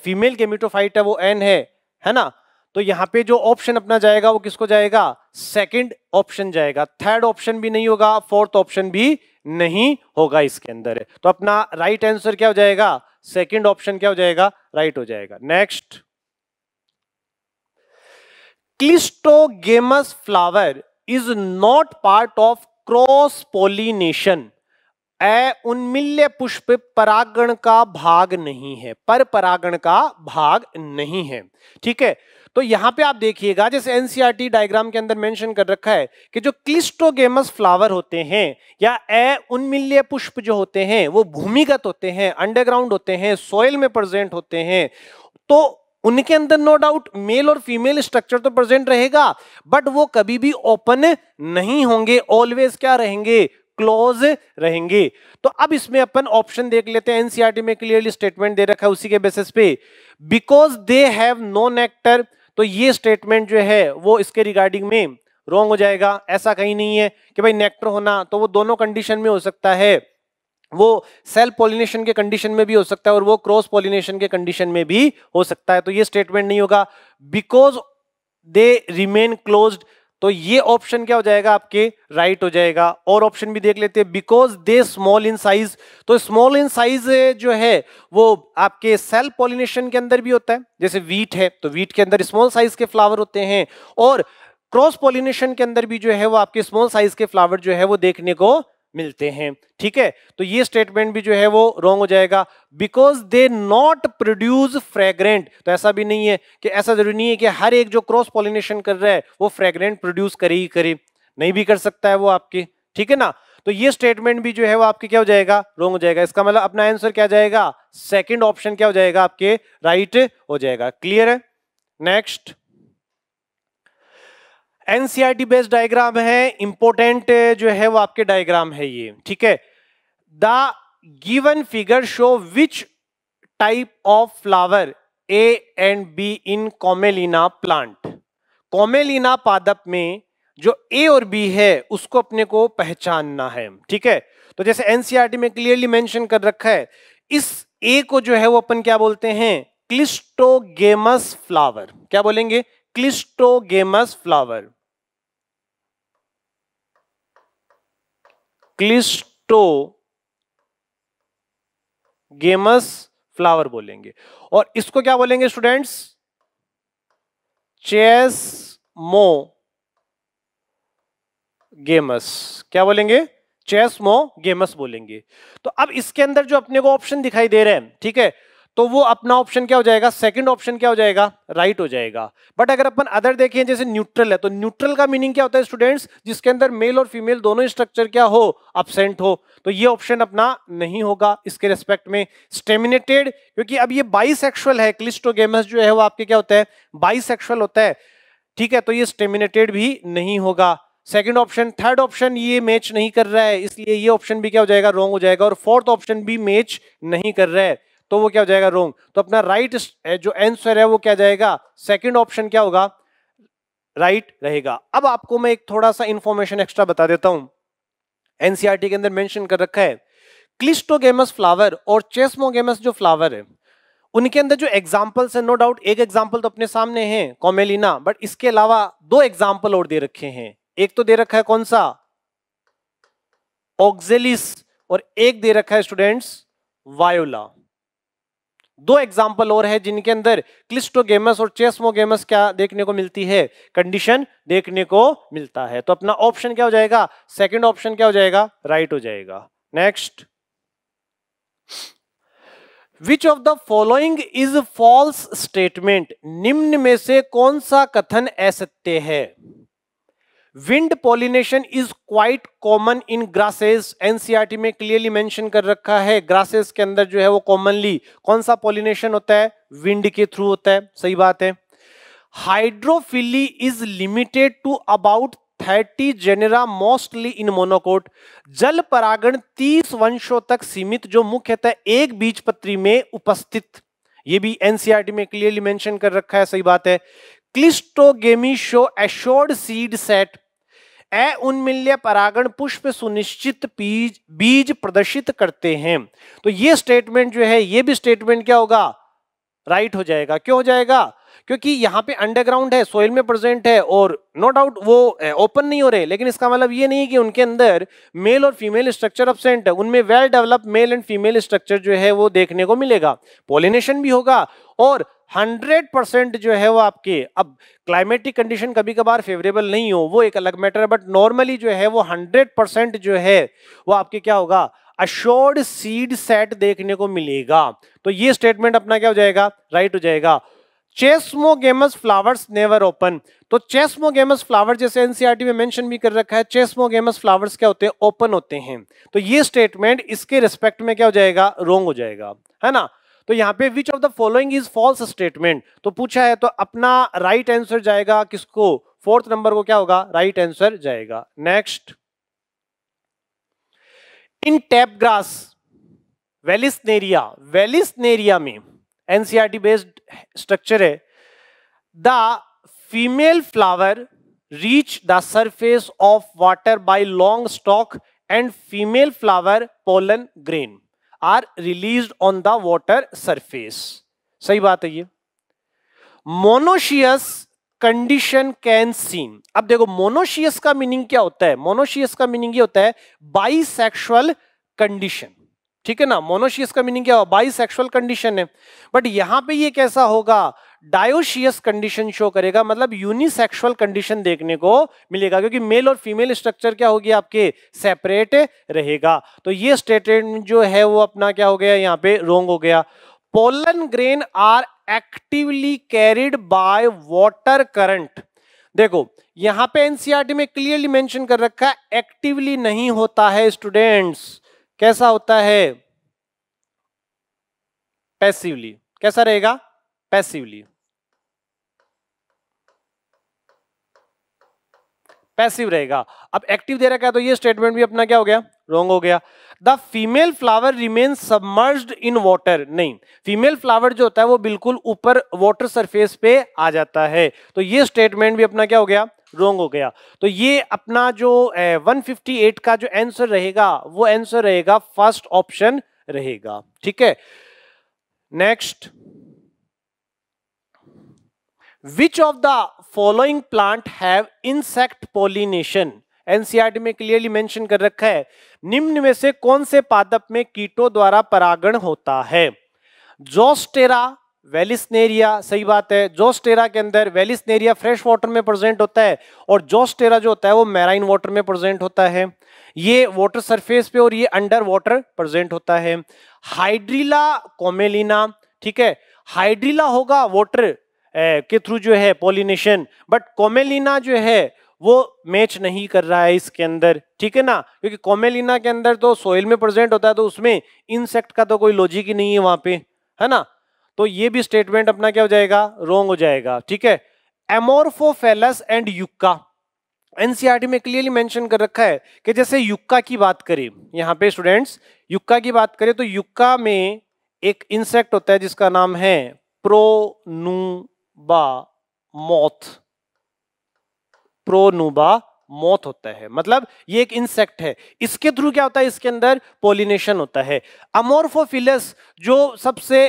S1: फीमेल गेमिटोफाइट है वो एन है है ना तो यहां पे जो ऑप्शन अपना जाएगा वो किसको जाएगा सेकंड ऑप्शन जाएगा थर्ड ऑप्शन भी नहीं होगा फोर्थ ऑप्शन भी नहीं होगा इसके अंदर तो अपना राइट right आंसर क्या हो जाएगा सेकंड ऑप्शन क्या हो जाएगा राइट right हो जाएगा next cleistogamous flower is not part of cross pollination ए उन्मिल्य पुष्प परागण का भाग नहीं है पर परागण का भाग नहीं है ठीक है तो यहां पे आप देखिएगा जैसे एनसीआरटी डायग्राम e के अंदर मेंशन कर रखा है कि जो क्लिस्टोगेमस फ्लावर होते हैं या ए उन्मिल्य पुष्प जो होते हैं वो भूमिगत होते हैं अंडरग्राउंड होते हैं सॉइल में प्रेजेंट होते हैं तो उनके अंदर नो डाउट मेल और फीमेल स्ट्रक्चर तो प्रेजेंट रहेगा बट वो कभी भी ओपन नहीं होंगे ऑलवेज क्या रहेंगे क्लोज रहेंगे तो अब इसमें अपन ऑप्शन देख लेते हैं एनसीआरटी e में क्लियरली स्टेटमेंट दे रखा है उसी के बेसिस पे because they have no nectar तो ये स्टेटमेंट जो है वो इसके रिगार्डिंग में रॉन्ग हो जाएगा ऐसा कहीं नहीं है कि भाई नेक्टर होना तो वो दोनों कंडीशन में हो सकता है वो सेल्फ पॉलिनेशन के कंडीशन में भी हो सकता है और वो क्रॉस पॉलिनेशन के कंडीशन में भी हो सकता है तो ये स्टेटमेंट नहीं होगा बिकॉज दे रिमेन क्लोज्ड तो ये ऑप्शन क्या हो जाएगा आपके राइट right हो जाएगा और ऑप्शन भी देख लेते हैं because they small in size तो स्मॉल इन साइज जो है वो आपके सेल्फ पॉलिनेशन के अंदर भी होता है जैसे वीट है तो वीट के अंदर स्मॉल साइज के फ्लावर होते हैं और क्रॉस पॉलिनेशन के अंदर भी जो है वो आपके स्मॉल साइज के फ्लावर जो है वो देखने को मिलते हैं ठीक है तो ये स्टेटमेंट भी जो है वो रॉन्ग हो जाएगा because they not produce fragrant तो ऐसा भी नहीं है कि ऐसा जरूरी नहीं है कि हर एक जो क्रॉस पॉलिनेशन कर रहा है वो फ्रेग्रेंट प्रोड्यूस करे ही करे नहीं भी कर सकता है वो आपके ठीक है ना तो ये स्टेटमेंट भी जो है वो आपके क्या हो जाएगा रॉन्ग हो जाएगा इसका मतलब अपना आंसर क्या जाएगा सेकेंड ऑप्शन क्या हो जाएगा आपके राइट right हो जाएगा क्लियर है नेक्स्ट एनसीआरटी बेस्ड डायग्राम है इंपोर्टेंट eh, जो है वो आपके डायग्राम है ये ठीक है the given figure show which type of flower A and B in Commelina plant Commelina पादप में जो ए और बी है उसको अपने को पहचानना है ठीक है तो जैसे एनसीआरटी e में क्लियरली मेंशन कर रखा है इस ए को जो है वो अपन क्या बोलते हैं क्लिस्टोगेमस फ्लावर क्या बोलेंगे cleistogamous flower cleistogamous flower बोलेंगे और इसको क्या बोलेंगे स्टूडेंट्स चेस मो गेमस क्या बोलेंगे चेस मो गेमस बोलेंगे तो अब इसके अंदर जो अपने को ऑप्शन दिखाई दे रहे हैं ठीक है तो वो अपना ऑप्शन क्या हो जाएगा सेकंड ऑप्शन क्या हो जाएगा राइट right हो जाएगा बट अगर अपन अदर देखें जैसे न्यूट्रल है तो न्यूट्रल का मीनिंग क्या होता है स्टूडेंट्स जिसके अंदर मेल और फीमेल दोनों स्ट्रक्चर क्या हो अपसेंट हो तो ये ऑप्शन अपना नहीं होगा इसके रेस्पेक्ट में स्टेमिनेटेड क्योंकि अब ये बाइसेक्सुअल है क्लिस्टोगेमस जो है वो आपके क्या होता है बाइसेक्सुअल होता है ठीक है तो ये स्टेमिनेटेड भी नहीं होगा सेकेंड ऑप्शन थर्ड ऑप्शन ये मैच नहीं कर रहा है इसलिए ये ऑप्शन भी क्या हो जाएगा रॉन्ग हो जाएगा और फोर्थ ऑप्शन भी मैच नहीं कर रहा है तो वो क्या हो जाएगा रोंग तो अपना राइट जो आंसर है वो क्या जाएगा सेकेंड ऑप्शन क्या होगा राइट रहेगा अब आपको मैं एक थोड़ा सा इंफॉर्मेशन एक्स्ट्रा बता देता हूं एनसीआरटी e के अंदर मेंशन कर रखा है क्लिस्टोगेमस फ्लावर और चेस्मोगेमस जो फ्लावर है उनके अंदर जो एग्जाम्पल्स है नो डाउट एक एग्जाम्पल तो अपने सामने है कॉमेलिना बट इसके अलावा दो एग्जाम्पल और दे रखे हैं एक तो दे रखा है कौन सा ऑक्जेलिस और एक दे रखा है स्टूडेंट्स वायोला दो एग्जाम्पल और है जिनके अंदर क्लिस्टोगेमस और चेस्मोगेमस क्या देखने को मिलती है कंडीशन देखने को मिलता है तो अपना ऑप्शन क्या हो जाएगा सेकंड ऑप्शन क्या हो जाएगा राइट हो जाएगा next which of the following is false statement निम्न में से कौन सा कथन असत्य है wind pollination is quite common in grasses NCERT में क्लियरली मेंशन कर रखा है ग्रासेस के अंदर जो है वो कॉमनली कौन सा पॉलिनेशन होता है विंड के थ्रू होता है सही बात है hydrophily is limited to about thirty genera mostly in monocot जल परागण तीस वंशों तक सीमित जो मुख्यतः एक बीज पत्री में उपस्थित ये भी एनसीआरटी e में क्लियरली मेंशन कर रखा है सही बात है cleistogamy show assured seed set ए उन्मिल्य परागण पुष्प सुनिश्चित बीज बीज प्रदर्शित करते हैं तो ये स्टेटमेंट जो है ये भी स्टेटमेंट क्या होगा राइट हो जाएगा क्यों हो जाएगा क्योंकि यहाँ पे अंडरग्राउंड है सोइल में प्रेजेंट है और नो no डाउट वो ओपन नहीं हो रहे लेकिन इसका मतलब ये नहीं कि उनके अंदर मेल और फीमेल स्ट्रक्चर अपसेंट है उनमें well develop male and female structure जो है वो देखने को मिलेगा पोलिनेशन भी होगा और हंड्रेड परसेंट जो है वो आपके अब क्लाइमेटिक कंडीशन कभी कभार फेवरेबल नहीं हो वो एक अलग मैटर है बट नॉर्मली जो है वो हंड्रेड परसेंट जो है वो आपके क्या होगा अशोर्ड सीड सेट देखने को मिलेगा तो ये स्टेटमेंट अपना क्या हो जाएगा राइट हो जाएगा गेमस फ्लावर्स नेवर ओपन तो चेस्मो गेमस फ्लावर जैसे एनसीईआरटी e में मेंशन भी कर रखा है चेस्मोगेमस फ्लावर्स क्या होते हैं ओपन होते हैं तो ये स्टेटमेंट इसके रिस्पेक्ट में क्या हो जाएगा रोंग हो जाएगा है ना तो यहाँ पे which of the following is false statement तो पूछा है तो अपना राइट right आंसर जाएगा किसको फोर्थ नंबर को क्या होगा राइट right आंसर जाएगा next in tape grass Vallisneria Vallisneria में एनसीआरटी बेस्ड स्ट्रक्चर है the female flower reach the surface of water by long stalk and female flower pollen grain are release on the water surface सही बात है ये मोनोशियस कंडीशन कैन सीन अब देखो मोनोशियस का मीनिंग क्या होता है मोनोशियस का मीनिंग ये होता है बाईसेक्सुअल कंडीशन ठीक है ना मोनोशियस का मीनिंग क्या होगा बाईसेक्सुअल कंडीशन है बट यहां पे ये कैसा होगा डायोशियस कंडीशन शो करेगा मतलब यूनिसेक्सुअल कंडीशन देखने को मिलेगा क्योंकि मेल और फीमेल स्ट्रक्चर क्या होगी आपके सेपरेट रहेगा तो ये स्टेटमेंट जो है वो अपना क्या हो गया यहाँ पे रोंग हो गया pollen grain are actively carried by water current देखो यहां पे एनसीईआरटी e में क्लियरली मेंशन कर रखा है एक्टिवली नहीं होता है स्टूडेंट्स कैसा होता है पैसिवली कैसा रहेगा पैसिवली पैसिव रहेगा अब एक्टिव दे रखा है तो ये स्टेटमेंट भी अपना क्या हो गया रॉन्ग हो गया the female flower remain submerge in water नहीं फीमेल फ्लावर जो होता है वो बिल्कुल ऊपर वॉटर सरफेस पे आ जाता है तो ये स्टेटमेंट भी अपना क्या हो गया रॉन्ग हो गया तो ये अपना जो ए, 158 का जो आंसर रहेगा वो आंसर रहेगा फर्स्ट ऑप्शन रहेगा ठीक है next which of the following plant have insect pollination NCERT में क्लियरली मेंशन कर रखा है निम्न में से कौन से पादप में कीटों द्वारा परागण होता है जोस्टेरा वेलिसनेरिया सही बात है जोस्टेरा के अंदर वेलिसनेरिया फ्रेश वाटर में प्रेजेंट होता है और जोस्टेरा जो होता है वो मैराइन वाटर में प्रेजेंट होता है ये वाटर सरफेस पे और ये अंडर वाटर प्रेजेंट होता है हाइड्रिला कोमेलिना ठीक है हाइड्रिला होगा वाटर के थ्रू जो है पोलिनेशन बट कोमेलिना जो है वो मैच नहीं कर रहा है इसके अंदर ठीक है ना क्योंकि कोमेलिना के अंदर तो सोयल में प्रेजेंट होता है तो उसमें इंसेक्ट का तो कोई लॉजिक ही नहीं है वहां पे है ना तो ये भी स्टेटमेंट अपना क्या हो जाएगा रॉन्ग हो जाएगा ठीक है एमोरफोफेलस एंड युक्का एनसीआरटी में क्लियरली मेंशन कर रखा है कि जैसे युक्का की बात करें यहाँ पे स्टूडेंट्स युक्का की बात करें तो युक्का में एक इंसेक्ट होता है जिसका नाम है प्रोनू बा मौत प्रोनुबा मोथ होता है मतलब ये एक इंसेक्ट है इसके थ्रू क्या होता है इसके अंदर पोलिनेशन होता है अमोरफोफिलस जो सबसे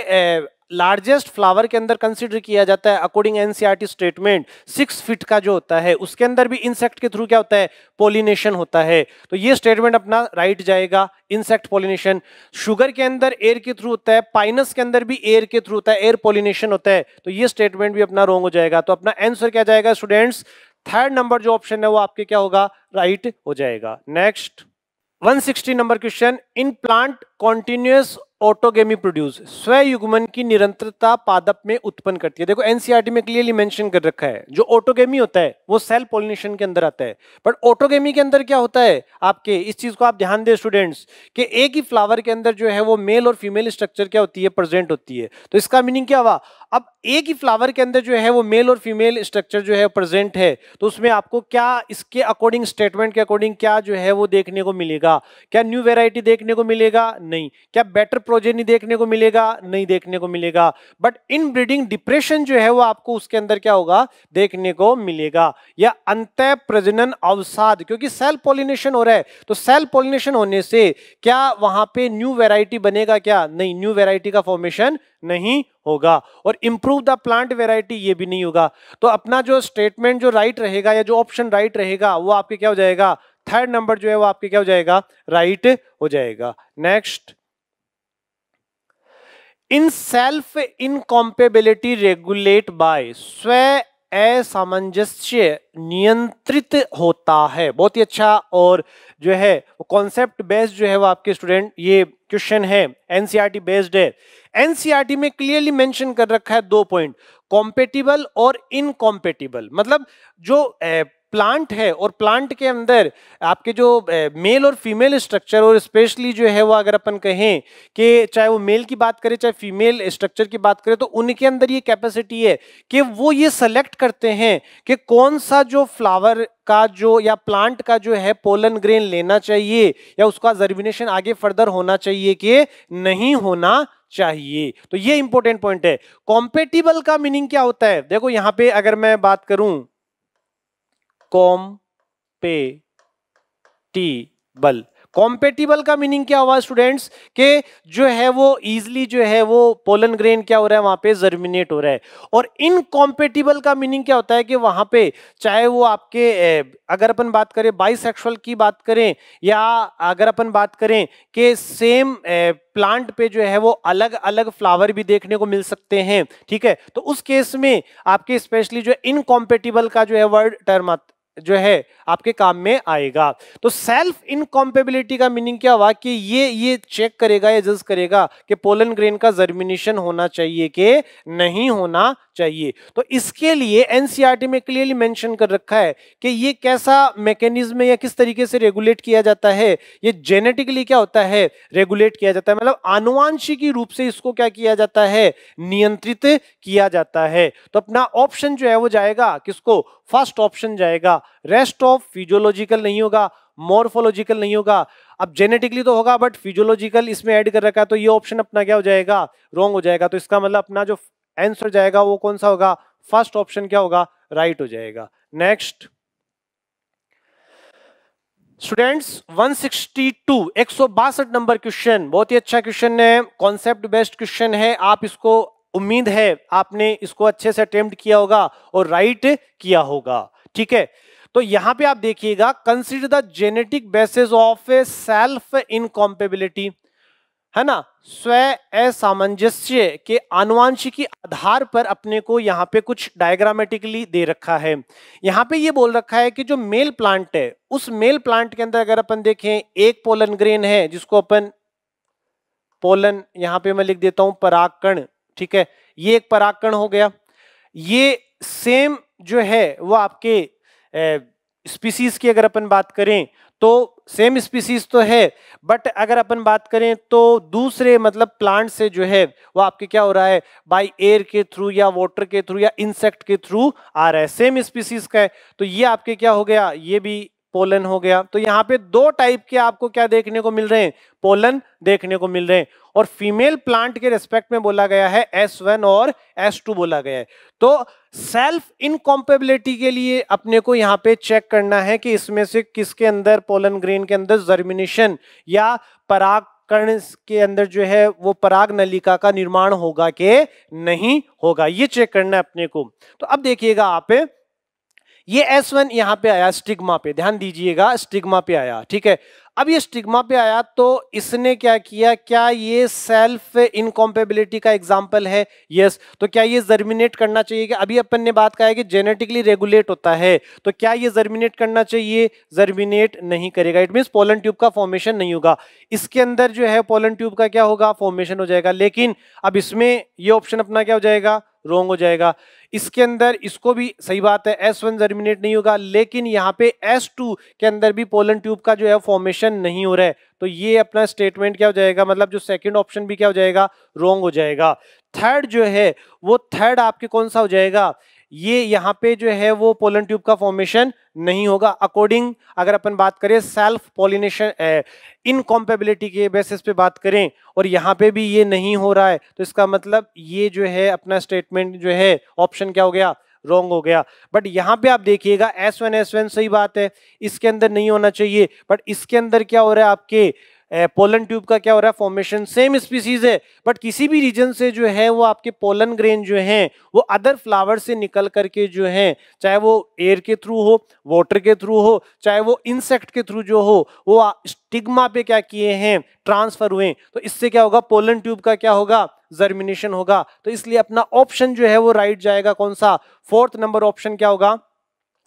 S1: लार्जेस्ट फ्लावर के अंदर कंसिडर किया जाता है according NCERT statement six feet का जो होता है उसके अंदर भी इंसेक्ट के थ्रू क्या होता है पोलिनेशन होता है तो ये स्टेटमेंट अपना राइट जाएगा इंसेक्ट पोलिनेशन शुगर के अंदर एयर के थ्रू होता है पाइनस के अंदर भी एयर के थ्रू होता है एयर पोलिनेशन होता है तो ये स्टेटमेंट भी अपना रॉन्ग हो जाएगा तो अपना एंसर क्या जाएगा स्टूडेंट्स थर्ड नंबर जो ऑप्शन है वो आपके क्या होगा राइट right हो जाएगा next 160 number question in plant continuous autogamy produce स्वयुग्मन की निरंतरता पादप में उत्पन्न करती है देखो एनसीआरटी e में क्लियरली मेंशन कर रखा है जो ऑटोगेमी होता है वो सेल पोलिनेशन के अंदर आता है बट ऑटोगेमी के अंदर क्या होता है आपके इस चीज को आप ध्यान दें स्टूडेंट्स कि एक ही फ्लावर के अंदर जो है वो मेल और फीमेल स्ट्रक्चर क्या होती है प्रेजेंट होती है तो इसका मीनिंग क्या हुआ अब एक ही फ्लावर के अंदर जो है वो मेल और फीमेल स्ट्रक्चर जो है प्रेजेंट है तो उसमें आपको क्या इसके अकॉर्डिंग स्टेटमेंट के अकॉर्डिंग क्या जो है वो देखने को मिलेगा क्या न्यू वेराइटी देखने को मिलेगा नहीं क्या बेटर प्रोजेनी देखने को मिलेगा नहीं देखने को मिलेगा बट इन ब्रीडिंग डिप्रेशन जो है वो आपको उसके अंदर क्या होगा देखने को मिलेगा या अंत प्रजनन अवसाद क्योंकि सेल पोलिनेशन हो रहा है तो सेल पोलिनेशन होने से क्या वहां पे न्यू वेराइटी बनेगा क्या नहीं न्यू वेराइटी का फॉर्मेशन नहीं होगा और इंप्रूव द प्लांट वेराइटी ये भी नहीं होगा तो अपना जो स्टेटमेंट जो राइट रहेगा या जो ऑप्शन राइट रहेगा वो आपके क्या हो जाएगा थर्ड नंबर जो है वो आपके क्या हो जाएगा राइट हो जाएगा next in self incompatibility regulate by स्व असामंजस्य नियंत्रित होता है बहुत ही अच्छा और जो है वो कॉन्सेप्ट बेस्ड जो है वो आपके स्टूडेंट ये क्वेश्चन है एनसीईआरटी बेस्ड e है एनसीईआरटी e में क्लियरली मेंशन कर रखा है दो पॉइंट कॉम्पेटिबल और इनकॉम्पेटिबल मतलब जो प्लांट है और प्लांट के अंदर आपके जो मेल और फीमेल स्ट्रक्चर और स्पेशली जो है वो अगर अपन कहें कि चाहे वो मेल की बात करें चाहे फीमेल स्ट्रक्चर की बात करें तो उनके अंदर ये कैपेसिटी है कि वो ये सेलेक्ट करते हैं कि कौन सा जो फ्लावर का जो या प्लांट का जो है पोलन ग्रेन लेना चाहिए या उसका जर्मिनेशन आगे फर्दर होना चाहिए कि नहीं होना चाहिए तो ये इंपॉर्टेंट पॉइंट है कॉम्पेटिबल का मीनिंग क्या होता है देखो यहां पे अगर मैं बात करूं कॉम्पेटिबल कॉम्पेटिबल का मीनिंग क्या हुआ स्टूडेंट्स के जो है वो इजिली जो है वो पोलन ग्रेन क्या हो रहा है वहां पे जर्मिनेट हो रहा है और इनकॉम्पेटिबल का मीनिंग क्या होता है कि वहां पे चाहे वो आपके अगर अपन बात करें बाइसेक्सुअल की बात करें या अगर अपन बात करें कि सेम प्लांट पे जो है वो अलग अलग फ्लावर भी देखने को मिल सकते हैं ठीक है तो उस केस में आपके स्पेशली जो इनकॉम्पेटिबल का जो है वर्ड टर्म जो है आपके काम में आएगा तो सेल्फ इनकॉम्पेबिलिटी का मीनिंग क्या हुआ कि ये ये चेक करेगा या जज करेगा कि पोलन ग्रेन का जर्मिनेशन होना चाहिए कि नहीं होना चाहिए तो इसके लिए एनसीईआरटी e में क्लियरली मेंशन कर रखा है कि ये कैसा मैकेनिज्म या किस तरीके से रेगुलेट किया जाता है ये जेनेटिकली क्या होता है रेगुलेट किया जाता है मतलब आनुवांशिकी रूप से इसको क्या किया जाता है नियंत्रित किया जाता है तो अपना ऑप्शन जो है वो जाएगा किसको फर्स्ट ऑप्शन जाएगा रेस्ट ऑफ फिजियोलॉजिकल नहीं होगा मोर्फोलॉजिकल नहीं होगा अब जेनेटिकली तो होगा बट फिजियोलॉजिकल इसमें ऐड कर रखा है तो ये ऑप्शन अपना क्या हो जाएगा रॉन्ग हो जाएगा तो इसका मतलब अपना जो आंसर जाएगा वो कौन सा होगा फर्स्ट ऑप्शन क्या होगा राइट right हो जाएगा नेक्स्ट स्टूडेंट्स 162 162 नंबर क्वेश्चन बहुत ही अच्छा क्वेश्चन है कॉन्सेप्ट बेस्ड क्वेश्चन है आप इसको उम्मीद है आपने इसको अच्छे से अटेम्प्ट किया होगा और राइट right किया होगा ठीक है तो यहां पे आप देखिएगा consider the genetic basis of a self incompatibility है ना स्व असामंजस्य के आनुवांशिकी आधार पर अपने को यहाँ पे कुछ डायग्रामेटिकली दे रखा है यहाँ पे ये बोल रखा है कि जो मेल प्लांट है उस मेल प्लांट के अंदर अगर अपन देखें एक पोलन ग्रेन है जिसको अपन पोलन यहाँ पे मैं लिख देता हूं पराकण ठीक है ये एक पराकण हो गया ये सेम जो है वो आपके स्पीसीज की अगर अपन बात करें तो सेम स्पीसीज तो है बट अगर अपन बात करें तो दूसरे मतलब प्लांट से जो है वो आपके क्या हो रहा है बाय एयर के थ्रू या वाटर के थ्रू या इंसेक्ट के थ्रू आ रहा है सेम स्पीसीज का है तो ये आपके क्या हो गया ये भी पोलन हो गया तो यहाँ पे दो टाइप के आपको क्या देखने को मिल रहे हैं पोलन देखने को मिल रहे हैं और फीमेल प्लांट के रेस्पेक्ट में बोला गया है एस वन और एस टू बोला गया है तो सेल्फ इनकॉम्पेबिलिटी के लिए अपने को यहाँ पे चेक करना है कि इसमें से किसके अंदर पोलन ग्रेन के अंदर जर्मिनेशन या पराग कर्ण के अंदर जो है वो पराग नलिका का निर्माण होगा कि नहीं होगा ये चेक करना है अपने को तो अब देखिएगा आप ये S1 वन यहाँ पे आया स्टिग्मा पे ध्यान दीजिएगा स्टिग्मा पे आया ठीक है अब ये स्टिग्मा पे आया तो इसने क्या किया क्या ये सेल्फ इनकॉम्पेबिलिटी का एग्जाम्पल है यस yes. तो क्या ये जर्मिनेट करना चाहिए कि अभी अपन ने बात कहा है कि जेनेटिकली रेगुलेट होता है तो क्या ये जर्मिनेट करना चाहिए जर्मिनेट नहीं करेगा इट मीन्स पोलन ट्यूब का फॉर्मेशन नहीं होगा इसके अंदर जो है पोलन ट्यूब का क्या होगा फॉर्मेशन हो जाएगा लेकिन अब इसमें यह ऑप्शन अपना क्या हो जाएगा रोंग हो जाएगा इसके अंदर इसको भी सही बात है एस वन जर्मिनेट नहीं होगा लेकिन यहाँ पे एस टू के अंदर भी पोलन ट्यूब का जो है फॉर्मेशन नहीं हो रहा है तो ये अपना स्टेटमेंट क्या हो जाएगा मतलब जो सेकंड ऑप्शन भी क्या हो जाएगा रोंग हो जाएगा थर्ड जो है वो थर्ड आपके कौन सा हो जाएगा ये यहाँ पे जो है वो पोलन ट्यूब का फॉर्मेशन नहीं होगा अकॉर्डिंग अगर अपन बात करें सेल्फ पोलिनेशन इनकॉम्पेबिलिटी के बेसिस पे बात करें और यहाँ पे भी ये नहीं हो रहा है तो इसका मतलब ये जो है अपना स्टेटमेंट जो है ऑप्शन क्या हो गया रॉन्ग हो गया बट यहाँ पे आप देखिएगा एस वन एस वन सही बात है इसके अंदर नहीं होना चाहिए बट इसके अंदर क्या हो रहा है आपके पोलन ट्यूब का क्या हो रहा है फॉर्मेशन सेम स्पीसीज है बट किसी भी रीजन से जो है वो आपके पोलन ग्रेन जो हैं वो अदर फ्लावर से निकल करके जो हैं चाहे वो एयर के थ्रू हो वाटर के थ्रू हो चाहे वो इंसेक्ट के थ्रू जो हो वो स्टिग्मा पे क्या किए हैं ट्रांसफर हुए तो इससे क्या होगा पोलन ट्यूब का क्या होगा जर्मिनेशन होगा तो इसलिए अपना ऑप्शन जो है वो राइट जाएगा कौन सा फोर्थ नंबर ऑप्शन क्या होगा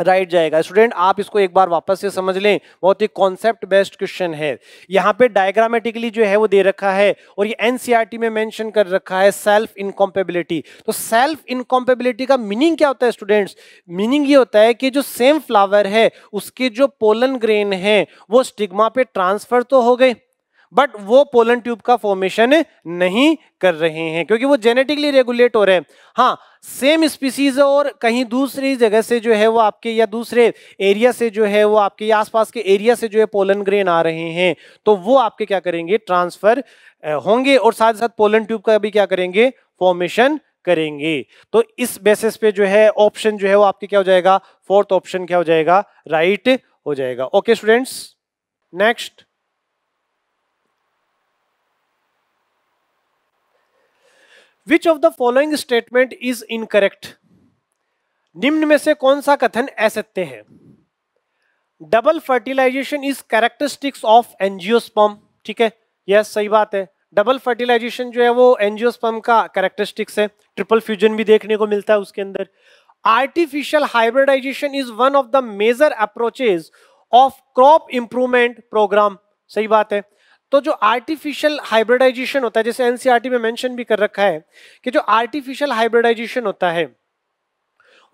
S1: राइट जाएगा स्टूडेंट आप इसको एक बार वापस से समझ लें बहुत ही कॉन्सेप्ट बेस्ड क्वेश्चन है यहाँ पे डायग्रामेटिकली जो है वो दे रखा है और ये एनसीईआरटी e में मेंशन कर रखा है सेल्फ इनकॉम्पेबिलिटी तो सेल्फ इनकॉम्पेबिलिटी का मीनिंग क्या होता है स्टूडेंट्स मीनिंग ये होता है कि जो सेम फ्लावर है उसके जो पोलन ग्रेन है वो स्टिग्मा पे ट्रांसफर तो हो गए बट वो पोलन ट्यूब का फॉर्मेशन नहीं कर रहे हैं क्योंकि वो जेनेटिकली रेगुलेट हो रहे हैं हाँ सेम स्पीसीज और कहीं दूसरी जगह से जो है वो आपके या दूसरे एरिया से जो है वो आपके आसपास के एरिया से जो है पोलन ग्रेन आ रहे हैं तो वो आपके क्या करेंगे ट्रांसफर होंगे और साथ साथ पोलन ट्यूब का भी क्या करेंगे फॉर्मेशन करेंगे तो इस बेसिस पे जो है ऑप्शन जो है वो आपके क्या हो जाएगा फोर्थ ऑप्शन क्या हो जाएगा राइट right हो जाएगा okay students next which of the following statement is incorrect निम्न में से कौन सा कथन असत्य है double fertilization is characteristics of angiosperm ठीक है यस सही बात है डबल फर्टिलाइजेशन जो है वो एनजियोस्पम का कैरेक्टरिस्टिक्स है ट्रिपल फ्यूजन भी देखने को मिलता है उसके अंदर artificial hybridization is one of the major approaches of crop improvement program सही बात है तो जो आर्टिफिशियल हाइब्रिडाइजेशन होता है जैसे एनसीईआरटी e में मेंशन भी कर रखा है कि जो आर्टिफिशियल हाइब्रिडाइजेशन होता है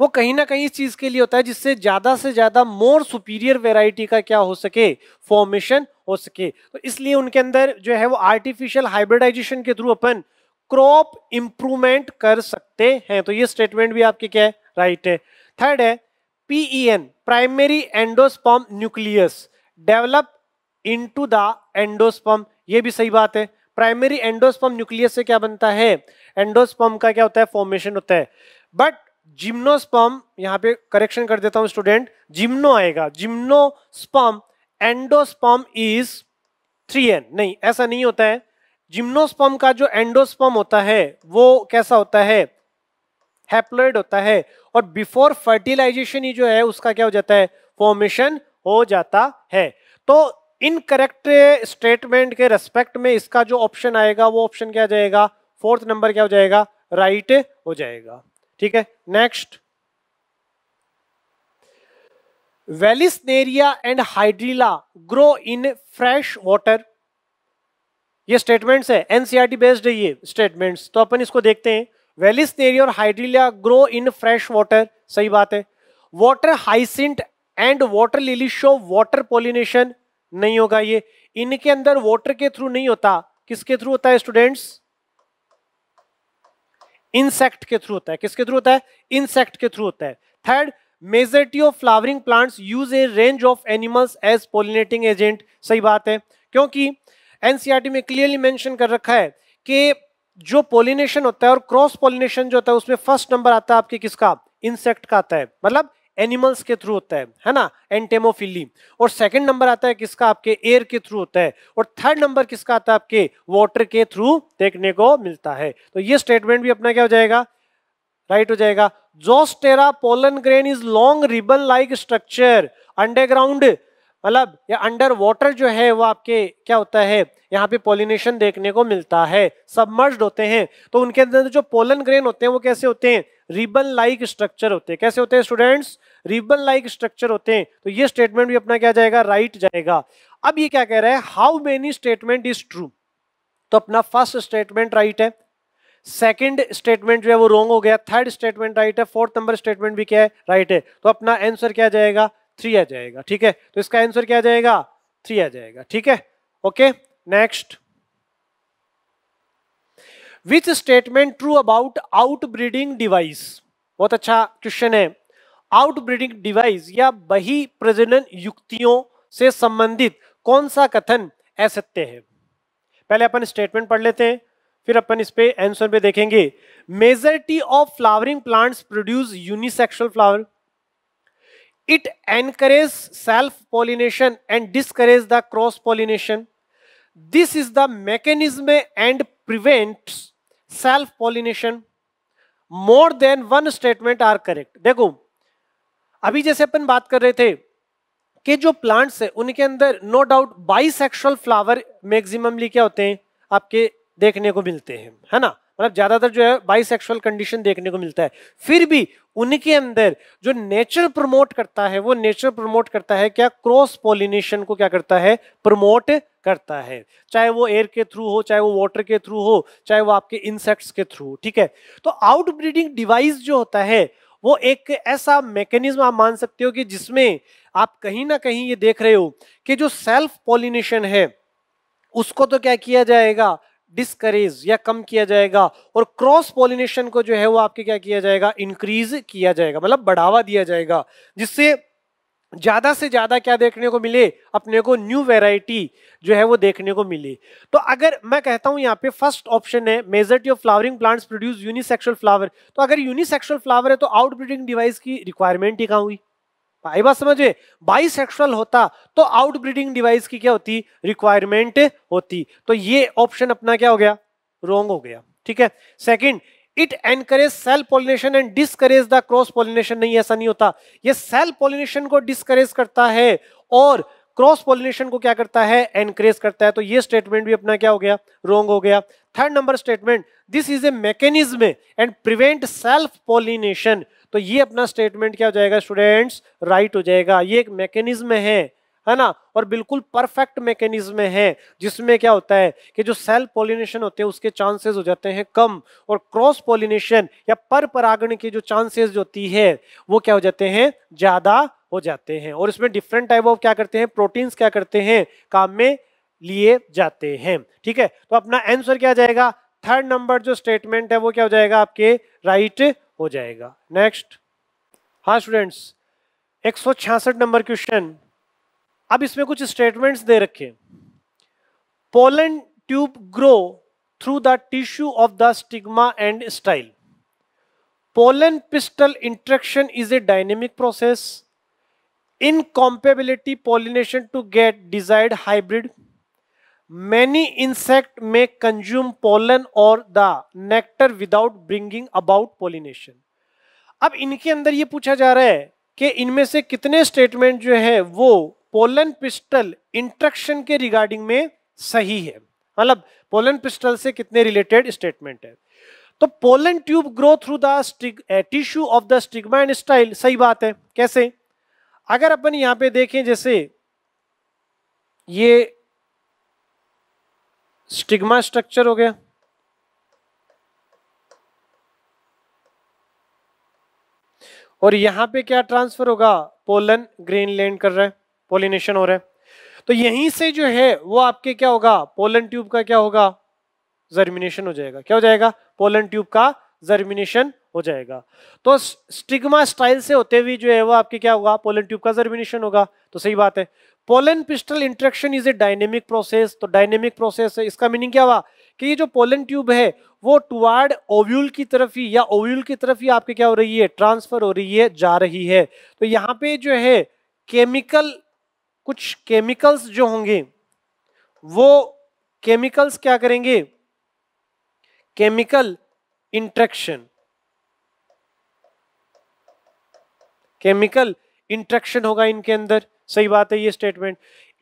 S1: वो कहीं ना कहीं इस चीज के लिए होता है जिससे ज्यादा से ज्यादा मोर सुपीरियर वेराइटी का क्या हो सके फॉर्मेशन हो सके तो इसलिए उनके अंदर जो है वो आर्टिफिशियल हाइब्रिडाइजेशन के थ्रू अपन क्रॉप इंप्रूवमेंट कर सकते हैं तो ये स्टेटमेंट भी आपके क्या है राइट है थर्ड है PEN primary endosperm nucleus develop into the endosperm ये भी सही बात है प्राइमरी एंडोस्पम न्यूक्लियस से क्या बनता है एंडोस्पम का क्या होता है फॉर्मेशन होता है बट जिम्नोस्पम यहाँ पे करेक्शन कर देता हूँ स्टूडेंट जिम्नो आएगा gymnosperm endosperm is three N नहीं ऐसा नहीं होता है जिम्नोस्पम का जो एंडोस्पम होता है वो कैसा होता है हैप्लोइड होता है और बिफोर फर्टिलाइजेशन ही जो है उसका क्या हो जाता है फॉर्मेशन हो जाता है तो इनकरेक्ट स्टेटमेंट के रेस्पेक्ट में इसका जो ऑप्शन आएगा वो ऑप्शन क्या जाएगा फोर्थ नंबर क्या हो जाएगा राइट right हो जाएगा ठीक है next Vallisneria and Hydrilla grow in fresh water ये स्टेटमेंट्स है एनसीआरटी बेस्ड है ये स्टेटमेंट्स तो अपन इसको देखते हैं वेलिसनेरिया और Hydrilla grow in fresh water सही बात है water hyacinth and water lily show water pollination नहीं होगा ये इनके अंदर वॉटर के थ्रू नहीं होता किसके थ्रू होता है स्टूडेंट्स इंसेक्ट के थ्रू होता है किसके थ्रू होता है इंसेक्ट के थ्रू होता है third majority of flowering plants use a range of animals as pollinating agent सही बात है क्योंकि एनसीआरटी e में क्लियरली मेंशन कर रखा है कि जो पोलिनेशन होता है और क्रॉस पोलिनेशन जो होता है उसमें फर्स्ट नंबर आता है आपके किसका इंसेक्ट का आता है मतलब एनिमल्स के थ्रू होता है है ना एंटेमोफिली और सेकंड नंबर आता है किसका आपके एयर के थ्रू होता है और थर्ड नंबर किसका आता है आपके वाटर के थ्रू देखने को मिलता है तो ये स्टेटमेंट भी अपना क्या हो जाएगा राइट हो जाएगा Zostera pollen grain is long ribbon like structure underground मतलब ये अंडर वाटर जो है वो आपके क्या होता है यहाँ पे पोलिनेशन देखने को मिलता है सबमर्ज होते हैं तो उनके अंदर जो पोलन ग्रेन होते हैं वो कैसे होते हैं रिबन लाइक स्ट्रक्चर होते हैं कैसे होते हैं स्टूडेंट्स रिबन लाइक स्ट्रक्चर होते हैं तो ये स्टेटमेंट भी अपना क्या जाएगा राइट right जाएगा अब ये क्या कह रहा है how many statement is true तो अपना फर्स्ट स्टेटमेंट राइट है सेकेंड स्टेटमेंट जो है वो रॉन्ग हो गया थर्ड स्टेटमेंट राइट है फोर्थ नंबर स्टेटमेंट भी क्या है राइट right है तो अपना आंसर क्या जाएगा थ्री आ जाएगा ठीक है तो इसका आंसर क्या आ जाएगा थ्री आ जाएगा ठीक है okay next which statement true about out breeding device बहुत अच्छा क्वेश्चन है आउट ब्रीडिंग डिवाइस या बही प्रजनन युक्तियों से संबंधित कौन सा कथन असत्य है पहले अपन स्टेटमेंट पढ़ लेते हैं फिर अपन इस पे आंसर पे देखेंगे majority of flowering plants produce unisexual flower it encourages self pollination and discourages the cross pollination this is the mechanism and prevents self pollination more than one statement are correct देखो अभी जैसे अपन बात कर रहे थे कि जो प्लांट्स है उनके अंदर no doubt bisexual flower maximally क्या होते हैं आपके देखने को मिलते हैं है ना मतलब ज्यादातर जो है बाइसेक्सुअल कंडीशन देखने को मिलता है फिर भी उनके अंदर जो नेचर प्रमोट करता है वो नेचर प्रमोट करता है क्या क्रॉस पोलिनेशन को क्या करता है प्रमोट करता है चाहे वो एयर के थ्रू हो चाहे वो वाटर के थ्रू हो चाहे वो आपके इंसेक्ट्स के थ्रू ठीक है तो आउटब्रीडिंग डिवाइस जो होता है वो एक ऐसा मैकेनिज्म आप मान सकते हो कि जिसमें आप कहीं ना कहीं ये देख रहे हो कि जो सेल्फ पोलिनेशन है उसको तो क्या किया जाएगा डिस्करेज या कम किया जाएगा और क्रॉस पॉलिनेशन को जो है वो आपके क्या किया जाएगा इंक्रीज किया जाएगा मतलब बढ़ावा दिया जाएगा जिससे ज़्यादा से ज़्यादा क्या देखने को मिले अपने को न्यू वेराइटी जो है वो देखने को मिले तो अगर मैं कहता हूँ यहाँ पे फर्स्ट ऑप्शन है majority of flowering plants produce unisexual flower तो अगर यूनिसेक्सुअल फ्लावर है तो आउटब्रीडिंग डिवाइस की रिक्वायरमेंट ही कहाँ हुई आई बात समझे बाइसेक्सुअल होता तो आउटब्रीडिंग डिवाइस की क्या होती रिक्वायरमेंट होती तो ये ऑप्शन अपना क्या हो गया रॉन्ग हो गया ठीक है second it encourage self pollination and discourage the cross pollination नहीं ऐसा नहीं होता ये सेल पॉलिनेशन को डिसकरेज करता है और क्रॉस पॉलिनेशन को क्या करता है एनकरेज करता है तो ये स्टेटमेंट भी अपना क्या हो गया रॉन्ग हो गया third number statement this is a mechanism and prevent self pollination तो ये अपना स्टेटमेंट क्या हो जाएगा स्टूडेंट्स राइट हो जाएगा ये एक मैकेनिज्म है है ना और बिल्कुल परफेक्ट मैकेनिज्म है जिसमें क्या होता है कि जो सेल्फ पोलिनेशन होते हैं उसके चांसेस हो जाते हैं कम और क्रॉस पोलिनेशन या पर परागण की जो चांसेस होती है वो क्या हो जाते हैं ज़्यादा हो जाते हैं और इसमें डिफरेंट टाइप ऑफ क्या करते हैं प्रोटीन्स क्या करते हैं काम में लिए जाते हैं ठीक है तो अपना आंसर क्या जाएगा थर्ड नंबर जो स्टेटमेंट है वो क्या हो जाएगा आपके राइट right हो जाएगा नेक्स्ट हाँ स्टूडेंट्स एक नंबर क्वेश्चन अब इसमें कुछ स्टेटमेंट्स दे रखे pollen tube grow through the tissue of the stigma and style pollen pistil interaction is a dynamic process incompatibility pollination to get desired hybrid many insect may consume pollen और the nectar without bringing about pollination अब इनके अंदर ये पूछा जा रहा है कि इनमें से कितने स्टेटमेंट जो है वो पोलन पिस्टल इंट्रक्शन के रिगार्डिंग में सही है मतलब पोलन पिस्टल से कितने रिलेटेड स्टेटमेंट है तो pollen tube grow through the tissue of the stigma and style सही बात है कैसे अगर अपन यहां पे देखें जैसे ये स्टिग्मा स्ट्रक्चर हो गया और यहां पे क्या ट्रांसफर होगा पोलन ग्रीनलैंड लैंड कर रहे है पोलिनेशन हो रहा है तो यहीं से जो है वो आपके क्या होगा पोलन ट्यूब का क्या होगा जर्मिनेशन हो जाएगा क्या हो जाएगा पोलन ट्यूब का जर्मिनेशन हो जाएगा तो स्टिग्मा स्टाइल से होते हुए जो है वो आपके क्या होगा पोलन ट्यूब का जर्मिनेशन होगा तो सही बात है pollen pistil interaction is a dynamic process तो डायनेमिक प्रोसेस है इसका मीनिंग क्या हुआ कि ये जो पोलन ट्यूब है वो टुवार्ड ओव्यूल की तरफ ही या ओव्यूल की तरफ ही आपके क्या हो रही है ट्रांसफर हो रही है जा रही है तो यहाँ पे जो है केमिकल कुछ केमिकल्स जो होंगे वो केमिकल्स क्या करेंगे केमिकल इंट्रेक्शन केमिकल इंट्रेक्शन होगा इनके अंदर सही बात है ये statement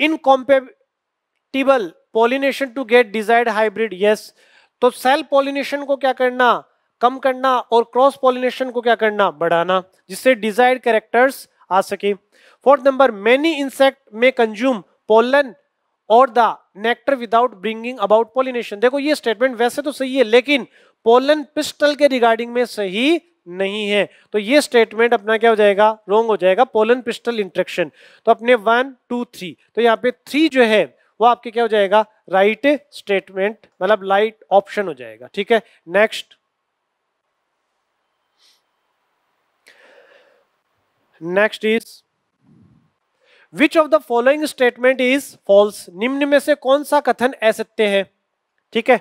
S1: incompatible pollination to get desired hybrid yes तो सेल पॉलिनेशन को क्या करना कम करना और क्रॉस पॉलिनेशन को क्या करना बढ़ाना जिससे डिजायर्ड कैरेक्टर्स आ सके fourth number many insect may consume pollen और the nectar without bringing about pollination देखो ये स्टेटमेंट वैसे तो सही है लेकिन पोलन पिस्टल के रिगार्डिंग में सही नहीं है तो ये स्टेटमेंट अपना क्या हो जाएगा रोंग हो जाएगा पोलन पिस्टल इंट्रेक्शन तो अपने वन टू थ्री तो यहाँ पे थ्री जो है वो आपके क्या हो जाएगा राइट स्टेटमेंट मतलब लाइट ऑप्शन हो जाएगा ठीक है next next is which of the following statement is false निम्न में से कौन सा कथन असत्य है ठीक है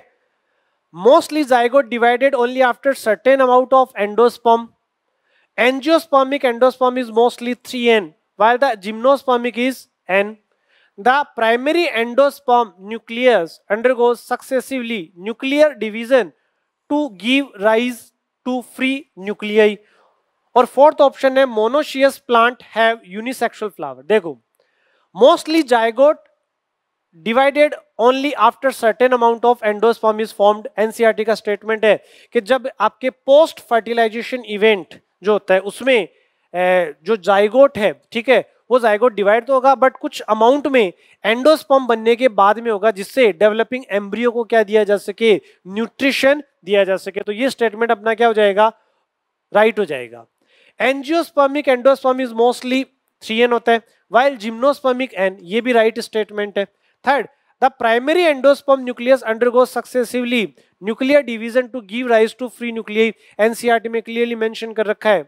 S1: mostly zygote divided only after certain amount of endosperm. Angiospermic endosperm is mostly 3N while the gymnospermic is N. The primary endosperm nucleus undergoes successively nuclear division to give rise to free nuclei. और फोर्थ ऑप्शन है monoecious plant have unisexual flower देखो mostly zygote divided only after certain amount of endosperm is formed NCERT का स्टेटमेंट है कि जब आपके पोस्ट फर्टिलाइजेशन इवेंट जो होता है उसमें जो जाइगोट है ठीक है वो जाइगोट डिवाइड तो होगा बट कुछ अमाउंट में एंडोस्पर्म बनने के बाद में होगा जिससे डेवलपिंग एम्ब्रियो को क्या दिया जा सके न्यूट्रिशन दिया जा सके तो ये स्टेटमेंट अपना क्या हो जाएगा राइट right हो जाएगा angiospermic endosperm is mostly three N होता है वाइल जिम्नोस्पर्मिक एन ये भी राइट right स्टेटमेंट है third the primary endosperm nucleus undergo successively nuclear division to give rise to free nuclear NCERT में क्लियरली मेंशन कर रखा है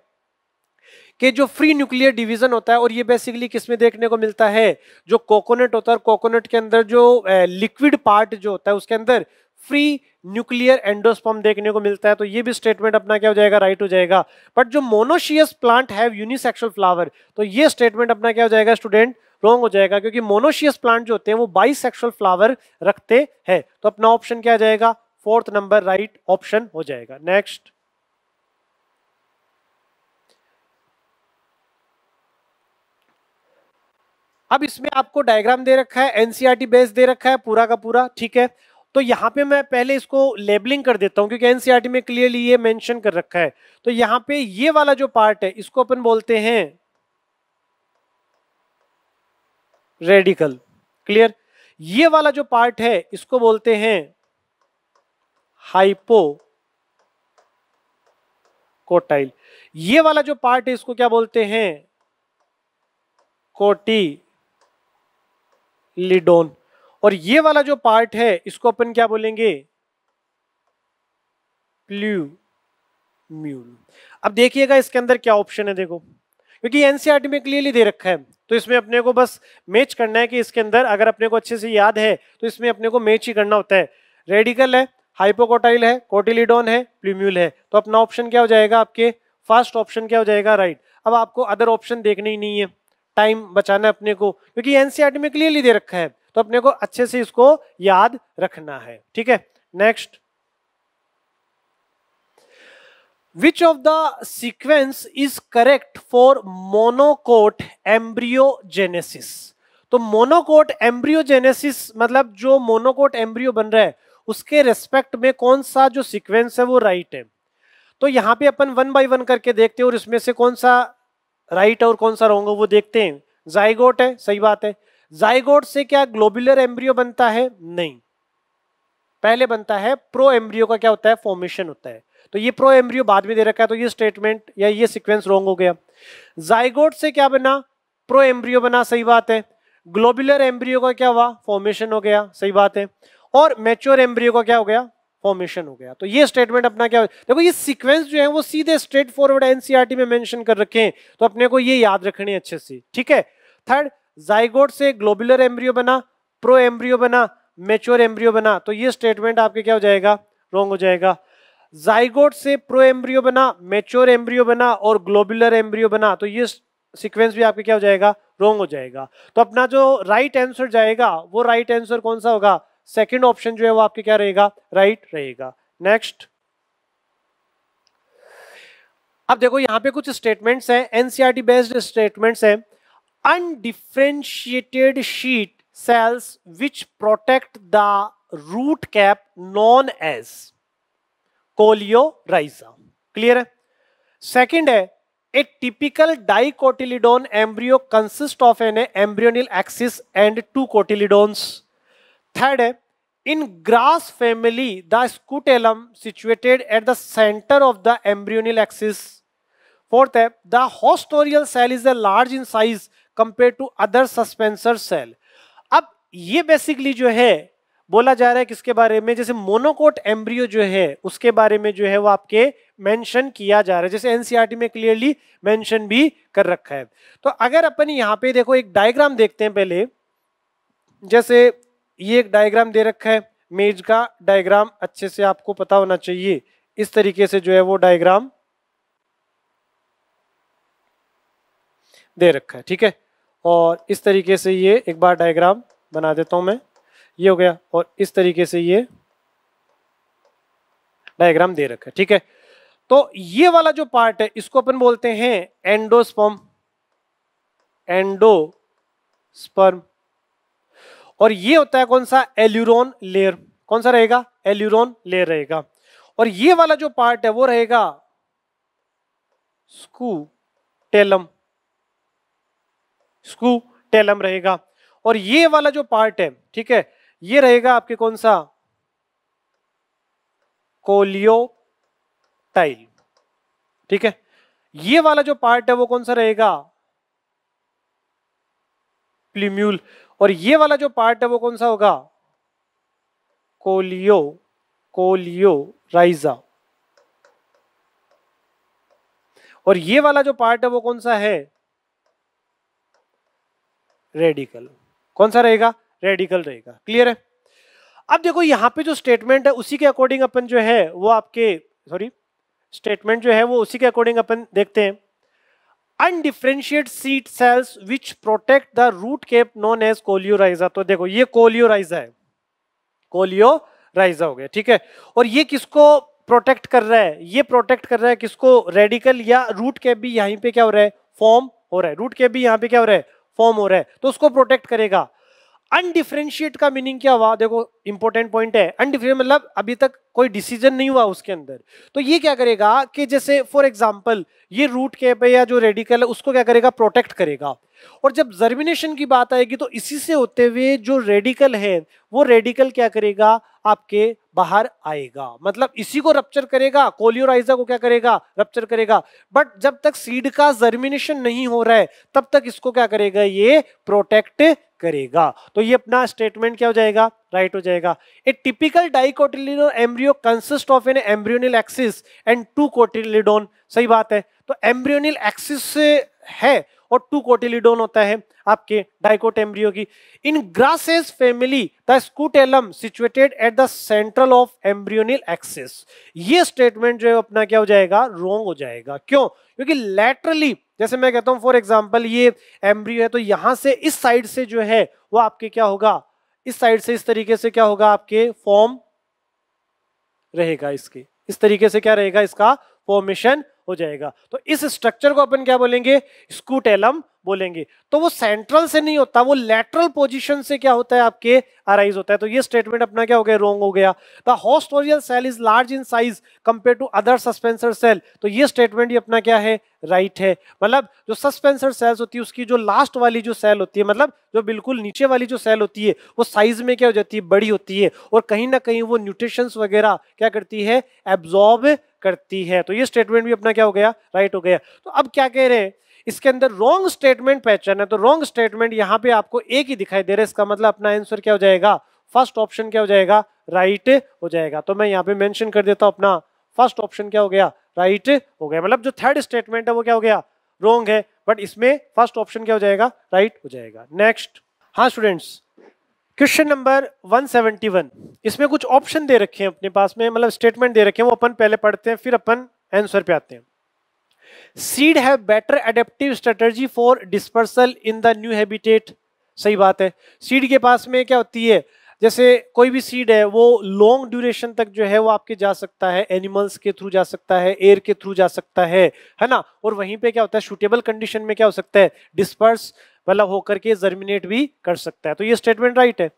S1: कि जो फ्री न्यूक्लियर डिवीजन होता है और ये बेसिकली किस में देखने को मिलता है जो कोकोनट होता है कोकोनट के अंदर जो लिक्विड पार्ट जो होता है उसके अंदर फ्री न्यूक्लियर एंडोस्पम देखने को मिलता है तो ये भी स्टेटमेंट अपना क्या हो जाएगा राइट हो जाएगा बट जो monoecious plant have unisexual flower तो ये स्टेटमेंट अपना क्या हो जाएगा स्टूडेंट रॉन्ग हो जाएगा क्योंकि मोनोशियस प्लांट जो होते हैं वो बाइसेक्सुअल फ्लावर रखते हैं तो अपना ऑप्शन क्या जाएगा फोर्थ नंबर राइट ऑप्शन हो जाएगा नेक्स्ट अब इसमें आपको डायग्राम दे रखा है एनसीईआरटी बेस e दे रखा है पूरा का पूरा ठीक है तो यहाँ पे मैं पहले इसको लेबलिंग कर देता हूँ क्योंकि एनसीईआरटी e में क्लियरली ये मेंशन कर रखा है तो यहाँ पे ये वाला जो पार्ट है इसको अपन बोलते हैं रेडिकल क्लियर ये वाला जो पार्ट है इसको बोलते हैं हाइपो कोटाइल ये वाला जो पार्ट है इसको क्या बोलते हैं कोटी लिडोन और ये वाला जो पार्ट है इसको अपन क्या बोलेंगे प्ल्यू म्यूल अब देखिएगा इसके अंदर क्या ऑप्शन है देखो क्योंकि एनसीईआरटी e में क्लियरली दे रखा है तो इसमें अपने को बस मैच करना है कि इसके अंदर अगर अपने को अच्छे से याद है तो इसमें अपने को मैच ही करना होता है रेडिकल है हाइपोकोटाइल है कोटिलिडोन है प्लीम्यूल है तो अपना ऑप्शन क्या हो जाएगा आपके फर्स्ट ऑप्शन क्या हो जाएगा राइट अब आपको अदर ऑप्शन देखने ही नहीं है टाइम बचाना है अपने को क्योंकि एनसीआरटी e में क्लियरली दे रखा है तो अपने को अच्छे से इसको याद रखना है ठीक है next which of the sequence is correct for monocote embryogenesis तो मोनोकोट एम्ब्रियोजेनेसिस मतलब जो मोनोकोट एम्ब्रियो बन रहा है उसके रेस्पेक्ट में कौन सा जो सीक्वेंस है वो राइट है तो यहां पे अपन वन बाय वन करके देखते हैं और इसमें से कौन सा राइट और कौन सा रॉन्ग वो देखते हैं जाइगोट है सही बात है जाइगोट से क्या ग्लोबुलर एम्ब्रियो बनता है नहीं पहले बनता है प्रो एम्ब्रियो का क्या होता है फॉर्मेशन होता है तो ये प्रो एम्ब्रियो बाद में दे रखा है तो ये स्टेटमेंट या ये सिक्वेंस रॉन्ग हो गया जाइगोट से क्या बना प्रो एम्ब्रियो बना सही बात है ग्लोबुलर एम्ब्रियो का क्या हुआ फॉर्मेशन हो गया सही बात है और मेच्योर एम्ब्रियो का क्या हो गया फॉर्मेशन हो गया तो ये स्टेटमेंट अपना क्या देखो ये सीक्वेंस जो है वो सीधे स्ट्रेट फॉरवर्ड एनसीईआरटी में मेंशन कर रखे हैं तो अपने को ये याद रखने अच्छे से ठीक है थर्ड जाइगोट से ग्लोबुलर एम्ब्रियो बना प्रो एम्ब्रियो बना मेच्योर एम्ब्रियो बना तो ये स्टेटमेंट आपके क्या हो जाएगा रॉन्ग हो जाएगा जाइगोट से प्रो एम्ब्रियो बना मेच्योर एम्ब्रियो बना और ग्लोबुलर एम्ब्रियो बना तो ये सीक्वेंस भी आपके क्या हो जाएगा रॉन्ग हो जाएगा तो अपना जो राइट right आंसर जाएगा वो राइट right आंसर कौन सा होगा सेकंड ऑप्शन जो है वो आपके क्या रहेगा राइट right रहेगा नेक्स्ट अब देखो यहां पे कुछ स्टेटमेंट्स हैं एनसीआरटी बेस्ड स्टेटमेंट्स हैं undifferentiated sheath cells which protect the root cap known as coleorhiza clear है सेकंड है a typical dicotyledon embryo consist of an embryonal axis and two cotyledons third है in grass family the scutellum situated at the centre of the embryonal axis fourth है the haustorial cell is a large in size compare to other suspensor cell अब ये बेसिकली जो है बोला जा रहा है किसके बारे में जैसे मोनोकोट एम्ब्रियो जो है उसके बारे में जो है वो आपके मेंशन किया जा रहा है जैसे एनसीईआरटी में क्लियरली मेंशन भी कर रखा है तो अगर अपन यहाँ पे देखो एक डायग्राम देखते हैं पहले जैसे ये एक डायग्राम दे रखा है मेज का डायग्राम अच्छे से आपको पता होना चाहिए इस तरीके से जो है वो डायग्राम दे रखा है ठीक है और इस तरीके से ये एक बार डायग्राम बना देता हूं मैं ये हो गया और इस तरीके से ये डायग्राम दे रखा है ठीक है तो ये वाला जो पार्ट है इसको अपन बोलते हैं एंडोस्पर्म एंडोस्पर्म और ये होता है कौन सा एल्यूरोन लेयर कौन सा रहेगा एल्यूरोन लेयर रहेगा और ये वाला जो पार्ट है वो रहेगा स्कू टेलम स्कू टेलम रहेगा और ये वाला जो पार्ट है ठीक है ये रहेगा आपके कौन सा कोलियोटाइल ठीक है ये वाला जो पार्ट है वो कौन सा रहेगा प्लीम्यूल और ये वाला जो पार्ट है वो कौन सा होगा कोलियो कोलियो राइजा और ये वाला जो पार्ट है वो कौन सा है रेडिकल कौन सा रहेगा रेडिकल रहेगा क्लियर है अब देखो यहाँ पे जो स्टेटमेंट है उसी के अकॉर्डिंग अपन जो है वो आपके सॉरी स्टेटमेंट जो है वो उसी के अकॉर्डिंग अपन देखते हैं undifferentiate sheath cells which protect the root cap known as coleorhiza तो देखो ये कोलियोराइजा है कोलियोराइजा हो गया ठीक है और ये किसको प्रोटेक्ट कर रहा है ये प्रोटेक्ट कर रहा है किसको रेडिकल या रूट केप भी यहीं पे क्या हो रहा है फॉर्म हो रहा है रूट केप भी यहाँ पे क्या हो रहा है फॉर्म हो रहा है तो उसको प्रोटेक्ट करेगा अनडिफ्रेंशिएट का मीनिंग क्या हुआ देखो इंपॉर्टेंट पॉइंट है अनडिफ्रेंट मतलब अभी तक कोई डिसीजन नहीं हुआ उसके अंदर तो ये क्या करेगा कि जैसे फॉर एग्जाम्पल ये रूट कैप है या जो रेडिकल है उसको क्या करेगा प्रोटेक्ट करेगा और जब जर्मिनेशन की बात आएगी तो इसी से होते हुए जो रेडिकल है वो रेडिकल क्या करेगा आपके बाहर आएगा मतलब इसी को रप्चर करेगा कोलियोराइजा को क्या करेगा रप्चर करेगा बट जब तक सीड का जर्मिनेशन नहीं हो रहा है तब तक इसको क्या करेगा ये प्रोटेक्ट करेगा तो ये अपना स्टेटमेंट क्या हो जाएगा राइट हो जाएगा a typical dicotyledon embryo consist of an embryonal axis and two cotyledon सही बात है तो एम्ब्रियोनिल एक्सिस से है और टू कोटिलिडोन होता है आपके डाइकोट एम्ब्रियो की in grasses family the scutellum situated at the central of embryonal axis ये स्टेटमेंट जो है अपना क्या हो जाएगा रोंग हो जाएगा क्यों क्योंकि लेटरली जैसे मैं कहता हूँ फॉर एग्जाम्पल ये एम्ब्रियो है तो यहाँ से इस साइड से जो है वो आपके क्या होगा इस साइड से इस तरीके से क्या होगा आपके फॉर्म रहेगा इसके इस तरीके से क्या रहेगा इसका फॉर्मेशन हो जाएगा तो इस स्ट्रक्चर को अपन क्या बोलेंगे स्कूटेलम बोलेंगे तो वो सेंट्रल से नहीं होता वो लेटरल पोजीशन से क्या होता है आपके अराइज होता है तो ये स्टेटमेंट अपना क्या हो गया रोंग हो गया the haustorial cell is large in size compare to other suspensor cell तो ये स्टेटमेंट ही अपना क्या है राइट right है मतलब जो सस्पेंसर सेल्स होती है उसकी जो लास्ट वाली जो सेल होती है मतलब जो बिल्कुल नीचे वाली जो सेल होती है वो साइज में क्या हो जाती है बड़ी होती है और कहीं ना कहीं वो न्यूट्रिशंस वगैरह क्या करती है एब्जॉर्ब करती है तो ये स्टेटमेंट भी अपना क्या हो गया राइट right हो गया तो अब क्या कह रहे हैं इसके अंदर रॉन्ग स्टेटमेंट पहचान है तो रॉन्ग स्टेटमेंट यहां पे आपको एक ही दिखाई दे रहा है इसका मतलब अपना आंसर क्या हो जाएगा फर्स्ट ऑप्शन क्या हो जाएगा राइट right हो जाएगा तो मैं यहाँ पे मेंशन कर देता हूं अपना फर्स्ट ऑप्शन क्या हो गया राइट right हो गया मतलब जो थर्ड स्टेटमेंट है वो क्या हो गया रॉन्ग है बट इसमें फर्स्ट ऑप्शन क्या हो जाएगा राइट right हो जाएगा नेक्स्ट हाँ स्टूडेंट्स क्वेश्चन नंबर 171 इसमें कुछ ऑप्शन दे रखे हैं अपने पास में मतलब स्टेटमेंट दे रखे हैं वो अपन पहले पढ़ते हैं फिर अपन आंसर पे आते हैं seed have better adaptive strategy for dispersal in the new habitat सही बात है सीड के पास में क्या होती है जैसे कोई भी सीड है वो लॉन्ग ड्यूरेशन तक जो है वो आपके जा सकता है एनिमल्स के थ्रू जा सकता है एयर के थ्रू जा सकता है है ना और वहीं पे क्या होता है सूटेबल कंडीशन में क्या हो सकता है डिस्पर्स मतलब होकर के जर्मिनेट भी कर सकता है तो ये स्टेटमेंट राइट है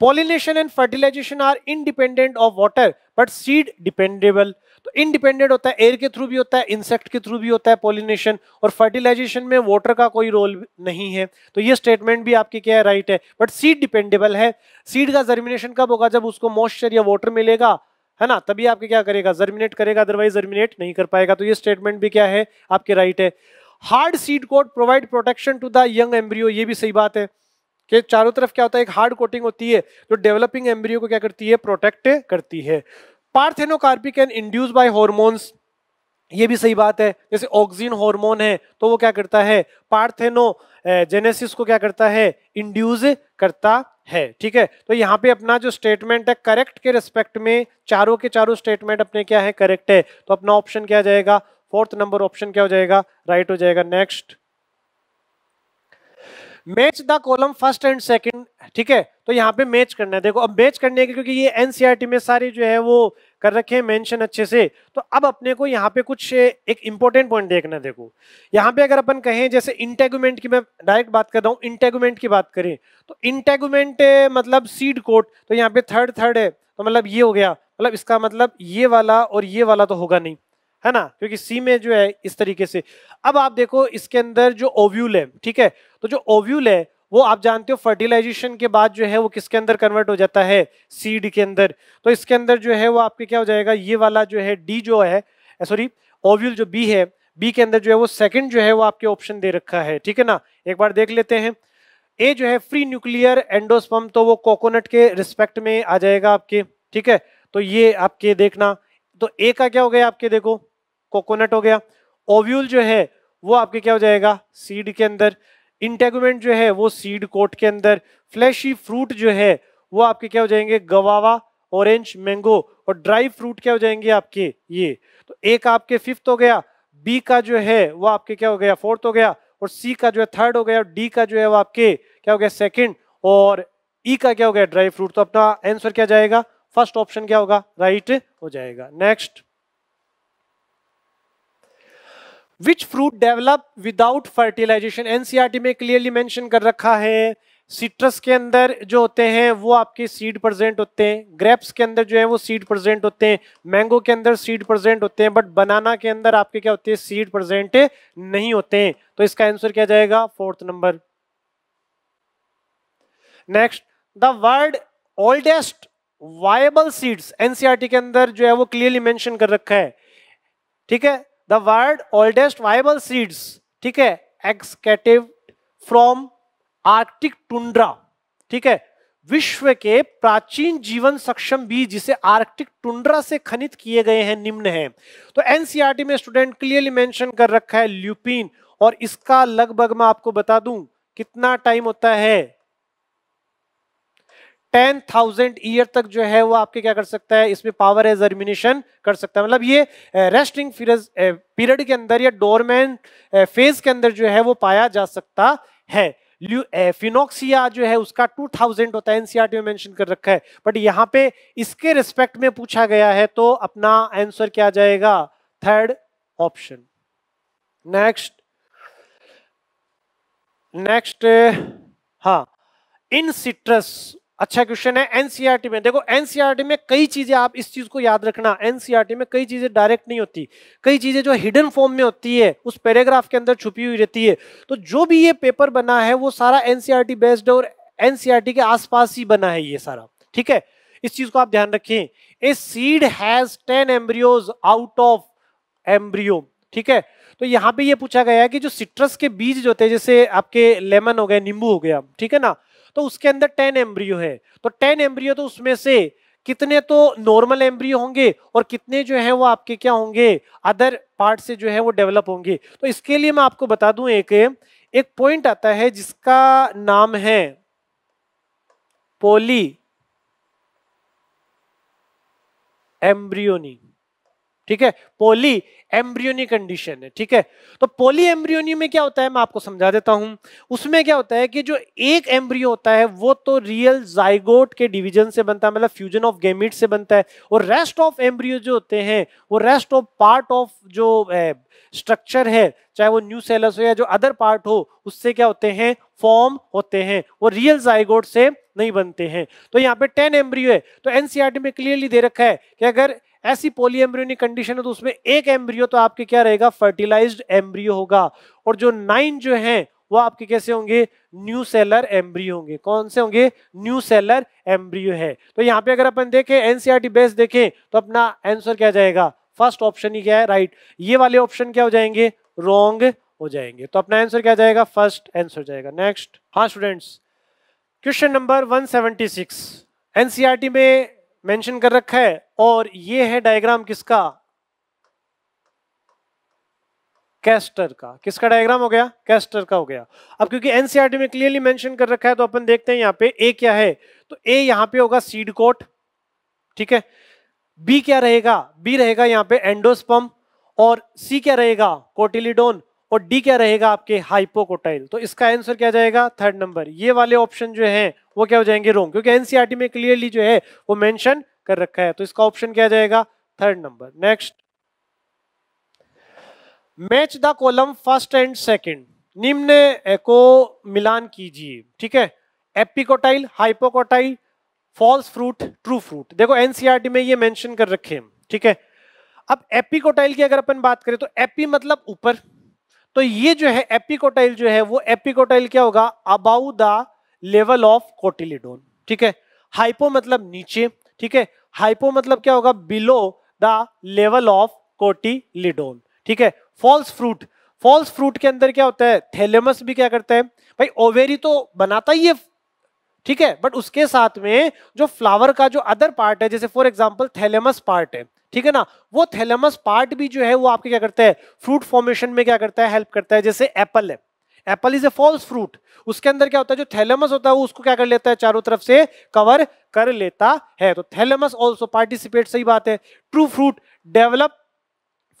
S1: pollination and fertilisation are independent of water but seed dependable तो इनडिपेंडेंट होता है एयर के थ्रू भी होता है इंसेक्ट के थ्रू भी होता है पॉलिनेशन और फर्टिलाइजेशन में वाटर का कोई रोल नहीं है तो ये स्टेटमेंट भी आपके क्या है राइट है बट सीड डिपेंडेबल है सीड का जर्मिनेशन कब होगा जब उसको मॉइस्चर या वाटर मिलेगा है ना तभी आपके क्या करेगा जर्मिनेट करेगा अदरवाइज जर्मिनेट नहीं कर पाएगा तो ये स्टेटमेंट भी क्या है आपके राइट है hard seed coat provide protection to the young embryo ये भी सही बात है कि चारों तरफ क्या होता है एक हार्ड कोटिंग होती है जो डेवलपिंग एम्ब्रियो को क्या करती है प्रोटेक्ट करती है parthenocarpy can induce by hormones ये भी सही बात है जैसे ऑक्सीन हार्मोन है तो वो क्या करता है पार्थेनो जेनेसिस को क्या करता है इंड्यूज करता है ठीक है तो यहाँ पे अपना जो स्टेटमेंट है करेक्ट के रिस्पेक्ट में चारों के चारों स्टेटमेंट अपने क्या है करेक्ट है तो अपना ऑप्शन क्या जाएगा फोर्थ नंबर ऑप्शन क्या हो जाएगा राइट हो जाएगा next match the column first and second ठीक है तो यहाँ पे मैच करना है देखो अब मैच करने के क्योंकि ये एनसीईआरटी e में सारे जो है वो कर रखे हैं मेंशन अच्छे से तो अब अपने को यहाँ पे कुछ एक इंपॉर्टेंट पॉइंट देखना देखो यहाँ पे अगर अपन कहें जैसे इंटेगुमेंट की मैं डायरेक्ट बात कर रहा हूँ इंटेगुमेंट की बात करें तो इंटेगुमेंट मतलब सीड कोट तो यहाँ पे थर्ड थर्ड है तो मतलब ये हो गया मतलब इसका मतलब ये वाला और ये वाला तो होगा नहीं है ना क्योंकि सी में जो है इस तरीके से अब आप देखो इसके अंदर जो ओव्यूल है ठीक है तो जो ओव्यूल है वो आप जानते हो फर्टिलाइजेशन के बाद जो है वो किसके अंदर कन्वर्ट हो जाता है सीड के अंदर तो इसके अंदर जो है वो आपके क्या हो जाएगा ये वाला जो है डी जो है सॉरी ओव्यूल जो बी है बी के अंदर जो है वो सेकंड जो है वो आपके ऑप्शन दे रखा है ठीक है ना एक बार देख लेते हैं ए जो है फ्री न्यूक्लियर एंडोस्पम तो वो कोकोनट के रिस्पेक्ट में आ जाएगा आपके ठीक है तो ये आपके देखना तो ए का क्या हो गया आपके देखो कोकोनट हो गया ओव्यूल जो है वो आपके क्या हो जाएगा सीड के अंदर इंटेगमेंट जो है वो सीड कोट के अंदर फ्लैशी फ्रूट जो है वो आपके क्या हो जाएंगे गवावा ऑरेंज मैंगो और ड्राई फ्रूट क्या हो जाएंगे आपके ये तो एक आपके फिफ्थ हो गया बी का जो है वो आपके क्या हो गया फोर्थ हो गया और सी का जो है थर्ड हो गया और डी का जो है वो आपके क्या हो गया सेकंड और ई e का क्या हो गया ड्राई फ्रूट तो अपना आंसर क्या जाएगा फर्स्ट ऑप्शन क्या होगा राइट हो जाएगा next which fruit develop without fertilisation NCERT में क्लियरली मेंशन कर रखा है सिट्रस के अंदर जो होते हैं वो आपके सीड प्रेजेंट होते हैं ग्रेप्स के अंदर जो है वो सीड प्रेजेंट होते हैं मैंगो के अंदर सीड प्रेजेंट होते हैं बट बनाना के अंदर आपके क्या होते हैं सीड प्रेजेंट नहीं होते हैं तो इसका आंसर क्या जाएगा fourth number next the word oldest viable seeds NCERT के अंदर जो है वो क्लियरली मैंशन कर रखा है ठीक है the world oldest viable seeds ठीक है एक्सकेटिव फ्रॉम आर्कटिक टुंड्रा ठीक है विश्व के प्राचीन जीवन सक्षम बीज जिसे आर्कटिक टुंड्रा से खनित किए गए हैं निम्न हैं तो एनसीईआरटी e में स्टूडेंट क्लियरली मेंशन कर रखा है ल्यूपिन और इसका लगभग मैं आपको बता दूं कितना टाइम होता है टेन थाउजेंड ईयर तक जो है वो आपके क्या कर सकता है इसमें पावर है जर्मिनेशन कर सकता है मतलब ये रेस्टिंग पीरियड के अंदर या डोरमैन फेज के अंदर जो है वो पाया जा सकता है फिनोक्सिया जो है उसका 2000 होता है एनसीआरटी e में मेंशन कर रखा है बट यहाँ पे इसके रिस्पेक्ट में पूछा गया है तो अपना आंसर क्या जाएगा थर्ड ऑप्शन नेक्स्ट नेक्स्ट हाँ इन सिट्रस अच्छा क्वेश्चन है एनसीईआरटी e में देखो एनसीईआरटी e में कई चीजें आप इस चीज को याद रखना एनसीईआरटी e में कई चीजें डायरेक्ट नहीं होती कई चीजें जो हिडन फॉर्म में होती है उस पैराग्राफ के अंदर छुपी हुई रहती है तो जो भी ये पेपर बना है वो सारा एनसीईआरटी बेस्ड और एनसीईआरटी के आसपास ही बना है ये सारा ठीक है इस चीज को आप ध्यान रखें a seed has ten embryos out of embryo ठीक है तो यहाँ पे ये पूछा गया है कि जो सिट्रस के बीज जो होते हैं जैसे आपके लेमन हो गया नींबू हो गया ठीक है ना तो उसके अंदर टेन एम्ब्रियो है तो टेन एम्ब्रियो तो उसमें से कितने तो नॉर्मल एम्ब्रियो होंगे और कितने जो है वो आपके क्या होंगे अदर पार्ट से जो है वो डेवलप होंगे तो इसके लिए मैं आपको बता दूं एक एक पॉइंट आता है जिसका नाम है पोली एम्ब्रियोनी ठीक है पोली एम्ब्रियोनी कंडीशन है ठीक है तो पोली एम्ब्रियोनी में क्या होता है मैं आपको समझा देता हूं उसमें क्या होता है कि जो एक एम्ब्रियो होता है वो तो रियल जाइगोट के डिवीजन से बनता है मतलब फ्यूजन ऑफ गेमिट से बनता है और रेस्ट ऑफ एम्ब्रियो जो होते हैं वो रेस्ट ऑफ पार्ट ऑफ जो स्ट्रक्चर है चाहे वो न्यू सेलस हो या जो अदर पार्ट हो उससे क्या होते हैं फॉर्म होते हैं वो रियल जाइगोट से नहीं बनते हैं तो यहाँ पे टेन एम्ब्रियो है तो एनसीआर e में क्लियरली दे रखा है कि अगर ऐसी पोलियम्ब्रियोनिक कंडीशन है तो उसमें एक एम्ब्रियो तो आपके क्या रहेगा फर्टिलाइज्ड एम्ब्रियो होगा और जो नाइन जो हैं वो आपके कैसे होंगे न्यू सेलर एम्ब्रियो होंगे कौन से होंगे न्यू सेलर एम्ब्रियो है तो यहाँ पे अगर अपन देखें एनसीआरटी बेस e देखें तो अपना आंसर क्या जाएगा फर्स्ट ऑप्शन ही क्या है राइट right. ये वाले ऑप्शन क्या हो जाएंगे रॉन्ग हो जाएंगे तो अपना आंसर क्या जाएगा फर्स्ट आंसर जाएगा नेक्स्ट हाँ students question number one NCERT में मेंशन कर रखा है और ये है डायग्राम किसका कैस्टर का किसका डायग्राम हो गया कैस्टर का हो गया अब क्योंकि एनसीआरटी e में क्लियरली मेंशन कर रखा है तो अपन देखते हैं यहां पे ए क्या है तो ए यहां पे होगा सीड कोट ठीक है बी क्या रहेगा बी रहेगा यहां पे एंडोस्पम और सी क्या रहेगा कोटिलिडोन और डी क्या रहेगा आपके हाइपोकोटाइल तो इसका आंसर क्या जाएगा थर्ड नंबर ये वाले ऑप्शन जो है वो क्या हो जाएंगे रोंग क्योंकि एनसीआरटी e में क्लियरली जो है वो मेंशन कर रखा है तो इसका ऑप्शन क्या जाएगा third number next match the column first and second निम्न को मिलान कीजिए ठीक है epicotyl hypocotyl false fruit true fruit देखो एनसीआरटी e में ये मेंशन कर रखे हैं ठीक है अब एपिकोटाइल की अगर अपन बात करें तो एपी मतलब ऊपर तो ये जो है एपिकोटाइल जो है वो एपिकोटाइल क्या होगा above the level of cotyledon ठीक है हाइपो मतलब नीचे ठीक है हाइपो मतलब क्या होगा below the level of cotyledon ठीक है फॉल्स फ्रूट फॉल्स फ्रूट के अंदर क्या होता है थैलेमस भी क्या करता है भाई ओवेरी तो बनाता ही है ठीक है बट उसके साथ में जो फ्लावर का जो अदर पार्ट है जैसे फॉर एग्जाम्पल थैलेमस पार्ट है ठीक है ना वो थैलेमस पार्ट भी जो है वो आपके क्या करता है फ्रूट फॉर्मेशन में क्या करता है हेल्प करता है जैसे एप्पल है apple is a false fruit उसके अंदर क्या होता है जो थैलेमस होता है वो उसको क्या कर लेता है चारों तरफ से कवर कर लेता है तो थैलेमस ऑल्सो पार्टिसिपेट सही बात है true fruit develop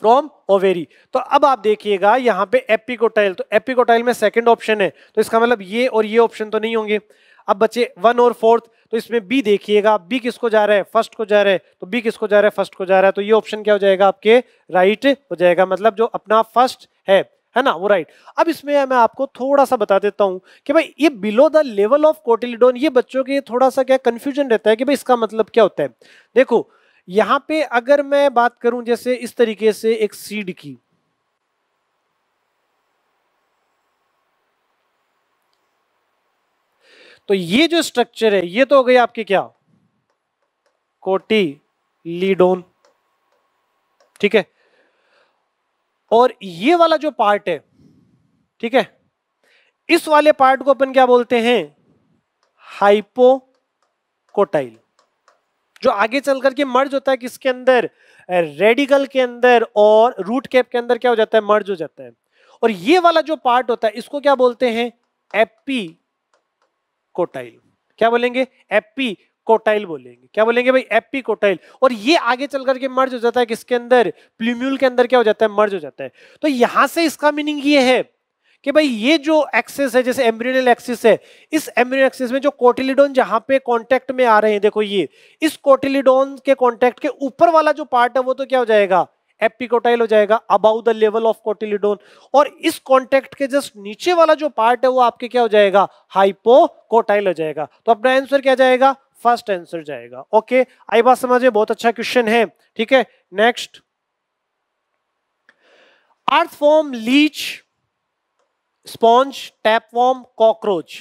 S1: from ovary तो अब आप देखिएगा यहाँ पे एपिकोटाइल तो एपिकोटाइल में सेकेंड ऑप्शन है तो इसका मतलब ये और ये ऑप्शन तो नहीं होंगे अब बचे वन और फोर्थ तो इसमें बी देखिएगा बी किसको जा रहा है फर्स्ट को जा रहा है तो बी किसको जा रहा है फर्स्ट को जा रहा है तो ये ऑप्शन क्या हो जाएगा आपके राइट right हो जाएगा मतलब जो अपना फर्स्ट है है ना वो राइट अब इसमें मैं आपको थोड़ा सा बता देता हूँ कि भाई ये below the level of cotyledon ये बच्चों के थोड़ा सा क्या कन्फ्यूजन रहता है कि भाई इसका मतलब क्या होता है देखो यहाँ पे अगर मैं बात करूं जैसे इस तरीके से एक सीड की तो ये जो स्ट्रक्चर है ये तो हो गई आपके क्या कोटी लीडोन ठीक है और ये वाला जो पार्ट है ठीक है इस वाले पार्ट को अपन क्या बोलते हैं हाइपोकोटाइल जो आगे चल करके मर्ज होता है किसके अंदर रेडिकल के अंदर और रूट कैप के अंदर क्या हो जाता है मर्ज हो जाता है और ये वाला जो पार्ट होता है इसको क्या बोलते हैं एपी कोटाइल क्या बोलेंगे एपी कोटाइल बोलेंगे क्या बोलेंगे भाई एपी कोटाइल और ये आगे चल करके मर्ज हो जाता है किसके अंदर प्लीम्यूल के अंदर क्या हो जाता है मर्ज हो जाता है तो यहां से इसका मीनिंग ये है कि भाई ये जो एक्सेस है जैसे एम्ब्रियनल एक्सिस है इस एम्ब्रियनल एक्सिस में जो कोटिलिडोन जहां पे कांटेक्ट में आ रहे हैं देखो ये इस कोटिलिडोन के कांटेक्ट के ऊपर वाला जो पार्ट है वो तो क्या हो जाएगा एपिकोटाइल हो जाएगा above the level of cotyledon और इस कॉन्टेक्ट के जस्ट नीचे वाला जो पार्ट है वो आपके क्या हो जाएगा हाइपोकोटाइल हो जाएगा तो अपना आंसर क्या जाएगा फर्स्ट आंसर जाएगा ओके आई बात समझे बहुत अच्छा क्वेश्चन है ठीक है next earthworm leech sponge tapeworm cockroach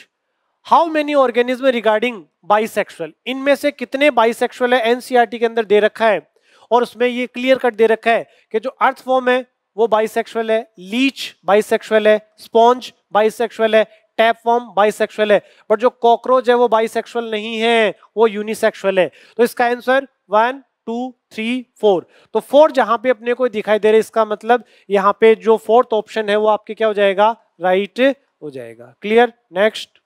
S1: how many organism regarding bisexual इनमें से कितने बाइसेक्सुअल है एनसीआरटी के अंदर दे रखा है और उसमें ये क्लियर कट दे रखा है कि जो अर्थ फॉर्म है वो बाइसेक्सुअल है लीच बाइसेक्सुअल है स्पॉन्ज बाइसेक्सुअल है टैप फॉर्म बाइसेक्सुअल है बट जो कॉकरोच है वो बाइसेक्सुअल नहीं है वो यूनिसेक्सुअल है तो इसका answer one two three four तो फोर जहां पे अपने को दिखाई दे रहा है इसका मतलब यहाँ पे जो फोर्थ ऑप्शन है वो आपके क्या हो जाएगा राइट right हो जाएगा clear next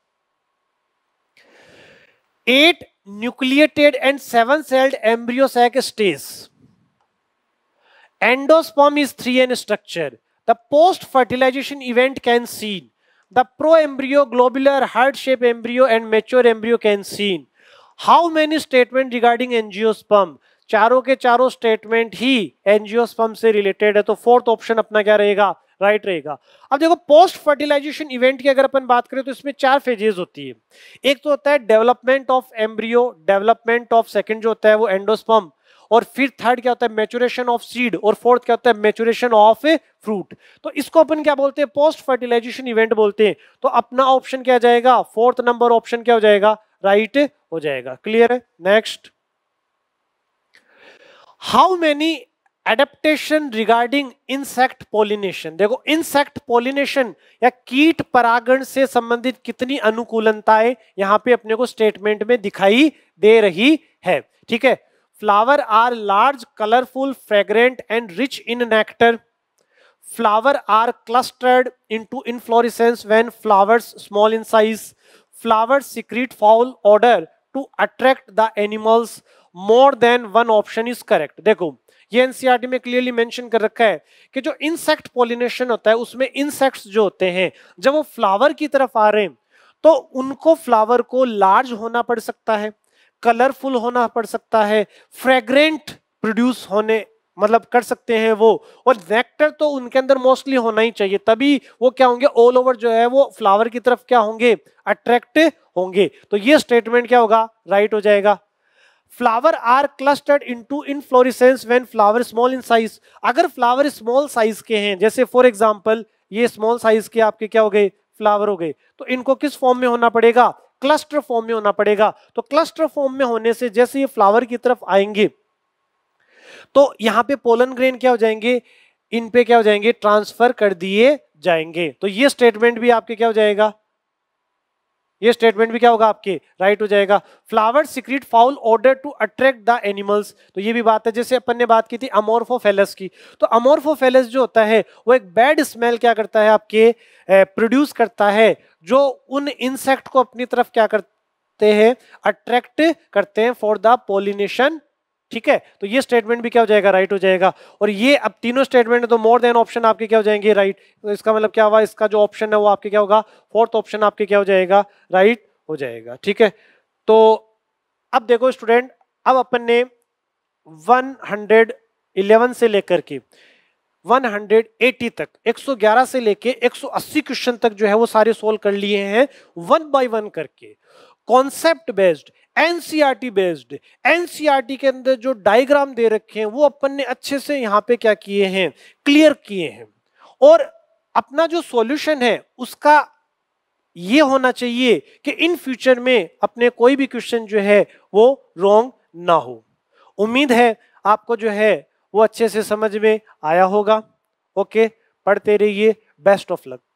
S1: eight nucleated and seven celled embryo sac stage endosperm is three N structure the post fertilisation event can seen the pro-embryo, globular, heart-shaped embryo and mature embryo can seen. How many statement regarding angiosperm? चारों के चारों स्टेटमेंट ही एनजियोस्पम से रिलेटेड है तो फोर्थ ऑप्शन अपना क्या रहेगा राइट right रहेगा अब देखो पोस्ट फर्टिलाइजेशन इवेंट की अगर अपन बात करें तो इसमें चार फेजेज होती है एक तो होता है development of embryo development of second जो होता है वो एंडोस्पम और फिर थर्ड क्या होता है मेचुरेशन ऑफ सीड और फोर्थ क्या होता है मेचुरेशन ऑफ फ्रूट तो इसको अपन क्या बोलते हैं पोस्ट फर्टिलाइजेशन इवेंट बोलते हैं तो अपना ऑप्शन क्या जाएगा फोर्थ नंबर ऑप्शन क्या हो जाएगा राइट right हो जाएगा क्लियर है next how many adaptation regarding insect pollination देखो इंसेक्ट पोलिनेशन या कीट परागण से संबंधित कितनी अनुकूलनताएं यहां पे अपने को स्टेटमेंट में दिखाई दे रही है ठीक है flower are large colourful fragrant and rich in nectar flower are clustered into inflorescence when flowers small in size flower secrete foul odour to attract the animals more than one option is correct देखो ये एनसीआर e में क्लियरली मैंशन कर रखा है कि जो इंसेक्ट पोलिनेशन होता है उसमें इंसेक्ट्स जो होते हैं जब वो फ्लावर की तरफ आ रहे हैं तो उनको फ्लावर को लार्ज होना पड़ सकता है कलरफुल होना पड़ सकता है फ्रेग्रेंट प्रोड्यूस होने मतलब कर सकते हैं वो और नेक्टर तो उनके अंदर मोस्टली होना ही चाहिए तभी वो क्या होंगे ऑल ओवर जो है वो फ्लावर की तरफ क्या होंगे अट्रैक्ट होंगे तो ये स्टेटमेंट क्या होगा राइट हो जाएगा flower are clustered into florescence when flower small in size अगर फ्लावर स्मॉल साइज के हैं जैसे फॉर एग्जाम्पल ये स्मॉल साइज के आपके क्या हो गए फ्लावर हो गए तो इनको किस फॉर्म में होना पड़ेगा क्लस्टर फॉर्म में होना पड़ेगा तो क्लस्टर फॉर्म में होने से जैसे ये फ्लावर की तरफ आएंगे तो यहां पे पोलन ग्रेन क्या हो जाएंगे इन पे क्या हो जाएंगे ट्रांसफर कर दिए जाएंगे तो ये स्टेटमेंट भी आपके क्या हो जाएगा ये स्टेटमेंट भी क्या होगा आपके राइट हो जाएगा flower secrete foul odour to attract the animals तो ये भी बात है जैसे अपन ने बात की थी अमोर्फोफेलस की तो अमोरफोफेलस जो होता है वो एक बैड स्मेल क्या करता है आपके प्रोड्यूस करता है जो उन इंसेक्ट को अपनी तरफ क्या करते हैं अट्रैक्ट करते हैं फॉर द पोलिनेशन ठीक है तो ये स्टेटमेंट भी क्या हो जाएगा राइट हो जाएगा और ये अब तीनों स्टेटमेंट है तो मोर देन ऑप्शन आपके क्या हो जाएंगे राइट तो इसका मतलब क्या हुआ इसका जो ऑप्शन है वो आपके क्या होगा फोर्थ ऑप्शन आपके क्या हो जाएगा राइट हो जाएगा ठीक है तो अब देखो स्टूडेंट अब अपन ने 111 से लेकर के 180 तक 111 से लेके 180 क्वेश्चन तक जो है वो सारे सोल्व कर लिए हैं वन बाय वन करके concept based NCERT based NCERT के अंदर जो डायग्राम दे रखे हैं वो अपन ने अच्छे से यहाँ पे क्या किए हैं क्लियर किए हैं और अपना जो सॉल्यूशन है उसका ये होना चाहिए कि इन फ्यूचर में अपने कोई भी क्वेश्चन जो है वो रॉन्ग ना हो उम्मीद है आपको जो है वो अच्छे से समझ में आया होगा ओके पढ़ते रहिए बेस्ट ऑफ लक